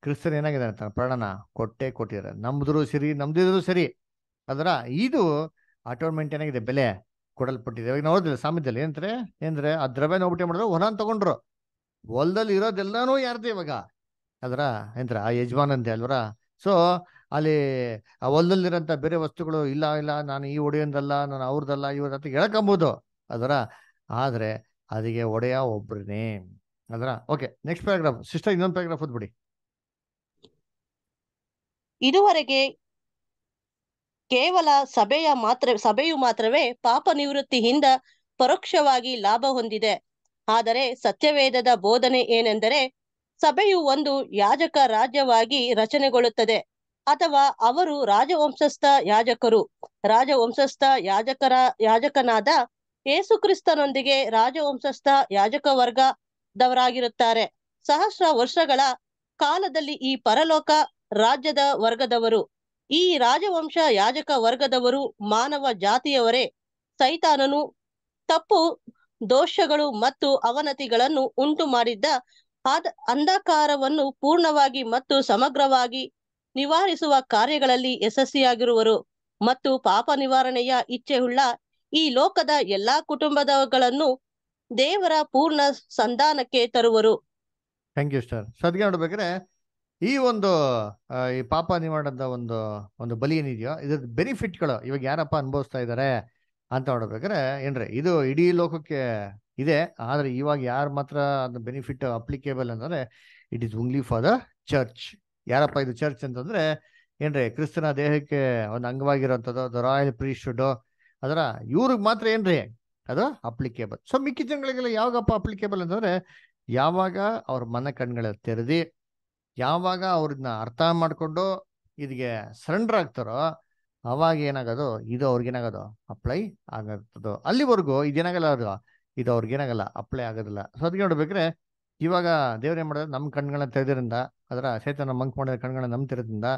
ಕ್ರಿಸ್ತನ್ ಏನಾಗಿದೆ ಅಂತ ಪ್ರಾಣನ ಕೊಟ್ಟೆ ಕೊಟ್ಟಿದ್ದಾರೆ ನಮ್ದ್ರು ಸರಿ ನಮ್ದಿದ್ರು ಸರಿ ಅದರ ಇದು ಅಟೋನ್ಮೆಂಟ್ ಏನಾಗಿದೆ ಬೆಲೆ ಕೊಡಲ್ಪಟ್ಟಿದೆ ಇವಾಗ ನೋಡಿದಿಲ್ಲ ಸಾಮ್ಯದಲ್ಲಿ ಏನಂತಾರೆ ಏನಂದ್ರೆ ಆ ದ್ರವ್ಯ ನೋಡ್ಬಿಟ್ಟು ಮಾಡಿದ್ರು ಹೊಲಾನ್ ತಗೊಂಡ್ರು ಹೊಲದಲ್ಲಿ ಇರೋದೆಲ್ಲಾನು ಯಾರ್ದು ಇವಾಗ ಅದರ ಏನಂದ್ರ ಆ ಯಜಮಾನಂದೆ ಅಲ್ವರ ಸೊ ಅಲ್ಲಿ ಆ ಹೊಲದಲ್ಲಿರೋಂತ ಬೇರೆ ವಸ್ತುಗಳು ಇಲ್ಲ ಇಲ್ಲ ನಾನು ಈ ಒಡೆಯೊಂದಲ್ಲ ನಾನು ಅವ್ರದ್ದಲ್ಲ ಇವ್ರದ ಅಂತ ಹೇಳಕಂಬೋದು ಅದರ ಆದ್ರೆ ಅದಕ್ಕೆ ಒಡೆಯ ಒಬ್ರನೇ ಅದರ ಓಕೆ ನೆಕ್ಸ್ಟ್ ಪ್ಯಾರಾಗ್ರಾಫ್ ಸಿಸ್ಟರ್ ಇನ್ನೊಂದು ಪ್ಯಾರಾಗ್ರಾಫ್ ಓದ್ಬಿಡಿ ಇದುವರೆಗೆ ಕೇವಲ ಸಭೆಯ ಮಾತ್ರ ಸಭೆಯು ಮಾತ್ರವೇ ಪಾಪ ನಿವೃತ್ತಿಯಿಂದ ಪರೋಕ್ಷವಾಗಿ ಲಾಭ ಹೊಂದಿದೆ ಆದರೆ ಸತ್ಯವೇದದ ಬೋಧನೆ ಏನೆಂದರೆ ಸಭೆಯು ಒಂದು ಯಾಜಕ ರಾಜ್ಯವಾಗಿ ರಚನೆಗೊಳ್ಳುತ್ತದೆ ಅಥವಾ ಅವರು ರಾಜವಂಶಸ್ಥ ಯಾಜಕರು ರಾಜವಂಶಸ್ಥ ಯಾಜಕರ ಯಾಜಕನಾದ ಯೇಸುಕ್ರಿಸ್ತನೊಂದಿಗೆ ರಾಜವಂಶಸ್ಥ ಯಾಜಕ ವರ್ಗದವರಾಗಿರುತ್ತಾರೆ ಸಹಸ್ರ ವರ್ಷಗಳ ಕಾಲದಲ್ಲಿ ಈ ಪರಲೋಕ ರಾಜ್ಯದ ವರ್ಗದವರು ಈ ರಾಜವಂಶ ಯಾಜಕ ವರ್ಗದವರು ಮಾನವ ಜಾತಿಯವರೇ ಸೈತಾನನು ತಪ್ಪು ದೋಷಗಳು ಮತ್ತು ಅವನತಿಗಳನ್ನು ಉಂಟು ಮಾಡಿದ್ದ ಅಂಧಕಾರವನ್ನು ಪೂರ್ಣವಾಗಿ ಮತ್ತು ಸಮಗ್ರವಾಗಿ ನಿವಾರಿಸುವ ಕಾರ್ಯಗಳಲ್ಲಿ ಯಶಸ್ವಿಯಾಗಿರುವರು ಮತ್ತು ಪಾಪ ನಿವಾರಣೆಯ ಇಚ್ಛೆಯುಳ್ಳ ಈ ಲೋಕದ ಎಲ್ಲಾ ಕುಟುಂಬದಗಳನ್ನು ದೇವರ ಪೂರ್ಣ ಸಂಧಾನಕ್ಕೆ ತರುವರು ಸದ್ಗೆ ನೋಡ್ಬೇಕ್ರೆ ಈ ಒಂದು ಈ ಪಾಪ ನಿವಾರಣದ ಒಂದು ಒಂದು ಬಲಿ ಏನಿದೆಯೋ ಇದ್ರ ಬೆನಿಫಿಟ್ಗಳು ಇವಾಗ ಯಾರಪ್ಪ ಅನುಭವಿಸ್ತಾ ಇದ್ದಾರೆ ಅಂತ ನೋಡ್ಬೇಕಾದ್ರೆ ಏನ್ರಿ ಇದು ಇಡೀ ಲೋಕಕ್ಕೆ ಇದೆ ಆದ್ರೆ ಇವಾಗ ಯಾರು ಮಾತ್ರ ಅದ್ ಬೆನಿಫಿಟ್ ಅಪ್ಲಿಕೇಬಲ್ ಅಂದ್ರೆ it is only for the church ಯಾರಪ್ಪ ಇದು ಚರ್ಚ್ ಅಂತಂದ್ರೆ ಏನ್ರಿ ಕ್ರಿಸ್ತನ ದೇಹಕ್ಕೆ ಒಂದು ಅಂಗವಾಗಿರೋಂಥದ್ದು ದ ರಾಯಲ್ ಪ್ರೀಸ್ಟುಡ್ ಅದರ ಇವ್ರಿಗೆ ಮಾತ್ರ ಏನ್ರಿ ಅದು ಅಪ್ಲಿಕೇಬಲ್ ಸೊ ಮಿಕ್ಕಿ ಜನಗಳಿಗೆಲ್ಲ ಯಾವಾಗಪ್ಪ ಅಪ್ಲಿಕೇಬಲ್ ಅಂತಂದ್ರೆ ಯಾವಾಗ ಅವ್ರ ಮನ ಕಣ್ಗಳ ತೆರೆದಿ ಯಾವಾಗ ಅವ್ರನ್ನ ಅರ್ಥ ಮಾಡಿಕೊಂಡು ಇದಕ್ಕೆ ಸರೆಂಡರ್ ಆಗ್ತಾರೋ ಅವಾಗ ಏನಾಗೋದು ಇದು ಅವ್ರಿಗೇನಾಗೋದು ಅಪ್ಲೈ ಆಗತ್ತದು ಅಲ್ಲಿವರೆಗೂ ಇದೇನಾಗಲ್ಲ ಅದು ಇದು ಅವ್ರಿಗೇನಾಗಲ್ಲ ಅಪ್ಲೈ ಆಗೋದಿಲ್ಲ ಸೊ ಅದಕ್ಕೆ ನೋಡ್ಬೇಕ್ರೆ ಇವಾಗ ದೇವ್ರೇನ್ ಮಾಡೋದು ನಮ್ಮ ಕಣ್ಗಳನ್ನ ತೆರೆದ್ರಿಂದ ಅದರ ಚೈತನ್ಯ ಮಂಕ್ ಮಾಡಿದ ಕಣ್ಗಳನ್ನ ನಮ್ಮ ತೆರೆದ್ರಿಂದ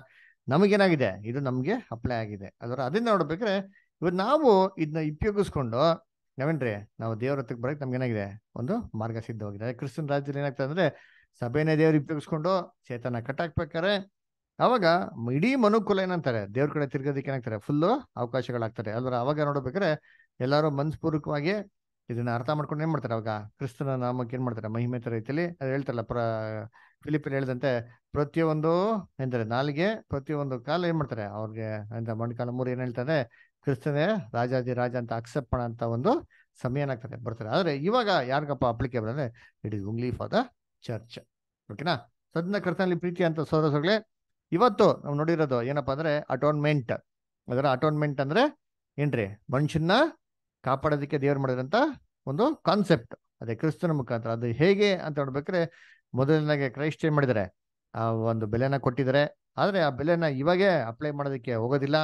ನಮಗೇನಾಗಿದೆ ಇದು ನಮಗೆ ಅಪ್ಲೈ ಆಗಿದೆ ಅದರ ಅದನ್ನ ನೋಡ್ಬೇಕ್ರೆ ಇವತ್ತು ನಾವು ಇದನ್ನ ಉಪಯೋಗಿಸ್ಕೊಂಡು ನಾವೇನ್ರಿ ನಾವು ದೇವರ ಹತ್ರಕ್ಕೆ ಬರಕ್ಕೆ ನಮ್ಗೆ ಏನಾಗಿದೆ ಒಂದು ಮಾರ್ಗ ಸಿದ್ಧವಾಗಿದೆ ಕ್ರಿಶ್ಚಿಯನ್ ರಾಜ್ಯದಲ್ಲಿ ಏನಾಗ್ತದೆ ಅಂದ್ರೆ ಸಭೆನೇ ದೇವ್ರಿಗೆ ತಿರುಗಿಸ್ಕೊಂಡು ಚೇತನ ಕಟ್ಟಾಕ್ಬೇಕಾರೆ ಅವಾಗ ಇಡೀ ಮನುಕುಲ ಏನಂತಾರೆ ದೇವ್ರ ಕಡೆ ತಿರ್ಗೋದಕ್ಕೆ ಏನಾಗ್ತಾರೆ ಫುಲ್ಲು ಅವಕಾಶಗಳಾಗ್ತಾರೆ ಅಲ್ವಾ ಅವಾಗ ನೋಡ್ಬೇಕಾರೆ ಎಲ್ಲರೂ ಮನಸ್ಪೂರ್ವಕವಾಗಿ ಇದನ್ನ ಅರ್ಥ ಮಾಡ್ಕೊಂಡು ಏನ್ ಮಾಡ್ತಾರೆ ಅವಾಗ ಕ್ರಿಸ್ತನ ನಾಮಕ್ಕೆ ಏನ್ ಮಾಡ್ತಾರೆ ಮಹಿಮೇತ ರೀತಿಯಲ್ಲಿ ಅದು ಹೇಳ್ತಾರಲ್ಲ ಪ್ರ ಫಿಲಿಪಿನ್ ಹೇಳಿದಂತೆ ಪ್ರತಿಯೊಂದು ಎಂದರೆ ನಾಲಿಗೆ ಪ್ರತಿಯೊಂದು ಕಾಲ ಏನ್ ಮಾಡ್ತಾರೆ ಅವ್ರಿಗೆ ಅಂತ ಮಣ್ಕಾಲ ಮೂರು ಏನ್ ಹೇಳ್ತಾರೆ ಕ್ರಿಸ್ತನೇ ರಾಜಾಜಿ ರಾಜ ಅಂತ ಅಕ್ಸೆಪ್ಟ್ ಮಾಡೋ ಅಂತ ಒಂದು ಸಮಯ ಏನಾಗ್ತಾರೆ ಬರ್ತಾರೆ ಆದ್ರೆ ಇವಾಗ ಯಾರಿಗಪ್ಪ ಅಪ್ಲಿಕೇಬಲ್ ಅಂದ್ರೆ it is only for the church ಓಕೆನಾ ಸದ್ನ ಕರ್ತನಲ್ಲಿ ಪ್ರೀತಿ ಅಂತ ಸೋದರ ಇವತ್ತು ನಾವು ನೋಡಿರೋದು ಏನಪ್ಪ ಅಂದ್ರೆ ಅಟೋನ್ಮೆಂಟ್ ಅದರ ಅಟೋನ್ಮೆಂಟ್ ಅಂದ್ರೆ ಏನ್ರಿ ಮನುಷ್ಯನ ಕಾಪಾಡೋದಕ್ಕೆ ದೇವ್ರು ಮಾಡಿದ್ರಂತ ಒಂದು ಕಾನ್ಸೆಪ್ಟ್ ಅದೇ ಕ್ರಿಸ್ತನ ಮುಖಾಂತರ ಅದು ಹೇಗೆ ಅಂತ ನೋಡ್ಬೇಕ್ರೆ ಮೊದಲನೇ ಕ್ರೈಸ್ಟ್ ಏನ್ ಮಾಡಿದರೆ ಆ ಒಂದು ಬೆಲೆನ ಕೊಟ್ಟಿದ್ದಾರೆ ಆದರೆ ಆ ಬೆಲೆನ ಇವಾಗೆ ಅಪ್ಲೈ ಮಾಡೋದಕ್ಕೆ ಹೋಗೋದಿಲ್ಲ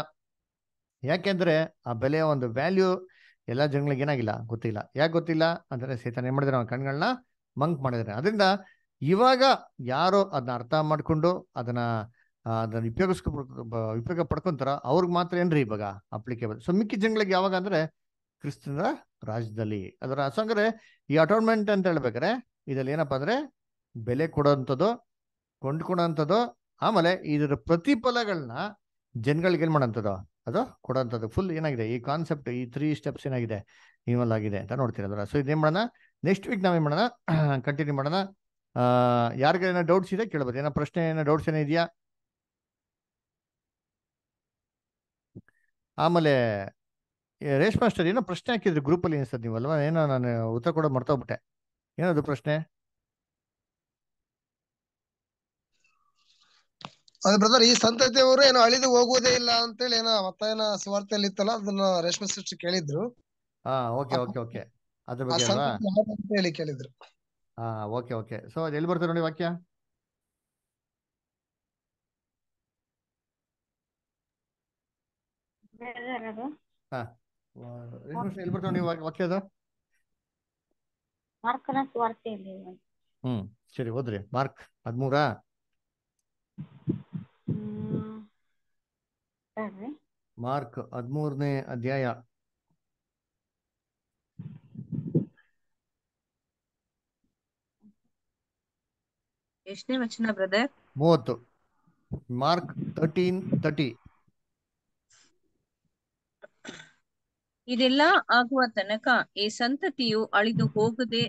ಯಾಕೆಂದ್ರೆ ಆ ಬೆಲೆಯ ಒಂದು ವ್ಯಾಲ್ಯೂ ಎಲ್ಲ ಜನಗಳಿಗೆ ಏನಾಗಿಲ್ಲ ಗೊತ್ತಿಲ್ಲ ಯಾಕೆ ಗೊತ್ತಿಲ್ಲ ಅಂದ್ರೆ ಸೀತಾನ ಏನು ಮಾಡಿದ್ರೆ ಅವನ ಕಣ್ಗಳನ್ನ ಮಂಕ್ ಮಾಡಿದ್ದಾರೆ ಅದರಿಂದ ಇವಾಗ ಯಾರೋ ಅದನ್ನ ಅರ್ಥ ಮಾಡಿಕೊಂಡು ಅದನ್ನ ಅದನ್ನ ಉಪಯೋಗಿಸ್ಕೊ ಉಪಯೋಗ ಪಡ್ಕೊಂತಾರ ಅವ್ರಿಗೆ ಮಾತ್ರ ಏನ್ರಿ ಇವಾಗ ಅಪ್ಲಿಕೇಬಲ್ ಸೊ ಮಿಕ್ಕಿ ಜನಗಳಿಗೆ ಯಾವಾಗ ಅಂದ್ರೆ ಕ್ರಿಸ್ತನ ರಾಜ್ಯದಲ್ಲಿ ಅದರ ಹಂಗಾರೆ ಈ ಅಟೋನ್ಮೆಂಟ್ ಅಂತ ಹೇಳ್ಬೇಕಾರೆ ಇದರಲ್ಲಿ ಏನಪ್ಪಾ ಅಂದ್ರೆ ಬೆಲೆ ಕೊಡೋಂಥದ್ದು ಕೊಂಡ್ಕೊಡೋಂಥದ್ದು ಆಮೇಲೆ ಇದರ ಪ್ರತಿಫಲಗಳನ್ನ ಜನಗಳಿಗೆ ಏನ್ ಮಾಡೋಂಥದ್ದು ಅದು ಕೊಡೋಂಥದ್ದು ಫುಲ್ ಏನಾಗಿದೆ ಈ ಕಾನ್ಸೆಪ್ಟ್ ಈ ತ್ರೀ ಸ್ಟೆಪ್ಸ್ ಏನಾಗಿದೆ ಇನ್ವಾಲ್ವ್ ಆಗಿದೆ ಅಂತ ನೋಡ್ತೀರ ಅದರ ಸೊ ಇದೇನ್ ಮಾಡೋಣ ನೆಕ್ಸ್ಟ್ ವೀಕ್ ನಾವೇನು ಮಾಡೋಣ ಕಂಟಿನ್ಯೂ ಮಾಡೋಣ ಯಾರಿಗೇನೋ ಡೌಟ್ಸ್ ಇದೆ ಕೇಳ್ಬೋದು ಏನೋ ಪ್ರಶ್ನೆ ಏನೋ ಡೌಟ್ಸ್ ಏನೋ ಇದೆಯಾ ಆಮೇಲೆ ರೇಷ್ ಮಾಸ್ಟರ್ ಏನೋ ಪ್ರಶ್ನೆ ಹಾಕಿದ್ರು ಗ್ರೂಪಲ್ಲಿ ಸರ್ ನೀವಲ್ವಾ ಏನೋ ನಾನು ಉತ್ತರ ಕೂಡ ಮರ್ತೋಗ್ಬಿಟ್ಟೆ ಏನದು ಪ್ರಶ್ನೆ ಅದೇ ಬ್ರದರ್ ಈ ಸಂತತಿಯವರು ಏನೋ ಅಳಿದು ಹೋಗುವುದೇ ಇಲ್ಲ ಅಂತೇಳಿ ಏನೋ ಏನೋ ಸುವಾರ್ತೆಯಲ್ಲಿ ಇತ್ತಲ್ಲ ಅದನ್ನ ರೇಷ್ಮೆ ಸೃಷ್ಟಿ ಕೇಳಿದ್ರು ಹಾ ಓಕೆ ಓಕೆ ಓಕೆ ಅದ್ರ ಬಗ್ಗೆ ಅಲ್ವಾ ಅಂತ ಹೇಳಿ ಕೇಳಿದ್ರು ಹಾ ಓಕೆ ಓಕೆ ಸೊ ಅದು ಎಲ್ಲಿ ನೋಡಿ ವಾಕ್ಯ ಹಾ ಎಲ್ಲಿ ಬರ್ತದೆ ನೋಡಿ ವಾಕ್ಯ ಅದು ಮಾರ್ಕನ ಸುವಾರ್ತೆಯಲ್ಲಿ ಹ್ಮ್ ಸರಿ ಓದ್ರಿ ಮಾರ್ಕ್ ಹದಿಮೂರಾ ಮಾರ್ಕ್ ಹದಿಮೂರನೇ ಅಧ್ಯಾಯ ಎಷ್ಟನೇ ವಚನ ಬ್ರದರ್ ಮೂವತ್ತು ಮಾರ್ಕ್ ತರ್ಟೀನ್ ತರ್ಟಿ ಇದೆಲ್ಲ ಆಗುವ ತನಕ ಈ ಸಂತತಿಯು ಅಳಿದು ಹೋಗದೆ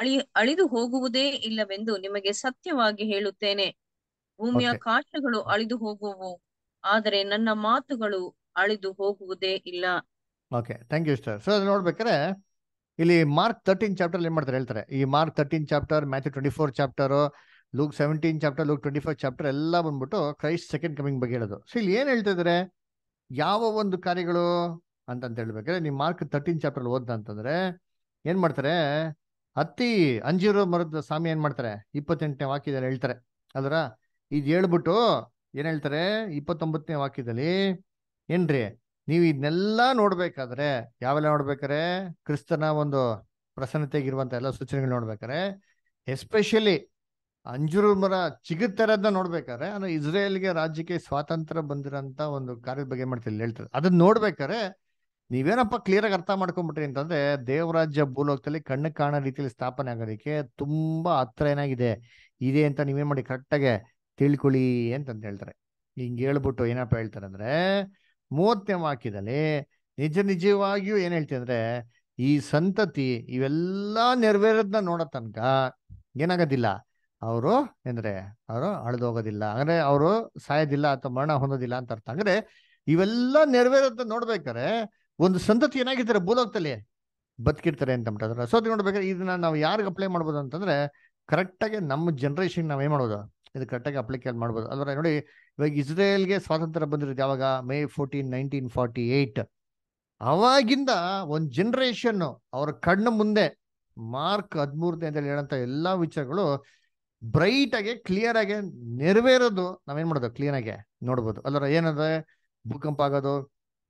ಅಳಿ ಅಳಿದು ಹೋಗುವುದೇ ಇಲ್ಲವೆಂದು ನಿಮಗೆ ಸತ್ಯವಾಗಿ ಹೇಳುತ್ತೇನೆ ಭೂಮಿಯ ಕಾಶಗಳು ಅಳಿದು ಹೋಗುವು ಆದರೆ ನನ್ನ ಮಾತುಗಳು ಅಳಿದು ಹೋಗುವುದೇ ಇಲ್ಲ okay thank you sir so ನೋಡ್ಬೇಕಾದ್ರೆ ಇಲ್ಲಿ ಮಾರ್ಕ್ ತರ್ಟೀನ್ ಚಾಪ್ಟರ್ ಏನ್ ಮಾಡ್ತಾರೆ ಹೇಳ್ತಾರೆ ಈ Mark thirteen chapter Matthew twenty four chapter Luke seventeen chapter Luke twenty five chapter ಎಲ್ಲ ಬಂದ್ಬಿಟ್ಟು ಕ್ರೈಸ್ಟ್ ಸೆಕೆಂಡ್ ಕಮಿಂಗ್ ಬಗ್ಗೆ ಹೇಳೋದು ಸೊ ಇಲ್ಲಿ ಏನು ಹೇಳ್ತಾ ಇದ್ದಾರೆ ಯಾವ ಒಂದು ಕಾರ್ಯಗಳು ಅಂತಂತ ಹೇಳ್ಬೇಕಾದ್ರೆ ನಿಮ್ಮ ಮಾರ್ಕ್ ತರ್ಟೀನ್ ಚಾಪ್ಟರ್ ಓದ್ದ ಅಂತಂದ್ರೆ ಏನು ಮಾಡ್ತಾರೆ ಹತ್ತಿ ಅಂಜೀರೋ ಮರದ ಸ್ವಾಮಿ ಏನು ಮಾಡ್ತಾರೆ ಇಪ್ಪತ್ತೆಂಟನೇ ವಾಕ್ಯದಲ್ಲಿ ಹೇಳ್ತಾರೆ ಅದರ ಇದು ಹೇಳ್ಬಿಟ್ಟು ಏನು ಹೇಳ್ತಾರೆ ಇಪ್ಪತ್ತೊಂಬತ್ತನೇ ವಾಕ್ಯದಲ್ಲಿ ಏನ್ರಿ ನೀವು ಇದನ್ನೆಲ್ಲ ನೋಡ್ಬೇಕಾದ್ರೆ ಯಾವೆಲ್ಲ ನೋಡ್ಬೇಕಾರೆ ಕ್ರಿಸ್ತನ ಒಂದು ಪ್ರಸನ್ನತೆಗಿರುವಂತ ಎಲ್ಲ ಸೂಚನೆಗಳು ನೋಡ್ಬೇಕಾರೆ ಎಸ್ಪೆಷಲಿ ಅಂಜೂರದ ಮರ ಚಿಗುತ್ತಿರೋದನ್ನ ನೋಡ್ಬೇಕಾದ್ರೆ ಅಂದ್ರೆ ಇಸ್ರೇಲ್ಗೆ ರಾಜ್ಯಕ್ಕೆ ಸ್ವಾತಂತ್ರ್ಯ ಬಂದಿರೋಂತ ಒಂದು ಕಾರ್ಯದ ಬಗ್ಗೆ ಮಾಡ್ತಿಲ್ಲ ಹೇಳ್ತಾರೆ ಅದನ್ನ ನೋಡ್ಬೇಕಾರೆ ನೀವೇನಪ್ಪ ಕ್ಲಿಯರ್ ಆಗಿ ಅರ್ಥ ಮಾಡ್ಕೊಂಡ್ಬಿಟ್ರಿ ಅಂತಂದ್ರೆ ದೇವರಾಜ್ಯ ಭೂಲೋಕದಲ್ಲಿ ಕಣ್ಣು ಕಾಣೋ ರೀತಿಯಲ್ಲಿ ಸ್ಥಾಪನೆ ಆಗೋದಕ್ಕೆ ತುಂಬಾ ಹತ್ರ ಏನಾಗಿದೆ ಇದೆ ಅಂತ ನೀವೇನ್ ಮಾಡಿ ಕರೆಕ್ಟಾಗೆ ತಿಳ್ಕೊಳ್ಳಿ ಅಂತ ಹೇಳ್ತಾರೆ ಹಿಂಗ್ ಹೇಳ್ಬಿಟ್ಟು ಏನಪ್ಪ ಹೇಳ್ತಾರೆ ಅಂದ್ರೆ ಮೂವತ್ತನೇ ವಾಕ್ಯದಲ್ಲಿ ನಿಜ ನಿಜವಾಗಿಯೂ ಏನ್ ಹೇಳ್ತೀವಿ ಅಂದ್ರೆ ಈ ಸಂತತಿ ಇವೆಲ್ಲಾ ನೆರವೇರೋದನ್ನ ನೋಡೋ ತನಕ ಏನಾಗೋದಿಲ್ಲ ಅವರು ಎಂದ್ರೆ ಅವರು ಅಳ್ದೋಗೋದಿಲ್ಲ ಅಂದ್ರೆ ಅವರು ಸಾಯೋದಿಲ್ಲ ಅಥವಾ ಮರಣ ಹೊಂದೋದಿಲ್ಲ ಅಂತ ಅರ್ಥ ಅಂದ್ರೆ ಇವೆಲ್ಲ ನೆರವೇರುತ್ತೆ ನೋಡ್ಬೇಕಾರೆ ಒಂದು ಸಂತತಿ ಏನಾಗಿರ್ತಾರೆ ಭೂಲೋಕದಲ್ಲಿ ಬದುಕಿರ್ತಾರೆ ಅಂತ ಅಂದ್ಬಿಟ್ಟು ಸೊ ನೋಡ್ಬೇಕಾದ್ರೆ ಇದನ್ನ ನಾವು ಯಾರಿಗೆ ಅಪ್ಲೈ ಮಾಡ್ಬೋದು ಅಂತಂದ್ರೆ ಕರೆಕ್ಟಾಗಿ ನಮ್ಮ ಜನ್ರೇಷನ್ ನಾವು ಏನು ಮಾಡ್ಬೋದು ಇದು ಕರೆಕ್ಟಾಗಿ ಅಪ್ಲಿಕೇಟ್ ಮಾಡ್ಬೋದು ಅಲ್ವರ ನೋಡಿ ಇವಾಗ ಇಸ್ರೇಲ್ಗೆ ಸ್ವಾತಂತ್ರ್ಯ ಬಂದಿರೋದು ಯಾವಾಗ May fourteen nineteen forty eight ಅವಾಗಿಂದ ಒಂದು ಜನರೇಷನ್ ಅವ್ರ ಕಣ್ಣ ಮುಂದೆ ಮಾರ್ಕ್ ಹದಿಮೂರನೇ ಅಂತೇಳಿ ಹೇಳಂತ ಎಲ್ಲಾ ವಿಚಾರಗಳು ಬ್ರೈಟ್ ಆಗಿ ಕ್ಲಿಯರ್ ಆಗಿ ನೆರವೇರೋದು ನಾವೇನ್ ಮಾಡೋದು ಕ್ಲೀನ್ ಆಗಿ ನೋಡ್ಬೋದು ಅಲ್ಲರ ಏನಂದ್ರೆ ಭೂಕಂಪ ಆಗೋದು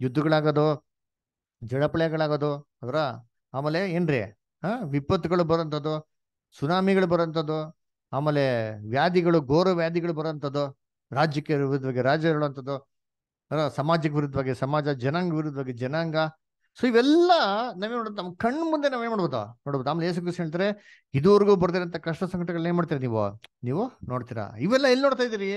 ಯುದ್ಧಗಳಾಗೋದು ಜಡಪಳೆಗಳಾಗೋದು ಅದರ ಆಮೇಲೆ ಏನ್ರಿ ಹಾ ವಿಪತ್ತುಗಳು ಬರೋಂಥದ್ದು ಸುನಾಮಿಗಳು ಬರೋಂಥದ್ದು ಆಮೇಲೆ ವ್ಯಾಧಿಗಳು ಘೋರ ವ್ಯಾಧಿಗಳು ಬರೋಂಥದ್ದು ರಾಜ್ಯಕ್ಕೆ ವಿರುದ್ಧವಾಗಿ ರಾಜ್ಯ ಹೇಳುವಂಥದ್ದು ಸಮಾಜಕ್ಕೆ ವಿರುದ್ಧವಾಗಿ ಸಮಾಜ ಜನಾಂಗ ವಿರುದ್ಧವಾಗಿ ಜನಾಂಗ ಸೊ ಇವೆಲ್ಲ ನಾವೇನ್ ಮಾಡೋದು ನಮ್ಮ ಕಣ್ಣು ಮುಂದೆ ನಾವೇನ್ ಮಾಡ್ಬೋದು ನೋಡ್ಬೋದು ಆಮೇಲೆ ಯೇಸು ಕೃಷ್ಣ ಹೇಳ್ತಾರೆ ಇದುವರೆಗೂ ಬರ್ದಿರಂತ ಕಷ್ಟ ಸಂಕಟಗಳನ್ನ ಏನ್ ಮಾಡ್ತೀರಿ ನೀವು ನೀವು ನೋಡ್ತೀರಾ ಇವೆಲ್ಲ ಎಲ್ಲಿ ನೋಡ್ತಾ ಇದೀರಿ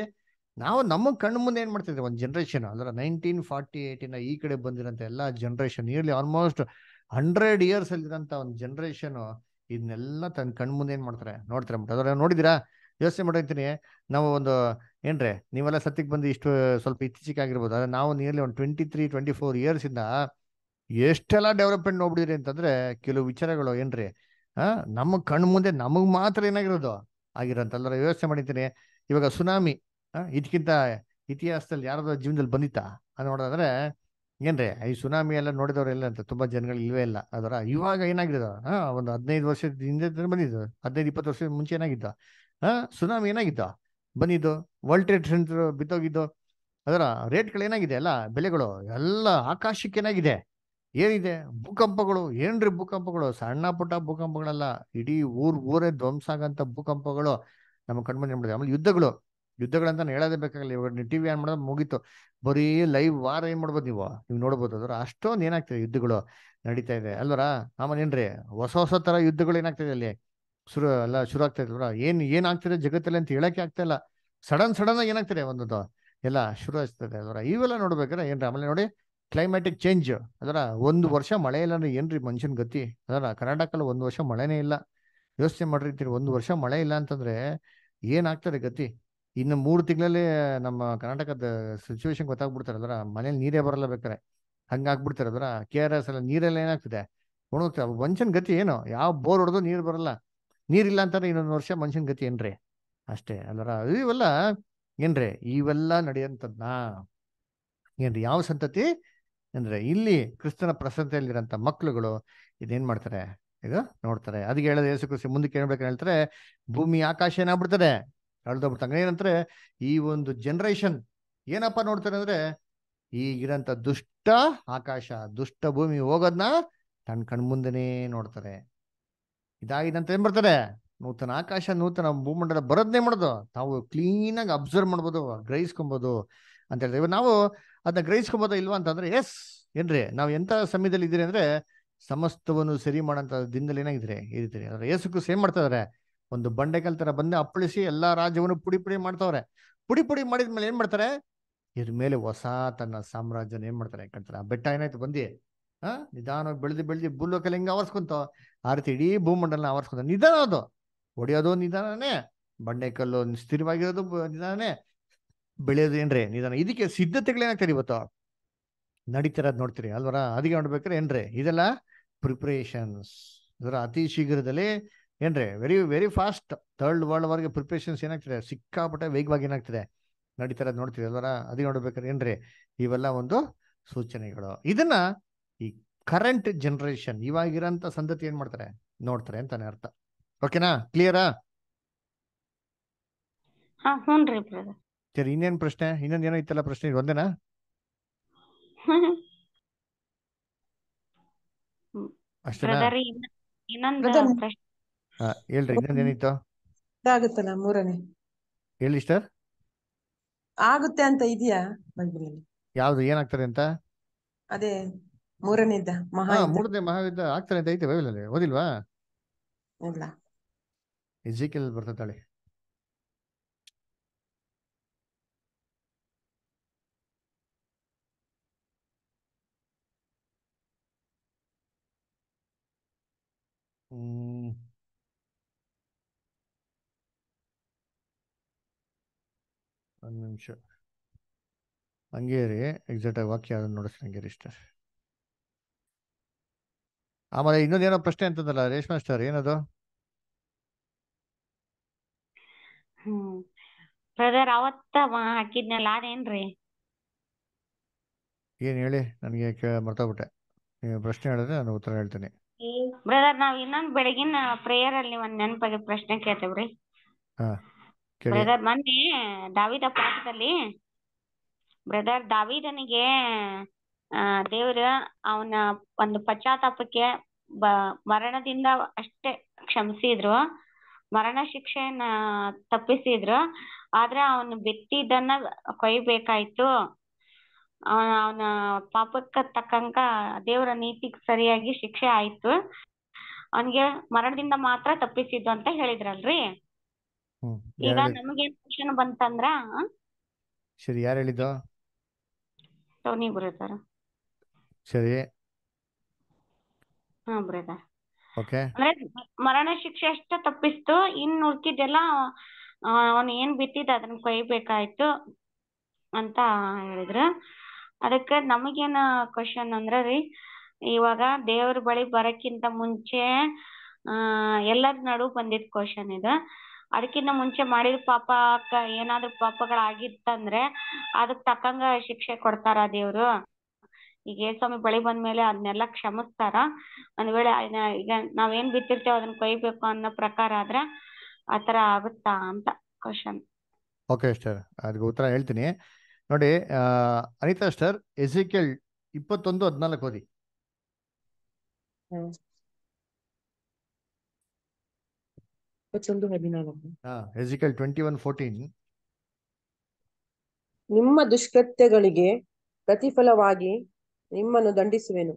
ನಾವು ನಮ್ಮ ಕಣ್ಣು ಮುಂದೆ ಏನ್ ಮಾಡ್ತಿದ್ರಿ ಒಂದು ಜನರೇಷನ್ ಅಂದ್ರೆ ನೈನ್ಟೀನ್ ಫಾರ್ಟಿ ಏಯ್ಟಿನ ಈ ಕಡೆ ಬಂದಿರಂತ ಎಲ್ಲ generation yearly almost hundred years ಅಲ್ಲಿರೋಂಥ ಒಂದು ಜನರೇಷನ್ ಇದನ್ನೆಲ್ಲ ತನ್ನ ಕಣ್ಣು ಮುಂದೆ ಏನ್ ಮಾಡ್ತಾರೆ ನೋಡ್ತಾರೆ ಮಟ್ಟ ಅದರ ನೋಡಿದಿರಾ ಯೋಚನೆ ಮಾಡಿರ್ತೀನಿ ನಾವು ಒಂದು ಏನ್ರೀ ನೀವೆಲ್ಲ ಸತ್ಯಕ್ಕೆ ಬಂದು ಇಷ್ಟು ಸ್ವಲ್ಪ ಇತ್ತೀಚೆಗೆ ಆಗಿರ್ಬೋದು ಆದ್ರೆ ನಾವು ನಿಯರ್ಲಿ ಒಂದು ಟ್ವೆಂಟಿ ತ್ರೀ ಟ್ವೆಂಟಿ ಫೋರ್ ಇಂದ ಎಷ್ಟೆಲ್ಲ ಡೆವಲಪ್ಮೆಂಟ್ ನೋಡ್ಬಿಡಿದ್ರಿ ಅಂತಂದ್ರೆ ಕೆಲವು ವಿಚಾರಗಳು ಏನ್ರಿ ಆ ನಮ್ಮ ಕಣ್ಣು ಮುಂದೆ ನಮಗ್ ಮಾತ್ರ ಏನಾಗಿರೋದು ಆಗಿರೋಂತಲ್ಲ ವ್ಯವಸ್ಥೆ ಮಾಡಿದ್ದೀನಿ ಇವಾಗ ಸುನಾಮಿ ಇದಕ್ಕಿಂತ ಇತಿಹಾಸದಲ್ಲಿ ಯಾರಾದ್ರೂ ಜೀವನದಲ್ಲಿ ಬಂದಿತ್ತಾ ಅದು ನೋಡೋದಾದ್ರೆ ಏನ್ರಿ ಈ ಸುನಾಮಿ ಎಲ್ಲ ಎಲ್ಲ ಅಂತ ತುಂಬಾ ಜನಗಳು ಇಲ್ವೇ ಇಲ್ಲ ಅದರ ಇವಾಗ ಏನಾಗಿರೋದು ಹ ಒಂದು ಹದಿನೈದು ವರ್ಷದ ಹಿಂದೆ ಬಂದಿದ್ದು ಹದಿನೈದು ಇಪ್ಪತ್ತು ವರ್ಷದ ಮುಂಚೆ ಏನಾಗಿತ್ತು ಹಾ ಸುನಾಮಿ ಏನಾಗಿತ್ತು ಬಂದಿದ್ದು ವರ್ಲ್ಡ್ ಟ್ರೇಡ್ ಸೆಂಟರ್ ಬಿದ್ದೋಗಿದ್ದು ಅದರ ರೇಟ್ಗಳು ಏನಾಗಿದೆ ಅಲ್ಲ ಬೆಲೆಗಳು ಎಲ್ಲ ಆಕಾಶಕ್ಕೆ ಏನಾಗಿದೆ ಏನಿದೆ ಭೂಕಂಪಗಳು ಏನ್ರಿ ಭೂಕಂಪಗಳು ಸಣ್ಣ ಪುಟ್ಟ ಭೂಕಂಪಗಳಲ್ಲ ಇಡೀ ಊರ್ ಊರೇ ಧ್ವಂಸ ಆಗಂತ ಭೂಕಂಪಗಳು ನಮ್ಮ ಕಣ್ಮನ್ ಮಾಡಿದೆ ಆಮೇಲೆ ಯುದ್ಧಗಳು ಯುದ್ಧಗಳಂತ ಹೇಳೋದೇ ಬೇಕಾಗಲ್ಲ ಇವಾಗ ಟಿವಿ ಏನ್ ಮಾಡೋದು ಮುಗೀತು ಬರೀ ಲೈವ್ ವಾರ ಏನ್ ಮಾಡ್ಬೋದು ನೀವು ನೀವು ನೋಡ್ಬೋದು ಅದ್ರ ಅಷ್ಟೊಂದು ಏನಾಗ್ತಿದೆ ಯುದ್ಧಗಳು ನಡೀತಾ ಇದೆ ಅಲ್ವರ ಆಮೇಲೆ ಏನ್ರಿ ಹೊಸ ಹೊಸ ತರ ಯುದ್ಧಗಳು ಏನಾಗ್ತಿದೆ ಅಲ್ಲಿ ಶುರು ಎಲ್ಲ ಶುರು ಆಗ್ತಾ ಇದ್ರ ಏನ್ ಏನಾಗ್ತಿದೆ ಜಗತ್ತಲ್ಲಿ ಅಂತ ಹೇಳಕ್ಕೆ ಆಗ್ತಾ ಇಲ್ಲ ಸಡನ್ ಸಡನ್ ಆಗಿ ಏನಾಗ್ತಿದೆ ಒಂದೊಂದು ಎಲ್ಲ ಶುರು ಆಗ್ತದೆ ಅಲ್ವರ ಇವೆಲ್ಲ ನೋಡ್ಬೇಕಾರೆ ಏನ್ರಿ ಆಮೇಲೆ ನೋಡಿ ಕ್ಲೈಮ್ಯಾಟಿಕ್ ಚೇಂಜ್ ಅದರ ಒಂದು ವರ್ಷ ಮಳೆ ಇಲ್ಲ ಅಂದ್ರೆ ಏನ್ರಿ ಮನುಷ್ಯನ ಗತಿ ಅದರ ಕರ್ನಾಟಕಲ್ಲಿ ಒಂದು ವರ್ಷ ಮಳೆನೇ ಇಲ್ಲ ಯೋಚನೆ ಮಾಡಿರ್ತೀರಿ ಒಂದು ವರ್ಷ ಮಳೆ ಇಲ್ಲ ಅಂತಂದ್ರೆ ಏನಾಗ್ತದೆ ಗತಿ ಇನ್ನು ಮೂರು ತಿಂಗಳಲ್ಲಿ ನಮ್ಮ ಕರ್ನಾಟಕದ ಸಿಚುವೇಶನ್ ಗೊತ್ತಾಗ್ಬಿಡ್ತಾರೆ ಅದರ ಮನೇಲಿ ನೀರೇ ಬರಲ್ಲ ಬೇಕಾರೆ ಹಂಗಾಗ್ಬಿಡ್ತಾರೆ ಅದರ ಕೆ ಆರ್ ಎಸ್ ಎಲ್ಲ ನೀರೆಲ್ಲ ಏನಾಗ್ತದೆ ಒಣಗ್ತದೆ ಮನುಷ್ಯನ ಗತಿ ಏನು ಯಾವ ಬೋರ್ ಹೊಡೆದು ನೀರು ಬರಲ್ಲ ನೀರಿಲ್ಲ ಅಂತಾರೆ ಇನ್ನೊಂದು ವರ್ಷ ಮನುಷ್ಯನ ಗತಿ ಏನ್ರಿ ಅಷ್ಟೇ ಅದರ ಇವೆಲ್ಲ ಏನ್ರಿ ಇವೆಲ್ಲ ನಡೆಯಂತದ್ನ ಏನ್ರಿ ಯಾವ ಸಂತತಿ ಅಂದ್ರೆ ಇಲ್ಲಿ ಕ್ರಿಸ್ತನ ಪ್ರಸನ್ನತೆಯಲ್ಲಿರೋಂಥ ಮಕ್ಳುಗಳು ಇದೇನ್ ಮಾಡ್ತಾರೆ ಈಗ ನೋಡ್ತಾರೆ ಅದಕ್ಕೆ ಹೇಳೋದು ಯೇಸು ಕ್ರಿಸ್ತ ಮುಂದಕ್ಕೆ ಏನ್ ಹೇಳ್ತಾರೆ ಭೂಮಿ ಆಕಾಶ ಏನಾಗ್ಬಿಡ್ತಾರೆ ಹಳ್ದೋಗ್ಬಿಡ್ತಾರೆ ಏನಂತಾರೆ ಈ ಒಂದು ಜನರೇಷನ್ ಏನಪ್ಪ ನೋಡ್ತಾರೆ ಅಂದ್ರೆ ಈಗಿರಂತ ದುಷ್ಟ ಆಕಾಶ ದುಷ್ಟ ಭೂಮಿ ಹೋಗೋದನ್ನ ತನ್ನ ಕಣ್ಮುಂದನೇ ನೋಡ್ತಾರೆ ಇದಾಗಿದಂತ ಏನ್ ಬರ್ತಾರೆ ನೂತನ ಆಕಾಶ ನೂತನ ಭೂಮಂಡಲ ಬರೋದನ್ನೇ ಮಾಡೋದು ತಾವು ಕ್ಲೀನಾಗಿ ಅಬ್ಸರ್ವ್ ಮಾಡ್ಬೋದು ಗ್ರಹಿಸ್ಕೊಬೋದು ಅಂತ ಹೇಳ್ತಾರೆ ನಾವು ಅದನ್ನ ಗ್ರಹಿಸ್ಕೊಬೋದ ಇಲ್ವಾ ಅಂತಂದ್ರೆ ಎಸ್ ಏನ್ರಿ ನಾವು ಎಂತ ಸಮಯದಲ್ಲಿ ಇದ್ದೀರಿ ಅಂದ್ರೆ ಸಮಸ್ತವನ್ನು ಸರಿ ಮಾಡೋಂಥ ದಿನದಲ್ಲಿ ಏನಾಗಿದ್ರೆ ಇದ್ದೀರಿ ಅಂದ್ರೆ ಯೇಸುಕ್ರಿಸ್ ಸೇಮ್ ಮಾಡ್ತಾ ಇದಾರೆ ಒಂದು ಬಂಡೆಕಲ್ ತರ ಬಂದೆ ಅಪ್ಪಳಿಸಿ ಎಲ್ಲಾ ರಾಜ್ಯವನ್ನು ಪುಡಿ ಪುಡಿ ಮಾಡ್ತಾವ್ರೆ ಪುಡಿ ಪುಡಿ ಮಾಡಿದ್ಮೇಲೆ ಏನ್ ಮಾಡ್ತಾರೆ ಇದ್ರ ಮೇಲೆ ಹೊಸ ತನ್ನ ಸಾಮ್ರಾಜ್ಯನ ಏನ್ ಮಾಡ್ತಾರೆ ಕಟ್ತಾರೆ ಆ ಬೆಟ್ಟ ಏನಾಯ್ತು ಬಂದಿ ಹಾ ನಿಧಾನವಾಗಿ ಬೆಳೆದು ಬೆಳೆದು ಭೂಲೋಕಲ್ಲಿ ಹಿಂಗೆ ಆವರ್ಸ್ಕೊಂತೋ ಆ ರೀತಿ ಇಡೀ ಭೂಮಂಡಲನ ಆವರ್ಸ್ಕೊಂತ ನಿಧಾನ ಅದು ಹೊಡೆಯೋದು ನಿಧಾನನೇ ಬಂಡೆಕಲ್ಲು ಸ್ಥಿರವಾಗಿರೋದು ನಿಧಾನನೇ ಬೆಳೆಯೋದೇನ್ರಿ ನಿಧಾನ ಇದಕ್ಕೆ ಸಿದ್ಧತೆಗಳೇನಾಗ್ತಾರೆ ಇವತ್ತು ನಡೀತಿರೋದು ನೋಡ್ತೀರಿ ಅಲ್ವರ ಅದಕ್ಕೆ ನೋಡ್ಬೇಕಾದ್ರೆ ಏನ್ರಿ ಇದೆಲ್ಲ ಪ್ರಿಪ್ರೇಷನ್ಸ್ ಇದರ ಅತಿ ಶೀಘ್ರದಲ್ಲಿ ಏನ್ರಿ very very fast third world ವರ್ಗೆ ಪ್ರಿಪ್ರೇಷನ್ಸ್ ಏನಾಗ್ತಿದೆ ಸಿಕ್ಕಾಪಟ್ಟೆ ವೇಗವಾಗಿ ಏನಾಗ್ತಿದೆ ನಡೀತಾರ ನೋಡ್ತೀರಿ ಅಲ್ವರ ಅದಕ್ಕೆ ನೋಡ್ಬೇಕಾದ್ರೆ ಏನ್ರಿ ಇವೆಲ್ಲ ಒಂದು ಸೂಚನೆಗಳು ಇದನ್ನ ಈ ಕರೆಂಟ್ ಜನರೇಷನ್ ಇವಾಗಿರೋಂಥ ಸಂದತಿ ಏನ್ ಮಾಡ್ತಾರೆ ನೋಡ್ತಾರೆ ಅಂತಾನೆ ಅರ್ಥ ಓಕೆನಾ ಕ್ಲಿಯರಾ ಹಾ ಹ್ಞೂ ಸರಿ ಇನ್ನೇನ್ ಪ್ರಶ್ನೆ ಇನ್ನೊಂದು ಏನೋ ಇತ್ತಲ್ಲ ಪ್ರಶ್ನೆ ಒಂದೇನಾ ಅಷ್ಟೇನಾ ಇನ್ನೊಂದು ಪ್ರಶ್ನೆ ಹಾ ಹೇಳ್ರಿ ಇನ್ನೊಂದ್ ಏನಿತ್ತು ಆಗುತ್ತಲ್ಲ ಮೂರನೇ ಹೇಳಿ ಸರ್ ಆಗುತ್ತೆ ಅಂತ ಇದೆಯಾ ಬೈಬಲ್ ಅಲ್ಲಿ ಯಾವ್ದು ಅಂತ ಅದೇ ಮೂರನೇದ ಮಹಾ ಹಾ ಯುದ್ಧ ಮೂರನೇ ಮಹಾಯುದ್ಧ ಆಗ್ತಾರೆ ಅಂತ ಐತೆ ಬೈಬಲ್ ಅಲ್ಲಿ ಓದಿಲ್ವಾ ಇಲ್ಲ ಎಜಿಕೆಲ್ ಬರ್ತದೆ Mm. ಒಂದು ನಿಮಿಷ ಹಂಗೇ ರೀ ಎಕ್ಸಾಕ್ಟ್ ಆಗಿ ವಾಕ್ಯ ಅದನ್ನು ನೋಡಿಸ್ ಹಂಗೆ ರೀ ಇಷ್ಟ ಆಮೇಲೆ ಇನ್ನೊಂದೇನೋ ಪ್ರಶ್ನೆ ಅಂತಂದಲ್ಲ ರೇಷ್ಮಾ ಸ್ಟಾರ್ ಏನದು ಅವತ್ತ ಏನ್ ಹೇಳಿ ನನಗೆ ಮರ್ತೋಗ್ಬಿಟ್ಟೆ ನೀವು ಪ್ರಶ್ನೆ ಹೇಳಿದ್ರೆ ನಾನು ಉತ್ತರ ಹೇಳ್ತೀನಿ ಬ್ರದರ್ ನಾವ್ ಇನ್ನೊಂದ್ ಬೆಳಗಿನ ಪ್ರೇಯರ್ ಅಲ್ಲಿ ಒಂದ್ ನೆನಪಾಗಿ ಪ್ರಶ್ನೆ ಕೇಳ್ತೇವ್ರಿ ಬ್ರದರ್ ಮೊನ್ನೆ ದಾವಿದ ಪಾಠದಲ್ಲಿ ಬ್ರದರ್ ದಾವಿದನಿಗೆ ಆ, ದೇವ್ರ ಅವನ ಒಂದು ಪಶ್ಚಾತ್ತಾಪಕ್ಕೆ ಬ- ಮರಣದಿಂದ ಅಷ್ಟೇ ಕ್ಷಮಿಸಿದ್ರು ಮರಣ ಶಿಕ್ಷೆಯನ್ನ ತಪ್ಪಿಸಿದ್ರು ಆದ್ರೆ ಅವನು ಬಿತ್ತಿದ್ದನ್ನ ಕೊಯ್ಬೇಕಾಯ್ತು ಅವನ ಪಾಪಕ್ಕ ತಕ್ಕಂಗ ದೇವರ ನೀತಿಗೆ ಸರಿಯಾಗಿ ಶಿಕ್ಷೆ ಆಯ್ತು ಅವನಿಗೆ ಮರಣದಿಂದ ಮಾತ್ರ ತಪ್ಪಿಸಿದ್ದು ಅಂತ ಹೇಳಿದ್ರಲ್ರಿ ಈಗ ನಮಗೇನ್ ಕ್ವಶನ್ ಬಂತಂದ್ರ ಸರಿ ಯಾರು ಹೇಳಿದ್ದು ಟೋನಿ ಬ್ರದರ್ ಸರಿ ಹಾ ಬ್ರದರ್ ಓಕೆ ಮರಣ ಶಿಕ್ಷೆ ಅಷ್ಟ ತಪ್ಪಿಸ್ತು ಇನ್ ಉಳ್ಕಿದ್ದೆಲ್ಲ ಅವನ್ ಏನ್ ಬಿತ್ತಿದ್ದ ಅದನ್ನ ಕೊಯ್ಬೇಕಾಯ್ತು ಅಂತ ಹೇಳಿದ್ರು ಅದಕ್ಕ ನಮಗೇನ ಕ್ವಶನ್ ಅಂದ್ರ ರೀ ಇವಾಗ ದೇವ್ರ ಬಳಿ ಬರಕ್ಕಿಂತ ಮುಂಚೆ ಎಲ್ಲರ ನಡು ಬಂದಿದ್ ಕ್ವಶನ್ ಇದು ಅದಕ್ಕಿಂತ ಮುಂಚೆ ಮಾಡಿದ ಪಾಪಕ್ಕ ಏನಾದ್ರೂ ಪಾಪಗಳಾಗಿತ್ತಂದ್ರೆ ಅದಕ್ ತಕ್ಕಂಗ ಶಿಕ್ಷೆ ಕೊಡ್ತಾರ ದೇವ್ರು ಈಗ ಸ್ವಾಮಿ ಬಳಿ ಬಂದ್ಮೇಲೆ ಅದನ್ನೆಲ್ಲ ಕ್ಷಮಸ್ತಾರ ಒಂದ್ ವೇಳೆ ಈಗ ನಾವೇನ್ ಬಿತ್ತಿರ್ತೇವ ಅದನ್ನ ಕೊಯ್ಬೇಕು ಅನ್ನೋ ಪ್ರಕಾರ ಆದ್ರೆ ಆತರ ಆಗುತ್ತಾ ಅಂತ ಕ್ವಶನ್ ಓಕೆ ಸರ್ ಅದಕ್ಕೆ ಉತ್ತರ ಹೇಳ್ತೀನಿ ನೋಡಿ ಅನಿತಾ ಸ್ಟರ್ ಎಸಿಕೆಲ್ ಇಪ್ಪತ್ತೊಂದು ಹದಿನಾಲ್ಕು ಓದಿ ಟ್ವೆಂಟಿ ಒನ್ ಫೋರ್ಟೀನ್ ನಿಮ್ಮ ದುಷ್ಕೃತ್ಯಗಳಿಗೆ ಪ್ರತಿಫಲವಾಗಿ ನಿಮ್ಮನ್ನು ದಂಡಿಸುವೆನು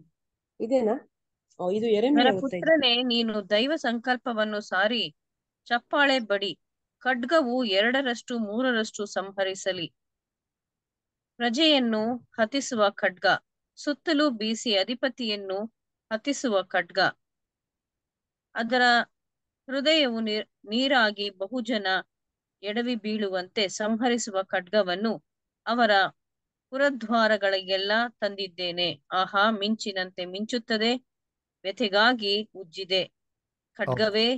ಇದೇನಾ ಇದು ಎರೆಮೀಯ ಪುತ್ರನೇ ನೀನು ದೈವ ಸಂಕಲ್ಪವನ್ನು ಸಾರಿ ಚಪ್ಪಾಳೆ ಬಡಿ ಖಡ್ಗವು ಎರಡರಷ್ಟು ಮೂರರಷ್ಟು ಸಂಹರಿಸಲಿ ಪ್ರಜೆಯನ್ನು ಹತಿಸುವ ಖಡ್ಗ ಸುತ್ತಲೂ ಬೀಸಿ ಅಧಿಪತಿಯನ್ನು ಹತಿಸುವ ಖಡ್ಗ ಅದರ ಹೃದಯವು ನೀರಾಗಿ ಬಹುಜನ ಎಡವಿ ಬೀಳುವಂತೆ ಸಂಹರಿಸುವ ಖಡ್ಗವನ್ನು ಅವರ ಪುರದ್ವಾರಗಳಿಗೆಲ್ಲ ತಂದಿದ್ದೇನೆ ಆಹಾ ಮಿಂಚಿನಂತೆ ಮಿಂಚುತ್ತದೆ ವ್ಯಥೆಗಾಗಿ ಉಜ್ಜಿದೆ ಖಡ್ಗವೇ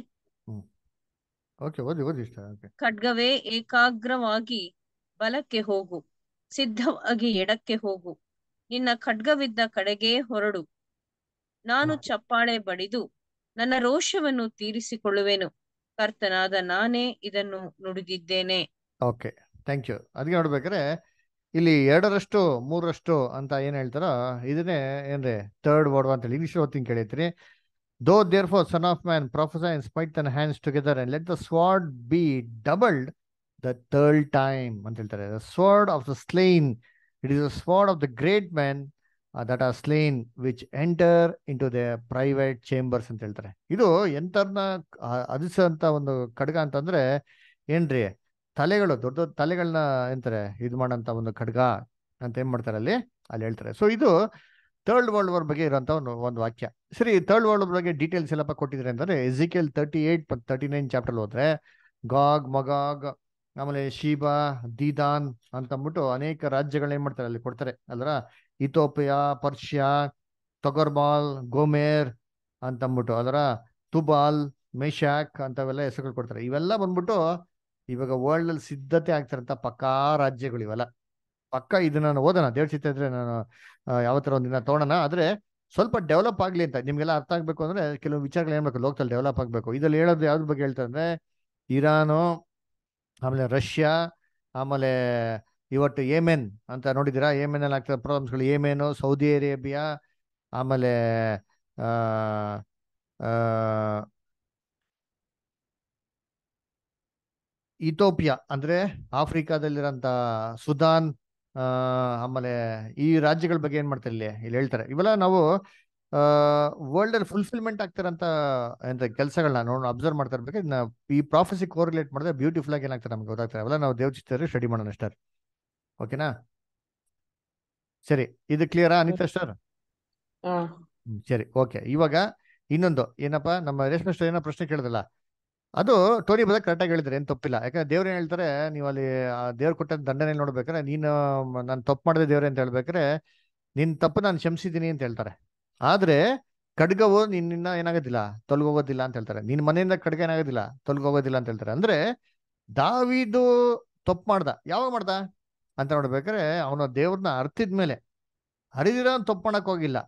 ಖಡ್ಗವೇ ಏಕಾಗ್ರವಾಗಿ ಬಲಕ್ಕೆ ಹೋಗು ಸಿದ್ಧವಾಗಿ ಎಡಕ್ಕೆ ಹೋಗು ನಿನ್ನ ಖಡ್ಗವಿದ್ದ ಕಡೆಗೆ ಹೊರಡು ನಾನು ಚಪ್ಪಾಳೆ ಬಡಿದು ನನ್ನ ರೋಷವನ್ನು ತೀರಿಸಿಕೊಳ್ಳುವೆನು ಕರ್ತನಾದ ನಾನೇ ಇದನ್ನು ನುಡಿದಿದ್ದೇನೆ ಓಕೆ ಥ್ಯಾಂಕ್ ಯು ಅದಕ್ಕೆ ನೋಡ್ಬೇಕಾದ್ರೆ ಇಲ್ಲಿ ಎರಡರಷ್ಟು ಮೂರರಷ್ಟು ಅಂತ ಏನ್ ಹೇಳ್ತಾರ ಇದನ್ನೇ ಏನ್ರಿ ಥರ್ಡ್ ವರ್ಡ್ ಅಂತ ಹೇಳಿ ಇಂಗ್ಲಿಷ್ ಓದ್ತೀನಿ ಕೇಳೈತ್ರಿ thou therefore son of man professor in spite thine hands together and let the sword be doubled the third time ಅಂತ ಹೇಳ್ತಾರೆ the sword of the slain it is the sword of the great man that are slain which enter into the private chambers ಅಂತ ಹೇಳ್ತಾರೆ ಇದು ಎಂತರ್ನ ಅದಿಸಂತ ಒಂದು ಖಡ್ಗ ಅಂತಂದ್ರೆ ಏನ್ರಿ ತಲೆಗಳು ದೊಡ್ಡ ದೊಡ್ಡ ತಲೆಗಳನ್ನ ಎಂತಾರೆ ಇದು ಮಾಡೋಂಥ ಒಂದು ಖಡ್ಗ ಅಂತ ಏನ್ ಮಾಡ್ತಾರೆ ಅಲ್ಲಿ ಅಲ್ಲಿ ಹೇಳ್ತಾರೆ ಸೊ ಇದು ಥರ್ಡ್ ವರ್ಲ್ಡ್ ವಾರ್ ಬಗ್ಗೆ ಇರುವಂತ ಒಂದು ಒಂದು ವಾಕ್ಯ ಸರಿ ಥರ್ಡ್ ವರ್ಲ್ಡ್ ವಾರ್ ಬಗ್ಗೆ ಡೀಟೇಲ್ಸ್ ಎಲ್ಲಪ್ಪ ಕೊಟ್ಟಿದ್ರೆ ಅಂದ್ರೆ Ezekiel thirty eight thirty nine chapter ಹೋದ್ರೆ ಗಾಗ್ ಮಗಾಗ್ ಆಮೇಲೆ ಶೀಬಾ ದೀದಾನ್ ಅಂತ ಅಂದ್ಬಿಟ್ಟು ಅನೇಕ ರಾಜ್ಯಗಳು ಏನ್ ಮಾಡ್ತಾರೆ ಅಲ್ಲಿ ಕೊಡ್ತಾರೆ ಅಲ್ರ ಇಥೋಪಿಯಾ ಪರ್ಷಿಯಾ ತೊಗರ್ಬಾಲ್ ಗೋಮೇರ್ ಅಂತ ಅಂದ್ಬಿಟ್ಟು ಅದರ ತುಬಾಲ್ ಮೇಶಾಕ್ ಅಂತವೆಲ್ಲ ಹೆಸರುಗಳು ಕೊಡ್ತಾರೆ ಇವೆಲ್ಲ ಬಂದ್ಬಿಟ್ಟು ಇವಾಗ ವರ್ಲ್ಡ್ ಅಲ್ಲಿ ಸಿದ್ಧತೆ ಆಗ್ತಾರಂತ ಪಕ್ಕಾ ರಾಜ್ಯಗಳು ಇವೆಲ್ಲ ಪಕ್ಕ ಇದು ನಾನು ಓದೋಣ ದೇವ್ರ ಚಿತ್ರ ಇದ್ರೆ ನಾನು ಯಾವತ್ತರ ಒಂದಿನ ತೋಣನ ಆದ್ರೆ ಸ್ವಲ್ಪ ಡೆವಲಪ್ ಆಗ್ಲಿ ಅಂತ ನಿಮ್ಗೆಲ್ಲ ಅರ್ಥ ಆಗ್ಬೇಕು ಅಂದ್ರೆ ಕೆಲವು ವಿಚಾರಗಳು ಏನ್ಬೇಕು ಬೇಕು ಲೋಕದಲ್ಲಿ ಡೆವಲಪ್ ಆಗ್ಬೇಕು ಇದ್ರಲ್ಲಿ ಹೇಳೋದು ಯಾವ್ದ್ರ ಬಗ್ಗೆ ಹೇಳ್ತಾರೆ ಅಂದ್ರೆ ಇರಾನು ಆಮೇಲೆ ರಷ್ಯಾ ಆಮೇಲೆ ಇವತ್ತು ಏಮೆನ್ ಅಂತ ನೋಡಿದ್ದೀರಾ ಏಮೆನಲ್ಲಿ ಆಗ್ತದೆ ಪ್ರಾಬ್ಲಮ್ಸ್ಗಳು ಏಮೇನು ಸೌದಿ ಅರೇಬಿಯಾ ಆಮೇಲೆ ಇಥೋಪಿಯಾ ಅಂದರೆ ಆಫ್ರಿಕಾದಲ್ಲಿರೋಂಥ ಸುದಾನ್ ಆಮೇಲೆ ಈ ರಾಜ್ಯಗಳ ಬಗ್ಗೆ ಏನು ಮಾಡ್ತಾರೆ ಇಲ್ಲಿ ಇಲ್ಲಿ ಹೇಳ್ತಾರೆ ಇವೆಲ್ಲ ನಾವು ವರ್ಲ್ಡ್ ಅಲ್ಲಿ ಫುಲ್ಫಿಲ್ಮೆಂಟ್ ಆಗ್ತಿರಂತ ಅಂದ್ರೆ ಕೆಲಸಗಳನ್ನ ನೋಡಿ ಅಬ್ಸರ್ವ್ ಮಾಡ್ತಾ ಇರ್ಬೇಕು ಈ ಪ್ರಾಫೆಸಿ ಕೋರಿಲೇಟ್ ಮಾಡಿದ್ರೆ ಬ್ಯೂಟಿಫುಲ್ ಆಗಿ ಏನಾಗ್ತಾರೆ ನಮ್ಗೆ ಗೊತ್ತಾಗ್ತಾರೆ ಅವೆಲ್ಲ ನಾವು ದೇವ್ ಚಿತ್ರ ಸ್ಟಡಿ ಮಾಡೋಣ ಸರ್ ಓಕೆನಾ ಸರಿ ಇದು ಕ್ಲಿಯರಾ ಅನಿತಾ ಸರ್ ಸರಿ ಓಕೆ ಇವಾಗ ಇನ್ನೊಂದು ಏನಪ್ಪಾ ನಮ್ಮ ರೇಷ್ಮೆ ಸ್ಟೋರ್ ಏನೋ ಪ್ರಶ್ನೆ ಕೇಳಿದಲ್ಲ ಅದು ಟೋರಿ ಬದಕ್ ಕರೆಕ್ಟಾಗಿ ಹೇಳಿದ್ರೆ ಏನು ತಪ್ಪಿಲ್ಲ ಯಾಕಂದ್ರೆ ದೇವ್ರು ಏನು ಹೇಳ್ತಾರೆ ನೀವು ಅಲ್ಲಿ ದೇವ್ರು ಕೊಟ್ಟ ದಂಡನೆ ನೋಡ್ಬೇಕಾದ್ರೆ ನೀನು ನಾನು ತಪ್ಪು ಮಾಡಿದೆ ದೇವ್ರೆ ಅಂತ ಹೇಳ್ಬೇಕಾರೆ ನಿನ್ನ ತಪ್ಪು ನಾನು ಕ್ಷಮಿಸಿದ್ದೀನಿ ಅಂತ ಹೇಳ್ತಾರೆ ಆದ್ರೆ ಖಡ್ಗವು ನಿನ್ನ ಏನಾಗೋದಿಲ್ಲ ತೊಲಗೋಗೋದಿಲ್ಲ ಅಂತ ಹೇಳ್ತಾರೆ ನಿನ್ನ ಮನೆಯಿಂದ ಖಡ್ಗ ಏನಾಗೋದಿಲ್ಲ ತೊಲಗೋಗೋದಿಲ್ಲ ಅಂತ ಹೇಳ್ತಾರೆ ಅಂದ್ರೆ ದಾವಿದು ತಪ್ಪು ಮಾಡ್ದ ಯಾವಾಗ ಮಾಡ್ದ ಅಂತ ನೋಡ್ಬೇಕಾರೆ ಅವನ ದೇವ್ರನ್ನ ಅರ್ತಿದ ಮೇಲೆ ಹರಿದಿರೋ ತಪ್ಪು ಮಾಡಕ್ ಹೋಗಿಲ್ಲ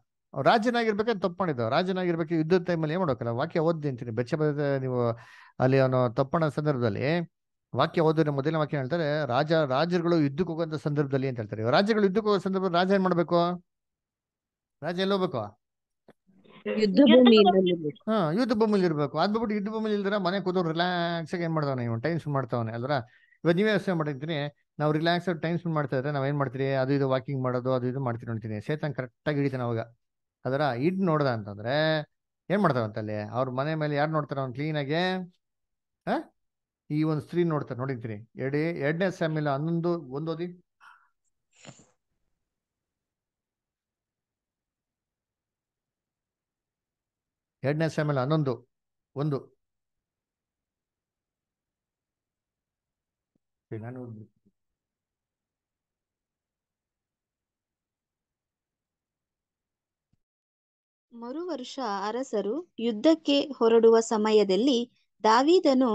ರಾಜನಾಗಿರ್ಬೇಕಾದ್ರೆ ತಪ್ಪು ಮಾಡಿದ್ದು ರಾಜನಾಗಿರ್ಬೇಕು ಯುದ್ಧ ಟೈಮಲ್ಲಿ ಏನ್ ಮಾಡೋಕಲ್ಲ ವಾಕ್ಯ ಓದಿ ಅಂತೀನಿ ಬೆಚ್ಚ ನೀವು ಅಲ್ಲಿ ಅವನು ತಪ್ಪಣ ಸಂದರ್ಭದಲ್ಲಿ ವಾಕ್ಯ ಓದಿದ್ರೆ ಮೊದಲನೇ ವಾಕ್ಯ ಹೇಳ್ತಾರೆ ರಾಜ ರಾಜರುಗಳು ಯುದ್ಧಕ್ಕೆ ಹೋಗುವಂತ ಸಂದರ್ಭದಲ್ಲಿ ಅಂತ ಹೇಳ್ತಾರೆ ರಾಜ್ಯಗಳು ಯುದ್ಧಕ್ಕೆ ಹೋಗೋ ಸಂದರ್ಭದಲ್ಲಿ ರಾಜ ಏನ್ ಮಾಡ್ಬೇಕು ರಾಜ ಎಲ್ಲಿ ಹೋಗ್ಬೇಕು ಯುದ್ಧ ಹಾ ಯುದ್ಧ ಭೂಮಿಲಿ ಇರ್ಬೇಕು ಅದ್ ಬಿಟ್ಟು ಯುದ್ಧ ಭೂಮಿಲಿ ಇಲ್ದಿರ ಮನೆ ಕೂತು ರಿಲ್ಯಾಕ್ಸ್ ಆಗಿ ಏನ್ ಮಾಡ್ತಾನೆ ಟೈಮ್ ಸ್ಪೆಂಡ್ ಮಾಡ್ತಾವನೆ ಅಲ್ರ ಇವಾಗ ನೀವೇ ವ್ಯವಸ್ಥೆ ಮಾಡಿರ್ತೀನಿ ನಾವು ರಿಲ್ಯಾಕ್ಸ್ ಆಗಿ ಟೈಮ್ ಸ್ಪೆಂಡ್ ಮಾಡ್ತಾ ಇದ್ರೆ ನಾವೇನ್ ಏನ್ ಮಾಡ್ತೀರಿ ಅದು ಇದು ವಾಕಿಂಗ್ ಮಾಡೋದು ಅದು ಇದು ಮಾಡ್ತೀರಿ ನೋಡ್ತೀನಿ ಸೇತನ್ ಕರೆಕ್ಟ್ ಆಗಿ ಹಿಡಿತಾನೆ ಅವಾಗ ಅದರ ಇಡ್ ನೋಡ್ದ ಅಂತಂದ್ರೆ ಏನ್ ಮಾಡ್ತಾವಂತ ಅಲ್ಲಿ ಅವ್ರ ಮನೆ ಮೇಲೆ ಯಾರು ನೋಡ್ತಾರ ಅವ್ನು ಕ್ಲೀನ್ ಆಗಿ ಈ ಒಂದು ಸ್ತ್ರೀ ನೋಡ್ತಾರೆ ನೋಡಿದ್ರಿ ಎರಡೇ ಎರಡನೇ ಸೆಮ್ ಇಲ್ಲ ಹನ್ನೊಂದು ಒಂದೋದಿ ಎರಡನೇ ಸ್ಯಾಮಲ್ ಹನ್ನೊಂದು ಒಂದು ಮರುವರ್ಷ ಅರಸರು ಯುದ್ಧಕ್ಕೆ ಹೊರಡುವ ಸಮಯದಲ್ಲಿ ದಾವಿದನು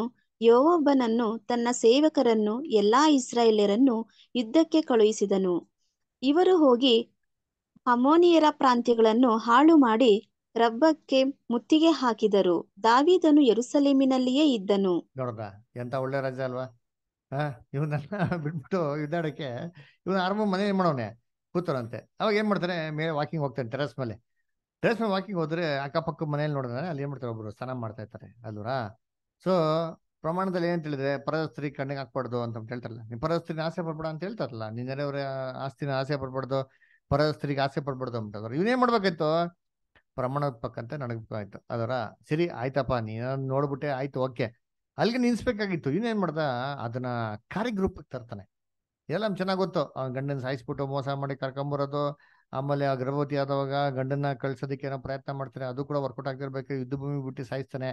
ಯೋವೊಬ್ಬನನ್ನು ತನ್ನ ಸೇವಕರನ್ನು ಎಲ್ಲಾ ಇಸ್ರಾಯೇಲರನ್ನು ಯುದ್ಧಕ್ಕೆ ಕಳುಹಿಸಿದನು ಇವರು ಹೋಗಿ ಅಮೋನಿಯರ ಪ್ರಾಂತ್ಯಗಳನ್ನು ಹಾಳು ಮಾಡಿ ರಬ್ಬಕ್ಕೆ ಮುತ್ತಿಗೆ ಹಾಕಿದರು ದಾವಿದನು ಯರುಸಲೇಮಿನಲ್ಲಿಯೇ ಇದ್ದನು ನೋಡ್ದ ಎಂತ ಒಳ್ಳೆ ರಾಜ ಅಲ್ವಾ ಆ ಇವನನ್ನ ಬಿಟ್ಬಿಟ್ಟು ಇದ್ದಾಡಕ್ಕೆ ಇವನ್ ಆರಂಭ ಮನೆ ಏನ್ ಮಾಡೋನೆ ಕೂತರಂತೆ ಅವಾಗ ಏನ್ ಮಾಡ್ತಾನೆ ಮೇಲೆ ವಾಕಿಂಗ್ ಹೋಗ್ತಾನೆ ಟೆರಸ್ ಮೇಲೆ ಟೆರಸ್ ಮೇಲೆ ವಾಕಿಂಗ್ ಹೋದ್ರೆ ಅಕ್ಕಪಕ್ಕ ಮನೇಲಿ ನೋಡಿದ್ರೆ ಅಲ್ಲಿ ಏನ್ ಮಾಡ್ತಾರೆ ಒಬ್ರು ಸ್ನಾನ ಮಾಡ್ತಾ ಇರ್ತಾರೆ ಅಲ್ವರ ಸೊ ಪ್ರಮಾಣದಲ್ಲಿ ಏನ್ ತಿಳಿದ್ರೆ ಪರಸ್ತ್ರೀ ಕಣ್ಣಿಗೆ ಹಾಕ್ಬಾರ್ದು ಅಂತ ಹೇಳ್ತಾರಲ್ಲ ನೀನ್ ಪರಸ್ತ್ರೀನ ಆಸೆ ಪಡ್ಬೇಡ ಅಂತ ಹೇಳ್ತಾರಲ್ಲ ನಿನ್ನೆ ಅವ್ರ ಆಸ್ತಿನ ಆಸೆ ಪಡ್ಬಾರ್ದು ಪರದಸ್ತ್ರೀಗೆ ಆಸೆ ಪಡ್ಬಾರ್ದು ಅಂತ ಇವನೇನ್ ಮಾಡ್ಬೇಕಾಯ್ತು ಪ್ರಮಾಣದ ನನಗೆ ಆಯ್ತು ಅದರ ಸರಿ ಆಯ್ತಪ್ಪ ನೀನು ನೋಡ್ಬಿಟ್ಟೆ ಆಯ್ತು ಓಕೆ ಅಲ್ಲಿಗೆ ನಿನ್ಸ್ಬೇಕಾಗಿತ್ತು ಇನ್ನೇನು ಮಾಡ್ದ ಅದನ್ನ ಗ್ರೂಪಕ್ಕೆ ತರ್ತಾನೆ ಎಲ್ಲ ನಮ್ಗೆ ಚೆನ್ನಾಗಿ ಗೊತ್ತು ಅವ್ನ ಗಂಡನ ಸಾಯಿಸ್ಬಿಟ್ಟು ಮೋಸ ಮಾಡಿ ಕರ್ಕೊಂಬರೋದು ಆಮೇಲೆ ಆ ಗರ್ಭವತಿ ಆದವಾಗ ಗಂಡನ್ನ ಕಳ್ಸೋದಕ್ಕೆ ಏನೋ ಪ್ರಯತ್ನ ಮಾಡ್ತಾನೆ ಅದು ಕೂಡ ವರ್ಕೌಟ್ ಆಗ್ತಿರ್ಬೇಕು ಯುದ್ಧ ಭೂಮಿ ಬಿಟ್ಟು ಸಾಯಿಸ್ತಾನೆ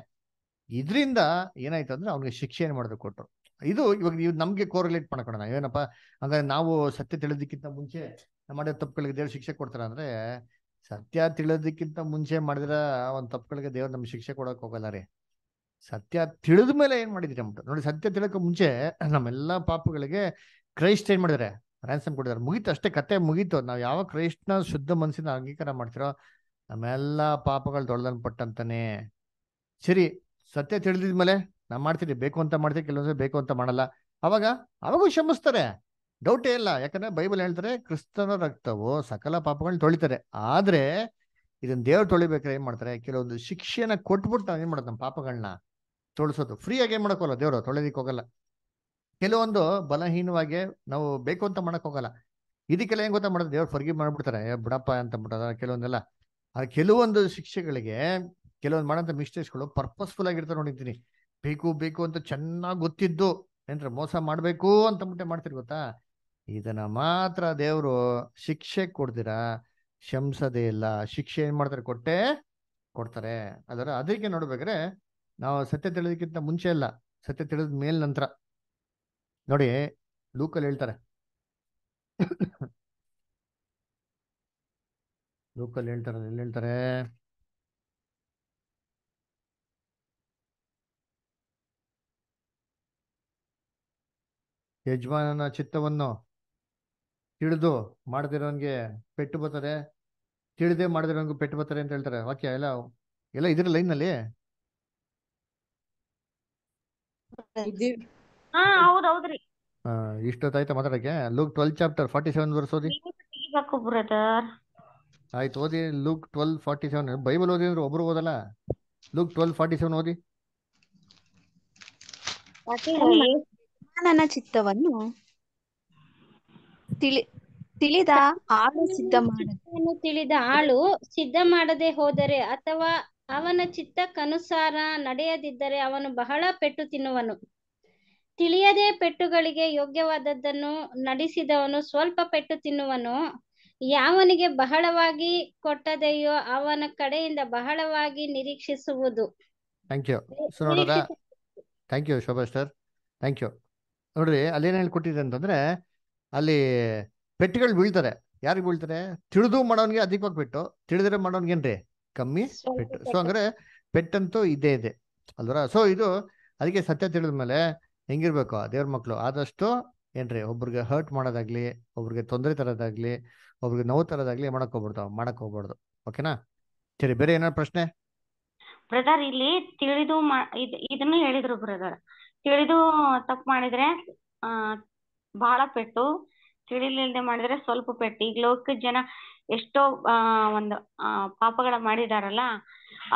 ಇದರಿಂದ ಏನಾಯ್ತು ಅಂದ್ರೆ ಅವ್ನಿಗೆ ಶಿಕ್ಷೆ ಏನು ಮಾಡೋದು ಕೊಟ್ಟರು ಇದು ಇವಾಗ ನೀವು ನಮಗೆ ಕೋರಿಲೇಟ್ ಮಾಡ್ಕೊಳ್ಳೋಣ ಏನಪ್ಪ ಅಂದ್ರೆ ನಾವು ಸತ್ಯ ತಿಳಿದಕ್ಕಿಂತ ಮುಂಚೆ ಮಾಡಿದ ತಪ್ಪುಗಳಿಗೆ ದೇವ್ರು ಶಿಕ್ಷೆ ಕೊಡ್ತಾರೆ ಅಂದ್ರೆ ಸತ್ಯ ತಿಳಿಯೋದಕ್ಕಿಂತ ಮುಂಚೆ ಮಾಡಿದ್ರ ಒಂದ್ ತಪ್ಪುಗಳಿಗೆ ದೇವ್ರು ನಮ್ಗೆ ಶಿಕ್ಷೆ ಕೊಡೋಕೆ ಹೋಗಲ್ಲ ರೀ ಸತ್ಯ ತಿಳಿದ ಮೇಲೆ ಏನ್ ಮಾಡಿದ್ರಿ ಅಂದ್ಬಿಟ್ಟು ನೋಡಿ ಸತ್ಯ ತಿಳಕ ಮುಂಚೆ ನಮ್ಮೆಲ್ಲಾ ಪಾಪಗಳಿಗೆ ಕ್ರೈಸ್ಟ್ ಏನ್ ಮಾಡಿದಾರೆ ರ್ಯಾನ್ಸಮ್ ಕೊಟ್ಟಿದ್ದಾರೆ ಮುಗೀತು ಅಷ್ಟೇ ಕತೆ ಮುಗೀತು ನಾವು ಯಾವ ಕ್ರೈಸ್ಟ್ನ ಶುದ್ಧ ಮನಸ್ಸಿನ ಅಂಗೀಕಾರ ಮಾಡ್ತಿರೋ ನಮ್ಮೆಲ್ಲ ಪಾಪಗಳು ಪಟ್ಟಂತಾನೆ ಸರಿ ಸತ್ಯ ತಿಳಿದಿದ್ಮೇಲೆ ನಾವು ಮಾಡ್ತೀರಿ ಬೇಕು ಅಂತ ಮಾಡ್ತೀವಿ ಕೆಲವೊಂದ್ಸರಿ ಬೇಕು ಅಂತ ಮಾಡಲ್ಲ ಅವಾಗ ಅವಾಗೂ ಕ್ಷಮಿಸ್ತಾರೆ ಡೌಟೇ ಇಲ್ಲ ಯಾಕಂದ್ರೆ ಬೈಬಲ್ ಹೇಳ್ತಾರೆ ಕ್ರಿಸ್ತನ ರಕ್ತವು ಸಕಲ ಪಾಪಗಳನ್ನ ತೊಳಿತಾರೆ ಆದ್ರೆ ಇದನ್ನ ದೇವ್ರು ತೊಳಿಬೇಕಾದ್ರೆ ಏನ್ ಮಾಡ್ತಾರೆ ಕೆಲವೊಂದು ಶಿಕ್ಷೆನ ಕೊಟ್ಬಿಟ್ಟು ಏನ್ ಮಾಡೋದು ನಮ್ಮ ಪಾಪಗಳನ್ನ ತೊಳಸೋದು ಫ್ರೀಯಾಗಿ ಏನ್ ಮಾಡಕೋಲ್ಲ ದೇವ್ರು ತೊಳೆದಿಕ್ ಹೋಗಲ್ಲ ಕೆಲವೊಂದು ಬಲಹೀನವಾಗಿ ನಾವು ಬೇಕು ಅಂತ ಮಾಡಕ್ ಹೋಗಲ್ಲ ಇದಕ್ಕೆಲ್ಲ ಹೆಂಗ್ ಗೊತ್ತಾ ಮಾಡೋದು ದೇವ್ರು ಫರ್ಗಿ ಮಾಡ್ಬಿಡ್ತಾರೆ ಬಿಡಪ್ಪ ಅಂತ ಬಿಡೋದ ಕೆಲವೊಂದೆಲ್ಲ ಆ ಕೆಲವೊಂದು ಶಿಕ್ಷೆಗಳಿಗೆ ಕೆಲವೊಂದು ಮಾಡೋಂಥ ಮಿಸ್ಟೇಕ್ಸ್ಗಳು ಪರ್ಪಸ್ಫುಲ್ ಆಗಿರ್ತಾರೆ ನೋಡಿದ್ದೀನಿ ಬೇಕು ಬೇಕು ಅಂತ ಚೆನ್ನಾಗಿ ಗೊತ್ತಿದ್ದು ಏನ್ರ ಮೋಸ ಮಾಡ್ಬೇಕು ಅಂತ ಮಾಡ್ತೀರಿ ಗೊತ್ತಾ ಇದನ್ನ ಮಾತ್ರ ದೇವರು ಶಿಕ್ಷೆ ಕೊಡ್ತೀರಾ ಶಂಸದೇ ಇಲ್ಲ ಶಿಕ್ಷೆ ಏನ್ ಮಾಡ್ತಾರೆ ಕೊಟ್ಟೆ ಕೊಡ್ತಾರೆ ಅದರ ಅದಕ್ಕೆ ನೋಡ್ಬೇಕ್ರೆ ನಾವು ಸತ್ಯ ತಿಳಿದಕ್ಕಿಂತ ಮುಂಚೆ ಇಲ್ಲ ಸತ್ಯ ತಿಳಿದ ಮೇಲ್ ನಂತರ ನೋಡಿ ಲೂಕಲ್ಲಿ ಹೇಳ್ತಾರೆ ಲೂಕಲ್ಲಿ ಹೇಳ್ತಾರೆ ಎಲ್ಲಿ ಹೇಳ್ತಾರೆ ಯಜಮಾನನ ಚಿತ್ತವನ್ನು ತಿಳಿದು ಮಾಡದಿರೋನ್ಗೆ ಪೆಟ್ಟು ಬರ್ತಾರೆ ತಿಳಿದೇ ಮಾಡದಿರೋನ್ಗೂ ಪೆಟ್ಟು ಬರ್ತಾರೆ ಅಂತ ಹೇಳ್ತಾರೆ ವಾಕ್ಯ ಎಲ್ಲ ಎಲ್ಲ ಇದ್ರ ಅಲ್ಲಿ ಇಷ್ಟೊತ್ತಾಯ್ತಾ ಮಾತಾಡಕ್ಕೆ Luke twelve chapter forty seven verse ಓದಿ ಆಯ್ತು ಓದಿ Luke twelve forty seven Bible ಓದಿ ಅಂದ್ರೆ ಒಬ್ರು ಓದಲ್ಲ ಲುಕ್ ಟ್ವೆಲ್ ಫಾರ್ಟಿ ಸೆವೆನ್ ಓದಿ ಚಿತ್ತವನ್ನು ತಿಳಿ ತಿಳಿದ ಆಳು ಸಿದ್ಧ ತಿಳಿದ ಆಳು ಸಿದ್ಧ ಮಾಡದೆ ಹೋದರೆ ಅಥವಾ ಅವನ ಚಿತ್ತಕ್ಕನುಸಾರ ನಡೆಯದಿದ್ದರೆ ಅವನು ಬಹಳ ಪೆಟ್ಟು ತಿನ್ನುವನು ತಿಳಿಯದೆ ಪೆಟ್ಟುಗಳಿಗೆ ಯೋಗ್ಯವಾದದ್ದನ್ನು ನಡೆಸಿದವನು ಸ್ವಲ್ಪ ಪೆಟ್ಟು ತಿನ್ನುವನು ಯಾವನಿಗೆ ಬಹಳವಾಗಿ ಕೊಟ್ಟದೆಯೋ ಅವನ ಕಡೆಯಿಂದ ಬಹಳವಾಗಿ ನಿರೀಕ್ಷಿಸುವುದು ಥ್ಯಾಂಕ್ ಯು ಏನ್ ಅಂತಂದ್ರೆ ಅಲ್ಲಿ ಪೆಟ್ಟುಗಳು ಬೀಳ್ತಾರೆ ಯಾರಿಗೆ ಬೀಳ್ತಾರೆ ತಿಳಿದು ಮಾಡೋನ್ಗೆ ಅಧಿಕವಾಗಿ ಪೆಟ್ಟು ತಿಳಿದ್ರೆ ಮಾಡೋನ್ಗೇನ್ರಿ ಕಮ್ಮಿ ಪೆಟ್ಟು ಸೊ ಅಂದ್ರೆ ಪೆಟ್ಟಂತೂ ಇದೇ ಇದೆ ಅಲ್ವರ ಸೊ ಇದು ಅದಕ್ಕೆ ಸತ್ಯ ತಿಳಿದ ಮೇಲೆ ಹೆಂಗಿರ್ಬೇಕು ದೇವ್ರ ಮಕ್ಕಳು ಆದಷ್ಟು ಏನ್ರಿ ಒಬ್ರಿಗೆ ಹರ್ಟ್ ಮಾಡೋದಾಗ್ಲಿ ಒಬ್ರಿಗೆ ತೊಂದರೆ ತರೋದಾಗ್ಲಿ ಒಬ್ರಿಗೆ ನೋವು ತರೋದಾಗ್ಲಿ ಮಾಡಕ್ ಹೋಗ್ಬಾರ್ದು ಮಾಡಕ್ ಹೋಗ್ಬಾರ್ದು ಓಕೆನಾ ಸರಿ ಬೇರೆ ಏನಾರ ಪ್ರಶ್ನೆ ಬ್ರದರ್ ಇಲ್ಲಿ ತಿಳಿದು ಇದನ್ನು ಹೇಳಿದ್ರು ಬ್ರದರ್ ತಿಳಿದು ತಪ್ಪು ಮಾಡಿದ್ರೆ ಬಹಳ ಪೆಟ್ಟು ತಿಳಿಲಿಲ್ಲದೆ ಮಾಡಿದ್ರೆ ಸ್ವಲ್ಪ ಪೆಟ್ಟು ಈಗ ಲೋಕ ಜನ ಎಷ್ಟೋ ಒಂದು ಪಾಪಗಳ ಮಾಡಿದಾರಲ್ಲ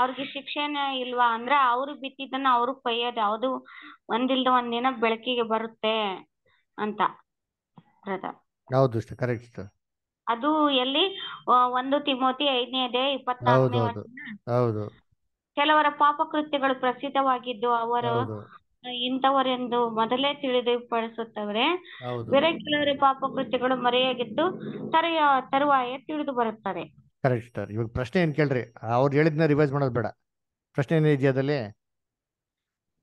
ಅವ್ರಿಗೆ ಶಿಕ್ಷೆನ ಇಲ್ವಾ ಅಂದ್ರೆ ಅವರು ಬಿತ್ತಿದ್ದನ್ನ ಅವರು ಕೊಯ್ಯೋದು ಯಾವುದು ಒಂದಿಲ್ದ ಒಂದಿನ ಬೆಳಕಿಗೆ ಬರುತ್ತೆ ಅಂತ ಅದು ಎಲ್ಲಿ ಒಂದು ತಿಮೋತಿ ಐದನೇದೇ ಇಪ್ಪತ್ನಾಲ್ಕನೇ ಹೌದು ಕೆಲವರ ಪಾಪ ಕೃತ್ಯಗಳು ಪ್ರಸಿದ್ಧವಾಗಿದ್ದು ಅವರು ಇಂಥವರೆಂದು ಮೊದಲೇ ತಿಳಿದುಪಡಿಸುತ್ತವರೆ ಬೇರೆ ಕೆಲವರು ಪಾಪ ಕೃತ್ಯಗಳು ಮರೆಯಾಗಿದ್ದು ತರೆಯ ತರುವಾಯ ತಿಳಿದು ಬರುತ್ತಾರೆ ಕರೆಕ್ಟ್ ಸರ್ ಇವಾಗ ಪ್ರಶ್ನೆ ಏನ್ ಕೇಳ್ರಿ ಅವ್ರು ಹೇಳಿದ್ನ ರಿವೈಸ್ ಮಾಡೋದು ಬೇಡ ಪ್ರಶ್ನೆ ಏನೇ ಇದೆಯಾ ಅದಲ್ಲಿ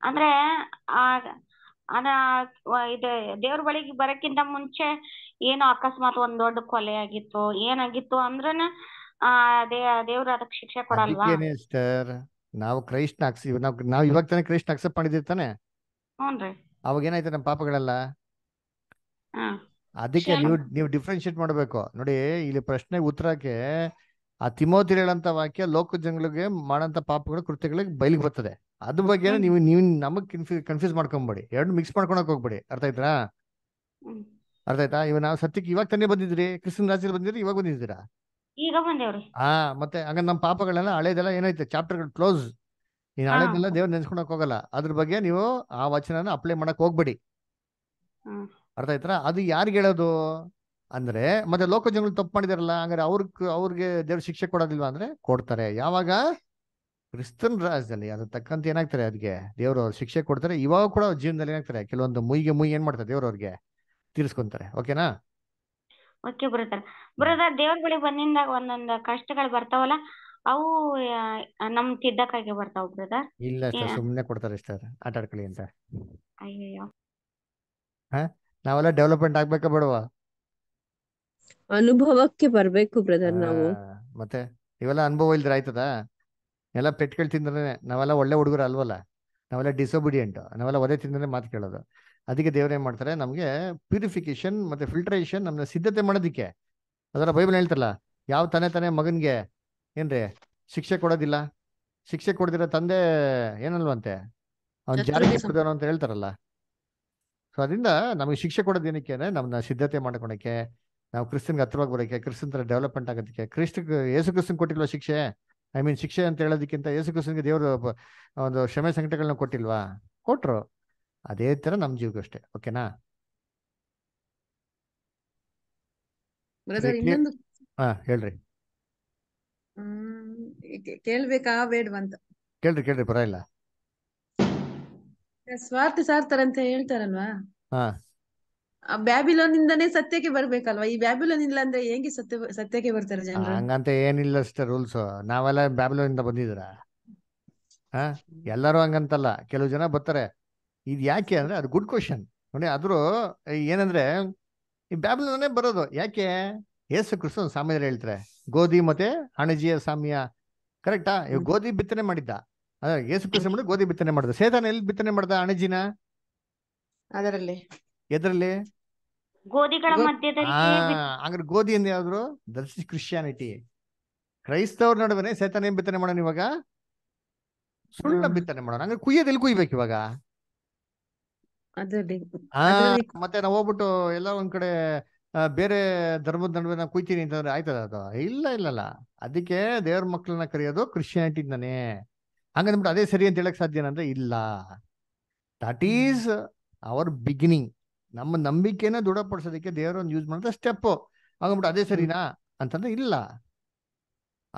ಅಂದ್ರೆ ಇದು ದೇವ್ರ ಬಳಿಗೆ ಬರಕ್ಕಿಂತ ಮುಂಚೆ ಏನೋ ಅಕಸ್ಮಾತ್ ಒಂದ್ ದೊಡ್ಡ ಕೊಲೆ ಆಗಿತ್ತು ಏನಾಗಿತ್ತು ಅಂದ್ರನ ಆ ದೇವ್ರ ಅದಕ್ಕೆ ಶಿಕ್ಷೆ ಕೊಡಲ್ವಾ ಸರ್ ನಾವು ಕ್ರೈಸ್ಟ್ನ ನಾವು ನಾವು ಇವಾಗ ತಾನೇ ಕ್ರೈಸ್ಟ್ ಅಕ್ಸೆಪ್ಟ್ ಮಾಡಿದಿರ್ತಾನೆ ಅವಾಗೇನಾಯ್ತು ಅವಾಗ ನಮ್ಮ ಪಾಪಗಳೆಲ್ಲ ಹಾ ಅದಕ್ಕೆ ನೀವು ನೀವು ಡಿಫ್ರೆನ್ಶಿಯೇಟ್ ಮಾಡಬೇಕು ನೋಡಿ ಇಲ್ಲಿ ಪ್ರಶ್ನೆ ಉತ್ತರಕ್ಕೆ ಆ ತಿಮೋತಿ ಹೇಳಂತ ವಾಕ್ಯ ಲೋಕ ಜನಗಳಿಗೆ ಮಾಡಂತ ಪಾಪಗಳ ಕೃತ್ಯಗಳಿಗೆ ಬಯಲಿಗೆ ಬರ್ತದೆ ಅದ್ರ ಬಗ್ಗೆ ನೀವು ನೀವು ನಮಗ್ ಕನ್ಫ್ಯೂಸ್ ಮಾಡ್ಕೊಂಬಿಡಿ ಎರಡು ಮಿಕ್ಸ್ ಮಾಡ್ಕೊಳಕ್ ಹೋಗ್ಬೇಡಿ ಅರ್ಥ ಆಯ್ತಾ ಅರ್ಥ ಆಯ್ತಾ ಇವಾಗ ನಾವು ಸತ್ಯಕ್ಕೆ ಇವಾಗ ತಾನೇ ಬಂದಿದ್ರಿ ಕೃಷ್ಣ ರಾಜ್ಯ ಬಂದಿದ್ರಿ ಇವಾಗ ಬಂದಿದ್ದೀರಾ ಈಗ ಹಾ ಮತ್ತೆ ಹಂಗ ನಮ್ಮ ಪಾಪಗಳೆಲ್ಲ ಹಳೇದೆಲ್ಲ ಏನಾಯ್ತು ಚಾಪ್ಟರ್ ಕ್ಲೋಸ್ ನೀನ್ ಹಳೆದೆಲ್ಲ ದೇವ್ರ ನೆನ್ಸ್ಕೊಳಕ್ ಹೋಗಲ್ಲ ಅದ್ರ ಬಗ್ಗೆ ನೀವು ಆ ವಚನ ಅಪ್ಲೈ ಮಾಡಕ್ ಹೋಗ್ಬೇಡಿ ಅರ್ಥ ಆಯ್ತಾ ಅದು ಯಾರಿಗೆ ಹೇಳೋದು ಅಂದ್ರೆ ಮತ್ತೆ ಲೋಕಜನಗಳು ತಪ್ಪು ಮಾಡಿದಾರಲ್ಲ ಹಂಗಾರೆ ಅವ್ರ ಅವ್ರಿಗೆ ದೇವ್ರ ಶಿಕ್ಷೆ ಕೊಡೋದಿಲ್ವಾ ಅಂದ್ರೆ ಕೊಡ್ತಾರೆ ಯಾವಾಗ ಕ್ರಿಸ್ತನ್ ರಾಜ್ಯದಲ್ಲಿ ಅದ್ರ ತಕ್ಕಂತ ಏನಾಗ್ತಾರೆ ಅದಕ್ಕೆ ದೇವ್ರು ಶಿಕ್ಷೆ ಕೊಡ್ತಾರೆ ಇವಾಗ ಕೂಡ ಜೀವನದಲ್ಲಿ ಏನಾಗ್ತಾರೆ ಕೆಲವೊಂದು ಮುಯಿಗೆ ಮುಯಿ ಏನ್ ಮಾಡ್ತಾರೆ ದೇವ್ರ ಅವ್ರಿಗೆ ತೀರಿಸ್ಕೊಂತಾರೆ ಓಕೆನಾ ಬರೋದ ಬ್ರದರ್ ದೇವ್ರ ಬಳಿ ಬಂದಿಂದಾಗ ಒಂದೊಂದು ಕಷ್ಟಗಳು ಬರ್ತಾವಲ್ಲ ಅವು ನಮ್ ತಿದ್ದಕ್ಕಾಗೆ ಬರ್ತಾವ ಬ್ರದರ್ ಇಲ್ಲ ಸರ್ ಸುಮ್ಮನೆ ಕೊಡ್ತಾರೆ ಇಷ್ಟ ಆಟ ಆಡ್ಕೊಳ್ಳಿ ಅಂತ ಅಯ್ಯಯ್ಯೋ ನಾವೆಲ್ಲ ಡೆವಲಪ್ಮೆಂಟ್ ಆಗ್ಬೇಕಾ ಬೇಡವಾ ಅನುಭವಕ್ಕೆ ಬರಬೇಕು ಬ್ರದರ್ ನಾವು ಮತ್ತೆ ಇವೆಲ್ಲ ಅನುಭವ ಇಲ್ದ್ರೆ ಆಯ್ತದ ಎಲ್ಲ ಪೆಟ್ಗಳು ತಿಂದ್ರೆ ನಾವೆಲ್ಲ ಒಳ್ಳೆ ಹುಡುಗರು ಅಲ್ವಲ್ಲ ನಾವೆಲ್ಲ ಡಿಸೊಬಿಡಿಯಂಟ್ ನಾವೆಲ್ಲ ಒದೆ ತಿಂದ್ರೆ ಮಾತು ಕೇಳೋದು ಅದಕ್ಕೆ ದೇವ್ರ ಏನ್ ಮಾಡ್ತಾರೆ ನಮ್ಗೆ ಪ್ಯೂರಿಫಿಕೇಶನ್ ಮತ್ತೆ ಫಿಲ್ಟ್ರೇಷನ್ ನಮ್ನ ಸಿದ್ಧತೆ ಮಾಡೋದಿಕ್ಕೆ ಅದರ ಬೈಬಲ್ ಹೇಳ್ತಾರಲ್ಲ ಯಾವ ತಾನೇ ತಾನೇ ಮಗನ್ಗೆ ಏನ್ರಿ ಶಿಕ್ಷೆ ಕೊಡೋದಿಲ್ಲ ಶಿಕ್ಷೆ ಕೊಡದಿರ ತಂದೆ ಏನಲ್ವಂತೆ ಅವ್ನು ಜಾರಿಗೆ ಕೊಡ್ದವನು ಅಂತ ಹೇಳ್ತಾರಲ್ಲ ಸೊ ಅದರಿಂದ ನಮಗೆ ಶಿಕ್ಷೆ ಕೊಡೋದು ಏನಕ್ಕೆ ಅಂದ್ರೆ ನಮ್ಮನ್ನ ಸಿದ್ಧತೆ ಮಾಡ್ಕೊಳಕ್ಕೆ ನಾವು ಕ್ರಿಸ್ತನ್ಗೆ ಹತ್ರವಾಗಿ ಬರೋಕ್ಕೆ ಕ್ರಿಸ್ತನ್ ತರ ಡೆವಲಪ್ಮೆಂಟ್ ಆಗೋದಕ್ಕೆ ಕ್ರಿಸ್ತ ಯೇಸು ಕ್ರಿಸ್ತನ್ ಕೊಟ್ಟಿಲ್ವ ಶಿಕ್ಷೆ ಐ ಮೀನ್ ಶಿಕ್ಷೆ ಅಂತ ಹೇಳೋದಕ್ಕಿಂತ ಯೇಸು ಕ್ರಿಸ್ತನ್ಗೆ ದೇವರು ಒಂದು ಕ್ಷಮೆ ಸಂಕಟಗಳನ್ನ ಕೊಟ್ಟಿಲ್ವಾ ಕೊಟ್ರು ಅದೇ ತರ ನಮ್ಮ ಜೀವಕ್ಕೂ ಅಷ್ಟೇ ಓಕೆನಾ ಹಾ ಹೇಳ್ರಿ ಕೇಳ್ಬೇಕಾ ಬೇಡ್ವಂತ ಕೇಳ್ರಿ ಕೇಳ್ರಿ ಪರವಾಗಿಲ್ಲ ಸ್ವಾರ್ಥ ಅಂತ ಹೇಳ್ತಾರಲ್ವಾ ಆ ಬ್ಯಾಬಿಲೋನ್ ಇಂದನೇ ಸತ್ಯಕ್ಕೆ ಬರ್ಬೇಕಲ್ವಾ ಈ ಬ್ಯಾಬಿಲೋನ್ ಇಲ್ಲ ಅಂದ್ರೆ ಹೆಂಗೆ ಸತ್ಯ ಸತ್ಯಕ್ಕೆ ಬರ್ತಾರೆ ಜನ ಹಂಗಂತ ಏನಿಲ್ಲ ಅಷ್ಟೇ ರೂಲ್ಸ್ ನಾವೆಲ್ಲ ಬ್ಯಾಬಿಲೋನ್ ಇಂದ ಬಂದಿದ್ರ ಹಾ ಎಲ್ಲರೂ ಹಂಗಂತಲ್ಲ ಕೆಲವು ಜನ ಬರ್ತಾರೆ ಇದು ಯಾಕೆ ಅಂದ್ರೆ ಅದು ಗುಡ್ ಕ್ವಶನ್ ನೋಡಿ ಆದ್ರೂ ಏನಂದ್ರೆ ಈ ಬ್ಯಾಬಿಲೋನೇ ಬರೋದು ಯಾಕೆ ಯೇಸು ಕೃಷ್ಣ ಸಾಮ್ಯದಲ್ಲಿ ಹೇಳ್ತಾರೆ ಗೋಧಿ ಮತ್ತೆ ಅಣಜಿಯ ಸಾಮ್ಯ ಕರೆಕ್ಟಾ ಇವ್ ಗೋಧಿ ಬಿತ್ತನೆ ಮಾಡಿದ್ದ ಅದೇ ಯೇಸು ಕೃಷ್ಣ ಮಾಡಿ ಗೋಧಿ ಬಿತ್ತನೆ ಮಾಡಿದ ಸೇತಾನ ಎಲ್ಲಿ ಬಿತ್ತನೆ ಮಾಡ್ದ ಅಣಜಿನ ಅದರಲ್ಲಿ ಎದರಲ್ಲಿ ಗೋಧಿಗಳ ಹಂಗಾರೆ ಗೋಧಿ ಅಂದ ಯಾವ್ದ್ರು ಇಸ್ ಕ್ರಿಶ್ಚಿಯಾನಿಟಿ ಕ್ರೈಸ್ತವ್ರ ನಡುವೆ ಸೇತಾನ ಏನ್ ಬಿತ್ತನೆ ಮಾಡೋಣ ಇವಾಗ ಸುಳ್ಳ ಬಿತ್ತನೆ ಮಾಡೋಣ ಹಂಗಾರೆ ಕುಯ್ಯದಲ್ಲಿ ಕುಯ್ಬೇಕು ಇವಾಗ ಮತ್ತೆ ನಾವು ಹೋಗ್ಬಿಟ್ಟು ಎಲ್ಲ ಒಂದ್ ಕಡೆ ಬೇರೆ ಧರ್ಮದ ನಡುವೆ ನಾನು ಕುಯ್ತೀನಿ ಅಂತಂದ್ರೆ ಆಯ್ತದ ಅದು ಇಲ್ಲ ಇಲ್ಲಲ್ಲ ಅದಕ್ಕೆ ದೇವ್ರ ಮಕ್ಕಳನ್ನ ಕರೆಯೋದು ನಾನೇ ಹಂಗಂದ್ಬಿಟ್ಟು ಅದೇ ಸರಿ ಅಂತ ಹೇಳಕ್ ಸಾಧ್ಯ ಅಂದ್ರೆ ಇಲ್ಲ ದಟ್ ಈಸ್ ಅವರ್ ಬಿಗಿನಿಂಗ್ ನಮ್ಮ ನಂಬಿಕೆನ ದೃಢಪಡಿಸೋದಕ್ಕೆ ಒಂದು ಯೂಸ್ ಮಾಡಿದ್ರೆ ಸ್ಟೆಪ್ ಹಂಗಂದ್ಬಿಟ್ಟು ಅದೇ ಸರಿನಾ ಅಂತಂದ್ರೆ ಇಲ್ಲ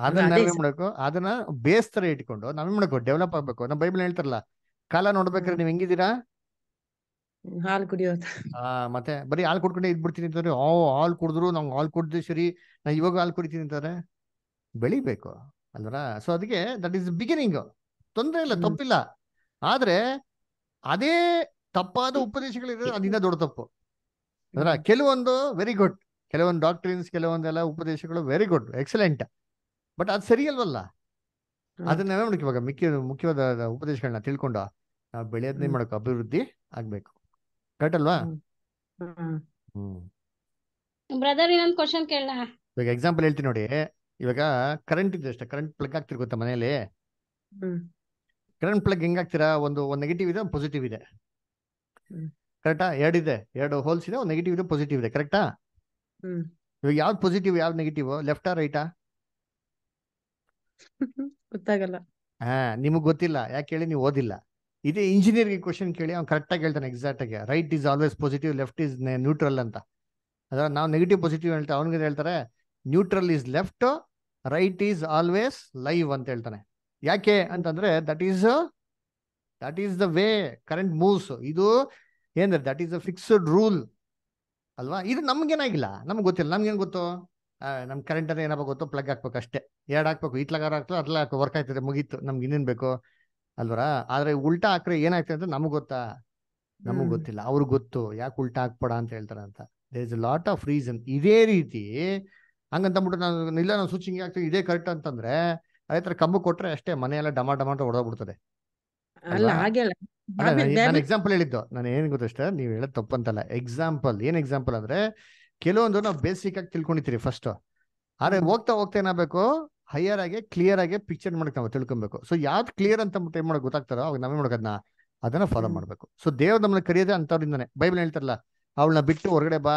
ಅದನ್ನ ನಾವೇನ್ ಮಾಡಬೇಕು ಅದನ್ನ ಬೇಸ್ ತರ ಇಟ್ಕೊಂಡು ನಾವೇನ್ ಮಾಡಬೇಕು ಡೆವಲಪ್ ಆಗ್ಬೇಕು ನಮ್ಮ ಬೈಬಲ್ ಹೇಳ್ತಾರಲ್ಲ ಕಾಲ ನೋಡ್ಬೇಕಾದ್ರೆ ನೀವ್ ಹೆಂಗಿದ್ದೀರಾ ಹಾಲ್ ಕುಡಿಯೋದ ಮತ್ತೆ ಬರೀ ಹಾಲ್ ಕುಡ್ಕೊಂಡೆ ಬಿಡ್ತೀನಿ ಅಂತಾರೆ ಓ ಹಾಲ್ ಕುಡಿದ್ರು ನಂಗೆ ಹಾಲ್ ಕುಡ್ದು ಸರಿ ನಾ ಇವಾಗ ಹಾಲ್ ಕುಡಿತೀನಿ ಅಂತಾರೆ ಬೆಳಿಬೇಕು ಅಲ್ವರ ಸೊ ಅದಕ್ಕೆ ದಟ್ ಈಸ್ ಬಿಗಿನಿಂಗ್ ತೊಂದರೆ ಇಲ್ಲ ತಪ್ಪಿಲ್ಲ ಆದ್ರೆ ಅದೇ ತಪ್ಪಾದ ಉಪದೇಶಗಳಿದ್ರೆ ಅದಿನ್ನ ದೊಡ್ಡ ತಪ್ಪು ಅಂದ್ರ ಕೆಲವೊಂದು ವೆರಿ ಗುಡ್ ಕೆಲವೊಂದು ಡಾಕ್ಟ್ರಿನ್ಸ್ ಕೆಲವೊಂದೆಲ್ಲ ಉಪದೇಶಗಳು ವೆರಿ ಗುಡ್ ಎಕ್ಸಲೆಂಟ್ ಬಟ್ ಅದು ಸರಿ ಅಲ್ವಲ್ಲ ಅದನ್ನ ಇವಾಗ ಮುಖ್ಯ ಮುಖ್ಯವಾದ ಉಪದೇಶಗಳನ್ನ ತಿಳ್ಕೊಂಡು ನಾವು ಬೆಳೆಯೋದನ್ನೇ ಮಾಡೋಕೆ ಅಭಿವೃದ್ಧಿ ಆಗ್ಬೇಕು ಕರೆಕ್ಟ್ ಅಲ್ವಾ ಬ್ರದರ್ ಇನ್ನೊಂದು ಕ್ವಶನ್ ಕೇಳ ಇವಾಗ ಎಕ್ಸಾಂಪಲ್ ಹೇಳ್ತೀನಿ ನೋಡಿ ಇವಾಗ ಕರೆಂಟ್ ಇದೆ ಅಷ್ಟೇ ಕರೆಂಟ್ ಪ್ಲಗ್ ಆಗ್ತಿರ್ ಗೊತ್ತಾ ಮನೆಯಲ್ಲಿ ಕರೆಂಟ್ ಪ್ಲಗ್ ಹೆಂಗ್ ಆಗ್ತೀರಾ ಒಂದು ಒಂದು ನೆಗೆಟಿವ್ ಇದೆ ಒಂದು ಪಾಸಿಟಿವ್ ಇದೆ ಕರೆಕ್ಟಾ ಎರಡು ಇದೆ ಎರಡು ಹೋಲ್ಸ್ ಇದೆ ಒಂದು ನೆಗೆಟಿವ್ ಇದೆ ಪಾಸಿಟಿವ್ ಇದೆ ಕರೆಕ್ಟಾ ಇವಾಗ ಯಾವ್ದು ಪಾಸಿಟಿವ್ ಯಾವ್ದು ನೆಗೆಟಿವ್ ಲೆಫ್ಟಾ ರೈಟಾ ಗೊತ್ತಾಗಲ್ಲ ಹಾ ನಿಮಗ್ ಗೊತ್ತಿಲ್ಲ ಯಾಕೆ ಹೇಳಿ ನೀವು ಓದಿಲ್ಲ ಇದೇ ಇಂಜಿನಿಯರ್ಗೆ ಕ್ವಶನ್ ಕೇಳಿ ಅವ್ನು ಕರೆಕ್ಟಾಗಿ ಹೇಳ್ತಾನೆ ಆಗಿ right is always positive left is neutral ಅಂತ ಅದರ ನಾವು ನೆಗೆಟಿವ್ ಪಾಸಿಟಿವ್ ಹೇಳ್ತಾ ಅವ್ನಿಗೆ ಹೇಳ್ತಾರೆ neutral is left right is always live ಅಂತ ಹೇಳ್ತಾನೆ ಯಾಕೆ ಅಂತಂದ್ರೆ that is that is the way current moves ಇದು ಏನಂದ್ರೆ that is a fixed rule ಅಲ್ವಾ ಇದು ನಮ್ಗೇನಾಗಿಲ್ಲ ನಮ್ಗೆ ಗೊತ್ತಿಲ್ಲ ಏನ್ ಗೊತ್ತು ನಮ್ ಕರೆಂಟ್ ಏನಪ್ಪ ಗೊತ್ತು ಪ್ಲಗ್ ಹಾಕ್ಬೇಕು ಅಷ್ಟೇ ಎರಡು ಹಾಕ್ಬೇಕು ಇಟ್ಲಾಗಾರ ಹಾಕ್ತಾರೆ ಅದ್ಲ ಹಾಕು ವರ್ಕ್ ಆಯ್ತದೆ ಮುಗೀತು ನಮ್ಗೆ ಇನ್ನೇನು ಬೇಕು ಅಲ್ವರಾ ಆದ್ರೆ ಉಲ್ಟಾ ಹಾಕ್ರೆ ಏನಾಗ್ತದೆ ಅಂತ ನಮಗ್ ಗೊತ್ತಾ ನಮಗ್ ಗೊತ್ತಿಲ್ಲ ಅವ್ರಿಗೆ ಗೊತ್ತು ಯಾಕೆ ಉಲ್ಟಾ ಹಾಕ್ಬೇಡ ಅಂತ ಹೇಳ್ತಾರ ಅಂತ there is lot of reason ಇದೇ ರೀತಿ ಹಂಗಂತಂದ್ಬಿಟ್ಟು ನಾನು ಇಲ್ಲ ನಾನು ಸ್ವಿಚ್ ಹಿಂಗೆ ಆಗ್ತದೆ ಇದೇ ಕರೆಕ್ಟ್ ಅಂತಂದ್ರೆ ಅದೇ ತರ ಕಂಬ ಕೊಟ್ರೆ ಅಷ್ಟೇ ಮನೆಯೆಲ್ಲ ಡಮ ಡಮ ಅಂತ ಹೊಡೆದ್ಬಿಡ್ತದೆ ನಾನು ಎಕ್ಸಾಂಪಲ್ ಹೇಳಿದ್ದು ನಾನು ಏನ್ ಗೊತ್ತಷ್ಟೇ ನೀವು ಹೇಳೋದು ತಪ್ಪಂತಲ್ಲ ಎಕ್ಸಾಂಪಲ್ ಏನ್ ಎಕ್ಸಾಂಪಲ್ ಅಂದ್ರೆ ಕೆಲವೊಂದು ನಾವು ಬೇಸಿಕ್ ಆಗಿ ತಿಳ್ಕೊಂಡಿರ್ತೀರಿ ಫಸ್ಟ್ ಆದ್ರೆ ಹೋಗ್ತಾ ಹೋಗ್ತಾ ಏನಾಗಬೇಕು ಹೈಯರ್ ಆಗಿ ಕ್ಲಿಯರ್ ಆಗಿ ಪಿಕ್ಚರ್ ಮಾಡಕ್ ನಾವು ತಿಳ್ಕೊಬೇಕು ಸೊ ಯಾವ್ದು ಕ್ಲಿಯರ್ ಅಂತ ಮತ್ತೆ ಏನ್ ಗೊತ್ತಾಗ್ತಾರೋ ಅವಾಗ ನಾವೇ ಮಾಡೋದನ್ನ ಅದನ್ನ ಫಾಲೋ ಮಾಡ್ಬೇಕು ಸೊ ದೇವ್ರ ನಮ್ಮನ್ನ ಕರೆಯೋದೇ ಅಂತವ್ರಿಂದಾನೆ ಬೈಬಲ್ ಹೇಳ್ತಾರಲ್ಲ ಅವಳನ್ನ ಬಿಟ್ಟು ಹೊರಗಡೆ ಬಾ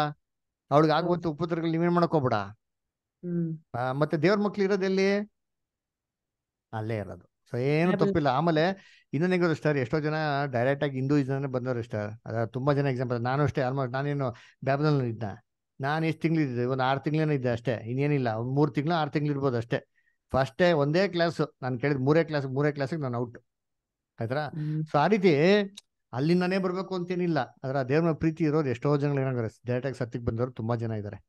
ಅವಳಿಗೆ ಆಗುವಂತ ಉಪದ್ರಗಳು ನೀವೇನ್ ಮಾಡ್ಕೋಬೇಡ ಮತ್ತೆ ದೇವ್ರ ಮಕ್ಳು ಇರೋದೆಲ್ಲಿ ಅಲ್ಲೇ ಇರೋದು ಸೊ ಏನು ತಪ್ಪಿಲ್ಲ ಆಮೇಲೆ ಇನ್ನೊಂದು ಸ್ಟಾರ್ ಎಷ್ಟೋ ಜನ ಡೈರೆಕ್ಟ್ ಆಗಿ ಹಿಂದೂಯಿಸಮ್ ಬಂದವರು ಸ್ಟಾರ್ ಅದ ತುಂಬಾ ಜನ ಎಕ್ಸಾಂಪಲ್ ನಾನು ಅಷ್ಟೇ ಆಲ್ಮೋಸ್ಟ್ ನಾನೇನು ಬ್ಯಾಬ್ಲಲ್ಲಿ ಇದ್ದ ನಾನು ಎಷ್ಟು ತಿಂಗಳು ಇದ್ದೆ ಒಂದು ಆರು ತಿಂಗಳೇನೋ ಇದ್ದೆ ಅಷ್ಟೇ ಇನ್ನೇನಿಲ್ಲ ಒಂದು ಮೂರು ತಿಂಗಳು ಆರು ತಿಂಗಳು ಇರ್ಬೋದು ಅಷ್ಟೇ ಫಸ್ಟೇ ಒಂದೇ ಕ್ಲಾಸ್ ನಾನು ಕೇಳಿದ ಮೂರೇ ಕ್ಲಾಸ್ ಮೂರೇ ಕ್ಲಾಸಿಗೆ ನಾನು ಔಟ್ ಆಯ್ತಾ ಸೊ ಆ ರೀತಿ ಅಲ್ಲಿಂದನೇ ಬರಬೇಕು ಅಂತೇನಿಲ್ಲ ಆದ್ರೆ ಆ ದೇವ್ರ ಪ್ರೀತಿ ಇರೋರು ಎಷ್ಟೋ ಜನ ಡೈರೆಕ್ಟ್ ಆಗಿ ಸತ್ಯಕ್ಕೆ ಬಂದವರು ತುಂಬಾ ಜನ ಇದ್ದಾರೆ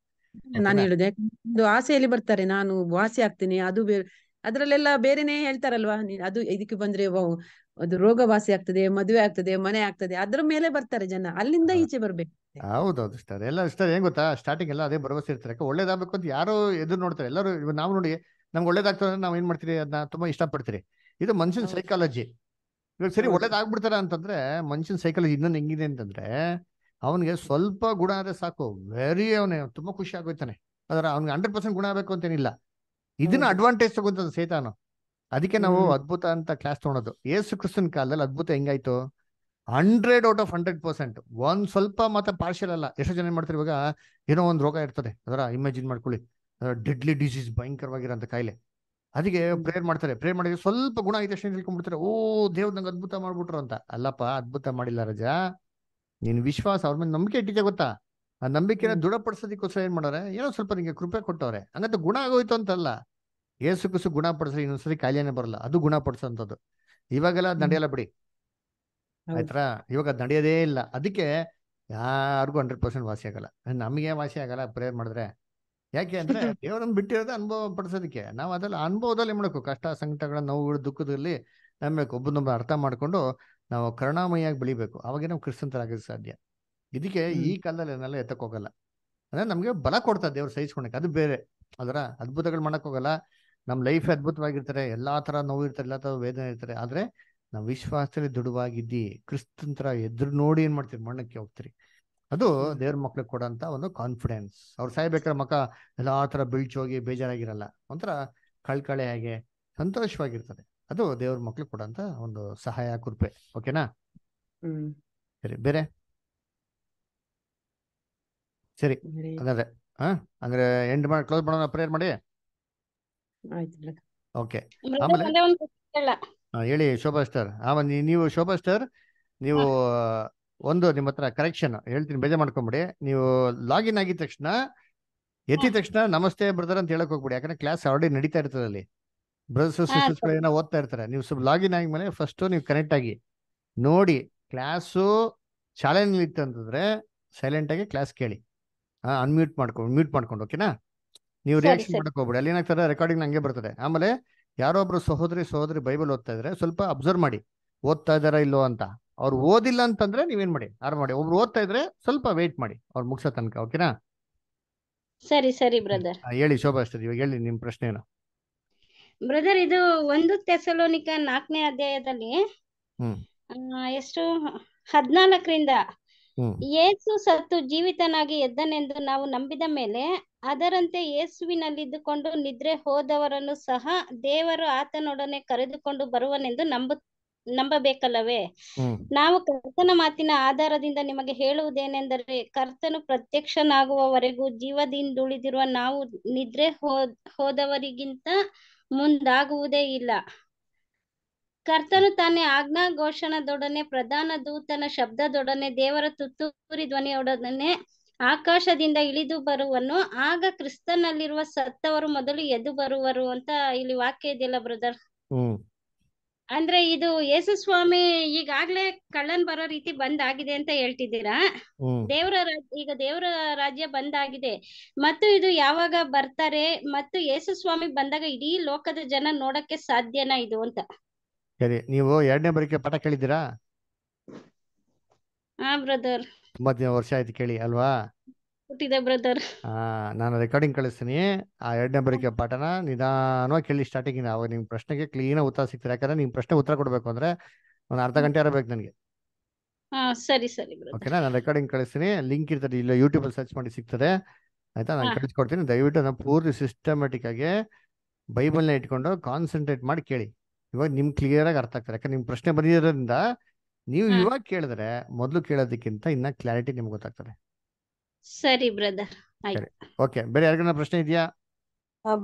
ನಾನು ಹೇಳುದೆ ಒಂದು ಆಸೆಯಲ್ಲಿ ಬರ್ತಾರೆ ನಾನು ವಾಸಿ ಆಗ್ತೀನಿ ಅದು ಬೇರೆ ಅದ್ರಲ್ಲೆಲ್ಲ ಬೇರೆನೇ ಹೇಳ್ತಾರಲ್ವಾ ಅದು ಇದಕ್ಕೆ ಬಂದ್ರೆ ಅದು ರೋಗ ವಾಸಿ ಆಗ್ತದೆ ಮದುವೆ ಆಗ್ತದೆ ಮನೆ ಆಗ್ತದೆ ಅದ್ರ ಮೇಲೆ ಬರ್ತಾರೆ ಜನ ಅಲ್ಲಿಂದ ಈಚೆ ಬರ್ಬೇಕು ಹೌದೌದು ಸರ್ ಎಲ್ಲ ಸ್ಟಾರ್ ಏನ್ ಗೊತ್ತಾ ಸ್ಟಾರ್ಟಿಂಗ್ ಎಲ್ಲ ಅದೇ ಭರವಸೆ ಇರ್ತಾರೆ ಒಳ್ಳೇದಾಗಬೇಕು ಅಂತ ಯಾರು ಎದುರು ನೋಡ್ತಾರೆ ಎಲ್ಲರೂ ನಾವು ನೋಡಿ ನಮ್ಗೆ ಒಳ್ಳೇದಾಗ್ತದೆ ಅಂದ್ರೆ ನಾವು ಏನ್ ಮಾಡ್ತೀರಿ ಅದನ್ನ ತುಂಬಾ ಇಷ್ಟಪಡ್ತೀರಿ ಇದು ಮನುಷ್ಯನ ಸೈಕಾಲಜಿ ಇವಾಗ ಸರಿ ಒಳ್ಳೇದಾಗ್ಬಿಡ್ತಾರ ಅಂತಂದ್ರೆ ಮನುಷ್ಯನ ಸೈಕಾಲಜಿ ಇನ್ನೊಂದು ಹೆಂಗಿದೆ ಅಂತಂದ್ರೆ ಅವನಿಗೆ ಸ್ವಲ್ಪ ಗುಣ ಆದ್ರೆ ಸಾಕು ವೆರಿ ಅವನೇ ತುಂಬಾ ಖುಷಿ ಆಗೋಯ್ತಾನೆ ಅದರ ಅವ್ನಿಗೆ ಹಂಡ್ರೆಡ್ ಪರ್ಸೆಂಟ್ ಗುಣ ಆಗಬೇಕು ಅಂತೇನಿಲ್ಲ ಇದನ್ನ ಅಡ್ವಾಂಟೇಜ್ ತಗೋತದ ಸೇತಾನು ಅದಕ್ಕೆ ನಾವು ಅದ್ಭುತ ಅಂತ ಕ್ಲಾಸ್ ತಗೊಳೋದು ಏಸು ಕ್ರಿಸ್ತನ್ ಕಾಲದಲ್ಲಿ ಅದ್ಭುತ ಹೆಂಗಾಯ್ತು hundred out of hundred percent ಒಂದ್ ಸ್ವಲ್ಪ ಮಾತ್ರ ಪಾರ್ಷಿಯಲ್ ಅಲ್ಲ ಎಷ್ಟೋ ಜನ ಏನ್ ಮಾಡ್ತಾರೆ ಇವಾಗ ಏನೋ ಒಂದ್ ರೋಗ ಇರ್ತದೆ ಅದರ ಇಮ್ಯಾಜಿನ್ ಮಾಡ್ಕೊಳ್ಳಿ ಡೆಡ್ಲಿ ಡಿಸೀಸ್ ಭಯಂಕರವಾಗಿರೋಂಥ ಕಾಯಿಲೆ ಅದಕ್ಕೆ ಪ್ರೇಯರ್ ಮಾಡ್ತಾರೆ ಪ್ರೇಯರ್ ಮಾಡಿದ್ರೆ ಸ್ವಲ್ಪ ಗುಣ ಆಯ್ತು ಅಷ್ಟೇ ತಿಳ್ಕೊಂಡ್ಬಿಡ್ತಾರೆ ಓ ದೇವ್ ನಂಗೆ ಅದ್ಭುತ ಮಾಡ್ಬಿಟ್ರು ಅಂತ ಅಲ್ಲಪ್ಪ ಅದ್ಭುತ ಮಾಡಿಲ್ಲ ರಜಾ ನೀನ್ ವಿಶ್ವಾಸ ಅವ್ರ ಮೇಲೆ ನಂಬಿಕೆ ಇಟ್ಟಿದ್ದೆ ಗೊತ್ತಾ ಆ ನಂಬಿಕೆನ ದೃಢಪಡಿಸೋದಕ್ಕೋಸ್ಕರ ಏನ್ ಮಾಡೋರೆ ಏನೋ ಸ್ವಲ್ಪ ನಿಂಗೆ ಕೃಪೆ ಕೊಟ್ಟವ್ರೆ ಹಂಗಂತ ಗುಣ ಆಗೋಯ್ತು ಅಂತಲ್ಲ ಏಸು ಗುಣ ಗುಣಪಡಿಸ್ರಿ ಇನ್ನೊಂದ್ಸರಿ ಕಾಯಿಲೆನೇ ಬರಲ್ಲ ಅದು ಗುಣ ಗುಣಪಡಿಸೋಂಥದ್ದು ಇವಾಗೆಲ್ಲ ನಡೆಯಲ್ಲ ಬಿಡಿ ಆಯ್ತರ ಇವಾಗ ನಡೆಯೋದೇ ಇಲ್ಲ ಅದಕ್ಕೆ ಯಾರಿಗೂ ಹಂಡ್ರೆಡ್ ಪರ್ಸೆಂಟ್ ವಾಸಿ ಆಗಲ್ಲ ನಮಗೆ ವಾಸಿ ಆಗಲ್ಲ ಪ್ರೇಯರ್ ಮಾಡಿದ್ರೆ ಯಾಕೆ ಅಂದ್ರೆ ದೇವರನ್ನ ಬಿಟ್ಟಿರೋದು ಅನುಭವ ಪಡಿಸೋದಕ್ಕೆ ನಾವು ಅದೆಲ್ಲ ಅನುಭವದಲ್ಲಿ ಮಾಡಬೇಕು ಕಷ್ಟ ಸಂಕಟಗಳ ನೋವುಗಳ ದುಃಖದಲ್ಲಿ ನಂಬೇಕು ಒಬ್ಬನೊಬ್ಬ ಅರ್ಥ ಮಾಡ್ಕೊಂಡು ನಾವು ಕರುಣಾಮಯಾಗಿ ಬೆಳಿಬೇಕು ಅವಾಗೆ ನಾವು ಕ್ರಿಸ್ತಂತರಾಗೋದು ಸಾಧ್ಯ ಇದಕ್ಕೆ ಈ ಕಾಲದಲ್ಲಿ ಏನೆಲ್ಲ ಎತ್ತಕ್ಕೆ ಹೋಗಲ್ಲ ಅಂದ್ರೆ ನಮ್ಗೆ ಬಲ ಕೊಡ್ತಾರೆ ದೇವ್ರು ಸಹಿಸ್ಕೊಳಕ್ ಅದು ಬೇರೆ ಅದರ ಅದ್ಭುತಗಳು ಮಾಡಕ್ ಹೋಗಲ್ಲ ನಮ್ಮ ಲೈಫ್ ಅದ್ಭುತವಾಗಿರ್ತಾರೆ ಎಲ್ಲಾ ತರ ನೋವು ಇರ್ತಾರೆ ಎಲ್ಲಾ ತರ ವೇದನೆ ಇರ್ತಾರೆ ಆದ್ರೆ ನಾವು ವಿಶ್ವಾಸದಲ್ಲಿ ದೃಢವಾಗಿದ್ದಿ ಕ್ರಿಸ್ತಂತರ ಎದುರು ನೋಡಿ ಏನ್ ಮಾಡ್ತೀರಿ ಮಣ್ಣಕ್ಕೆ ಹೋಗ್ತೀರಿ ಅದು ದೇವ್ರ ಮಕ್ಳಿಗೆ ಕೊಡೋಂತ ಒಂದು ಕಾನ್ಫಿಡೆನ್ಸ್ ಅವ್ರ ಸಾಯ್ಬೇಕಾದ್ರೆ ಮಕ್ಕ ಎಲ್ಲ ಆ ಥರ ಬೀಳ್ಚೋಗಿ ಬೇಜಾರಾಗಿರಲ್ಲ ಒಂಥರ ಕಳ್ಕಳೆ ಹಾಗೆ ಸಂತೋಷವಾಗಿರ್ತದೆ ಅದು ದೇವ್ರ ಮಕ್ಳಿಗೆ ಕೊಡೋಂತ ಒಂದು ಸಹಾಯ ಕೃಪೆ ಓಕೆನಾ ಸರಿ ಬೇರೆ ಸರಿ ಅದೇ ಹಾ ಅಂದ್ರೆ ಎಂಡ್ ಮಾಡಿ ಕ್ಲೋಸ್ ಮಾಡೋಣ ಪ್ರೇಯರ್ ಮಾಡಿ ಓಕೆ ಆಮೇಲೆ ಹೇಳಿ ಶೋಭಾ ಸ್ಟಾರ್ ಆಮೇಲೆ ನೀವು ಶೋಭಾ ಸ್ಟಾರ್ ನೀವು ಒಂದು ನಿಮ್ಮ ಹತ್ರ ಕರೆಕ್ಷನ್ ಹೇಳ್ತೀನಿ ಬೇಜ ಮಾಡ್ಕೊಂಬಿಡಿ ನೀವು ಲಾಗಿನ್ ಆಗಿದ ತಕ್ಷಣ ಎತ್ತಿದ ತಕ್ಷಣ ನಮಸ್ತೆ ಬ್ರದರ್ ಅಂತ ಹೇಳಕ್ ಹೋಗ್ಬಿಡಿ ಯಾಕಂದ್ರೆ ಕ್ಲಾಸ್ ಆಲ್ರೆಡಿ ನಡೀತಾ ಇರ್ತದೆ ಅಲ್ಲಿ ಬ್ರದರ್ಸ್ ಸಿಸ್ಟರ್ಸ್ ಏನೋ ಓದ್ತಾ ಇರ್ತಾರೆ ನೀವು ಸ್ವಲ್ಪ ಲಾಗಿನ್ ಆಗಿದ್ಮೇಲೆ ಫಸ್ಟ್ ನೀವು ಕನೆಕ್ಟ್ ಆಗಿ ನೋಡಿ ಕ್ಲಾಸು ಇತ್ತು ಅಂತಂದ್ರೆ ಸೈಲೆಂಟ್ ಆಗಿ ಕ್ಲಾಸ್ ಕೇಳಿ ಹಾ ಅನ್ಮ್ಯೂಟ್ ಮಾಡ್ಕೊಂಡು ಮ್ಯೂಟ್ ಮಾಡ್ಕೊಂಡು ಓಕೆನಾ ನೀವು ರಿಯಾಕ್ಷನ್ ಮಾಡಕ್ ಹೋಗ್ಬಿಡಿ ಅಲ್ಲಿ ಏನಾಗ್ತದೆ ರೆಕಾರ್ಡಿಂಗ್ ನಂಗೆ ಬರ್ತದೆ ಆಮೇಲೆ ಯಾರೋ ಒಬ್ರು ಸಹೋದರಿ ಸಹೋದರಿ ಬೈಬಲ್ ಓದ್ತಾ ಇದ್ರೆ ಸ್ವಲ್ಪ ಅಬ್ಸರ್ವ್ ಮಾಡಿ ಓದ್ತಾ ಇದಾರ ಇಲ್ಲೋ ಅಂತ ಅವ್ರು ಓದಿಲ್ಲ ಅಂತಂದ್ರೆ ನೀವೇನ್ ಮಾಡಿ ಆರ್ ಮಾಡಿ ಒಬ್ರು ಓದ್ತಾ ಇದ್ರೆ ಸ್ವಲ್ಪ ವೇಟ್ ಮಾಡಿ ಅವ್ರು ಮುಗಿಸೋ ತನಕ ಓಕೆನಾ ಸರಿ ಸರಿ ಬ್ರದರ್ ಹೇಳಿ ಶೋಭಾ ಅಷ್ಟೇ ಇವಾಗ ಹೇಳಿ ನಿಮ್ ಪ್ರಶ್ನೆ ಏನು ಬ್ರದರ್ ಇದು ಒಂದು ತೆಸಲೋನಿಕ ನಾಲ್ಕನೇ ಅಧ್ಯಾಯದಲ್ಲಿ ಆ, ಎಷ್ಟು ಹದಿನಾಲ್ಕರಿಂದ ಹ್ಮ್ ಯೇಸು ಸತ್ತು ಜೀವಿತನಾಗಿ ಎದ್ದನೆಂದು ನಾವು ನಂಬಿದ ಮೇಲೆ ಅದರಂತೆ ಯೇಸುವಿನಲ್ಲಿದ್ದುಕೊಂಡು ನಿದ್ರೆ ಹೋದವರನ್ನು ಸಹ ದೇವರು ಆತನೊಡನೆ ಕರೆದುಕೊಂಡು ಬರುವನೆಂದು ನಂಬು ನಂಬಬೇಕಲ್ಲವೇ ನಾವು ಕರ್ತನ ಮಾತಿನ ಆಧಾರದಿಂದ ನಿಮಗೆ ಹೇಳುವುದೇನೆಂದರೆ ಕರ್ತನು ಪ್ರತ್ಯಕ್ಷನಾಗುವವರೆಗೂ ಜೀವದಿಂದುಳಿದಿರುವ ನಾವು ನಿದ್ರೆ ಹೋ ಹೋದವರಿಗಿಂತ ಮುಂದಾಗುವುದೇ ಇಲ್ಲ ಕರ್ತನು ತಾನೇ ಆಜ್ಞಾ ಘೋಷಣದೊಡನೆ ಪ್ರಧಾನ ದೂತನ ಶಬ್ದದೊಡನೆ ದೇವರ ತುತ್ತೂರಿ ಧ್ವನಿಯೊಡನೆ ಆಕಾಶದಿಂದ ಇಳಿದು ಬರುವನು ಆಗ ಕ್ರಿಸ್ತನಲ್ಲಿರುವ ಸತ್ತವರು ಮೊದಲು ಎದ್ದು ಬರುವರು ಅಂತ ಇಲ್ಲಿ ವಾಕ್ಯ ಇದೆಯಲ್ಲ ಬ್ರದರ್ ಅಂದ್ರೆ ಇದು ಯೇಸು ಸ್ವಾಮಿ ಈಗಾಗ್ಲೇ ಕಳ್ಳನ್ ಬರೋ ರೀತಿ ಬಂದಾಗಿದೆ ಅಂತ ಹೇಳ್ತಿದ್ದೀರಾ ದೇವರ ಈಗ ದೇವರ ರಾಜ್ಯ ಬಂದಾಗಿದೆ ಮತ್ತು ಇದು ಯಾವಾಗ ಬರ್ತಾರೆ ಮತ್ತು ಯೇಸು ಸ್ವಾಮಿ ಬಂದಾಗ ಇಡೀ ಲೋಕದ ಜನ ನೋಡಕ್ಕೆ ಸಾಧ್ಯನಾ ಇದು ಅಂತ ಸರಿ ನೀವು ಎರಡನೇ ಬರಿಕೆ ಪಾಠ ಕೇಳಿದ್ದೀರಾ ಹಾ ಬ್ರದರ್ ತುಂಬಾ ವರ್ಷ ಆಯ್ತು ಕೇಳಿ ಅಲ್ವಾ ಬಿಟ್ಟಿದೆ ಬ್ರದರ್ ನಾನು ರೆಕಾರ್ಡಿಂಗ್ ಕಳಿಸ್ತೀನಿ ಆ ಎರಡನೇ ಬರಿಕೆ ಪಾಠನ ನಿಧಾನವಾಗಿ ಕೇಳಿ ಸ್ಟಾರ್ಟಿಂಗ್ ಅವಾಗ ನಿಮ್ ಪ್ರಶ್ನೆಗೆ ಕ್ಲೀನ್ ಉತ್ತರ ಸಿಗ್ತಾರೆ ಯಾಕಂದ್ರೆ ನಿಮ್ ಪ್ರಶ್ನೆ ಉತ್ತರ ಕೊಡ್ಬೇಕು ಅಂದ್ರೆ ಒಂದ್ ಅರ್ಧ ಗಂಟೆ ಇರಬೇಕು ನನಗೆ ಸರಿ ಸರಿ ಓಕೆನಾ ನಾನು ರೆಕಾರ್ಡಿಂಗ್ ಕಳಿಸ್ತೀನಿ ಲಿಂಕ್ ಇರ್ತದೆ ಇಲ್ಲ ಯೂಟ್ಯೂಬ್ ಅಲ್ಲಿ ಸರ್ಚ್ ಮಾಡಿ ಸಿಗ್ತದೆ ಆಯ್ತಾ ನಾನು ಕಳಿಸ್ಕೊಡ್ತೀನಿ ದಯವಿಟ್ಟು ನಾನು ಪೂರ್ತಿ ಸಿಸ್ಟಮ್ಯಾಟಿಕ್ ಆಗಿ ಬೈಬಲ್ನ ಇಟ್ಕೊಂಡು ಕಾನ್ಸಂಟ್ರೇಟ್ ಮಾಡಿ ಕೇಳಿ ಇವಾಗ ನಿಮ್ ಕ್ಲಿಯರ್ ಆಗಿ ಅರ್ಥ ಆಗ್ತದೆ ಯಾಕಂದ್ರೆ ನಿಮ್ ಪ್ರಶ್ನೆ ಬಂದಿರೋದ್ರಿಂದ ನೀವು ಇವಾಗ ಕೇಳಿದ್ರೆ ಮೊದಲು ಕೇಳೋದಕ್ಕಿಂತ ಇನ್ನ ಕ್ಲಾರಿಟಿ ನಿಮ್ಗೆ ಗೊತ್ತಾಗ್ತದೆ ಸರಿ ಬ್ರದರ್ ಓಕೆ ಬೇರೆ ಯಾರಿಗಾನ ಪ್ರಶ್ನೆ ಇದೆಯಾ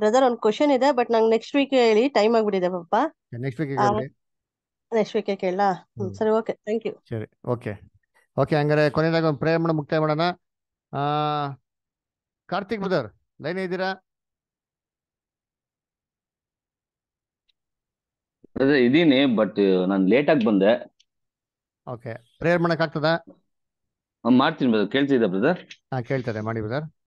ಬ್ರದರ್ ಒಂದು ಕ್ವಶನ್ ಇದೆ ಬಟ್ ನಂಗೆ ನೆಕ್ಸ್ಟ್ ವೀಕ್ ಹೇಳಿ ಟೈಮ್ ಆಗ್ಬಿಟ್ಟಿದೆ ಪಾಪ ನೆಕ್ಸ್ಟ್ ವೀಕ್ ನೆಕ್ಸ್ಟ್ ವೀಕ್ ಕೇಳಲ್ಲ ಸರಿ ಓಕೆ ಥ್ಯಾಂಕ್ ಯು ಸರಿ ಓಕೆ ಓಕೆ ಹಂಗಾರೆ ಕೊನೆಯದಾಗ ಒಂದು ಪ್ರೇ ಮುಕ್ತಾಯ ಮಾಡೋಣ ಕಾರ್ತಿಕ್ ಬ್ರದರ್ ಲೈನ್ ಇದ್ದೀರಾ ಇದೀನಿ ಬಟ್ ನಾನು ಲೇಟ್ ಆಗಿ ಬಂದೆ ಓಕೆ ಪ್ರೇಯರ್ ಮಾಡಕ್ ಮಾಡ್ತೀನಿ ಬ್ರದರ್ ಕೇಳ್ತಿದಾ ಬ್ರದರ್ ಹಾ ಕೇಳ್ತದೆ ಮಾಡಿ ಬ್ರದರ್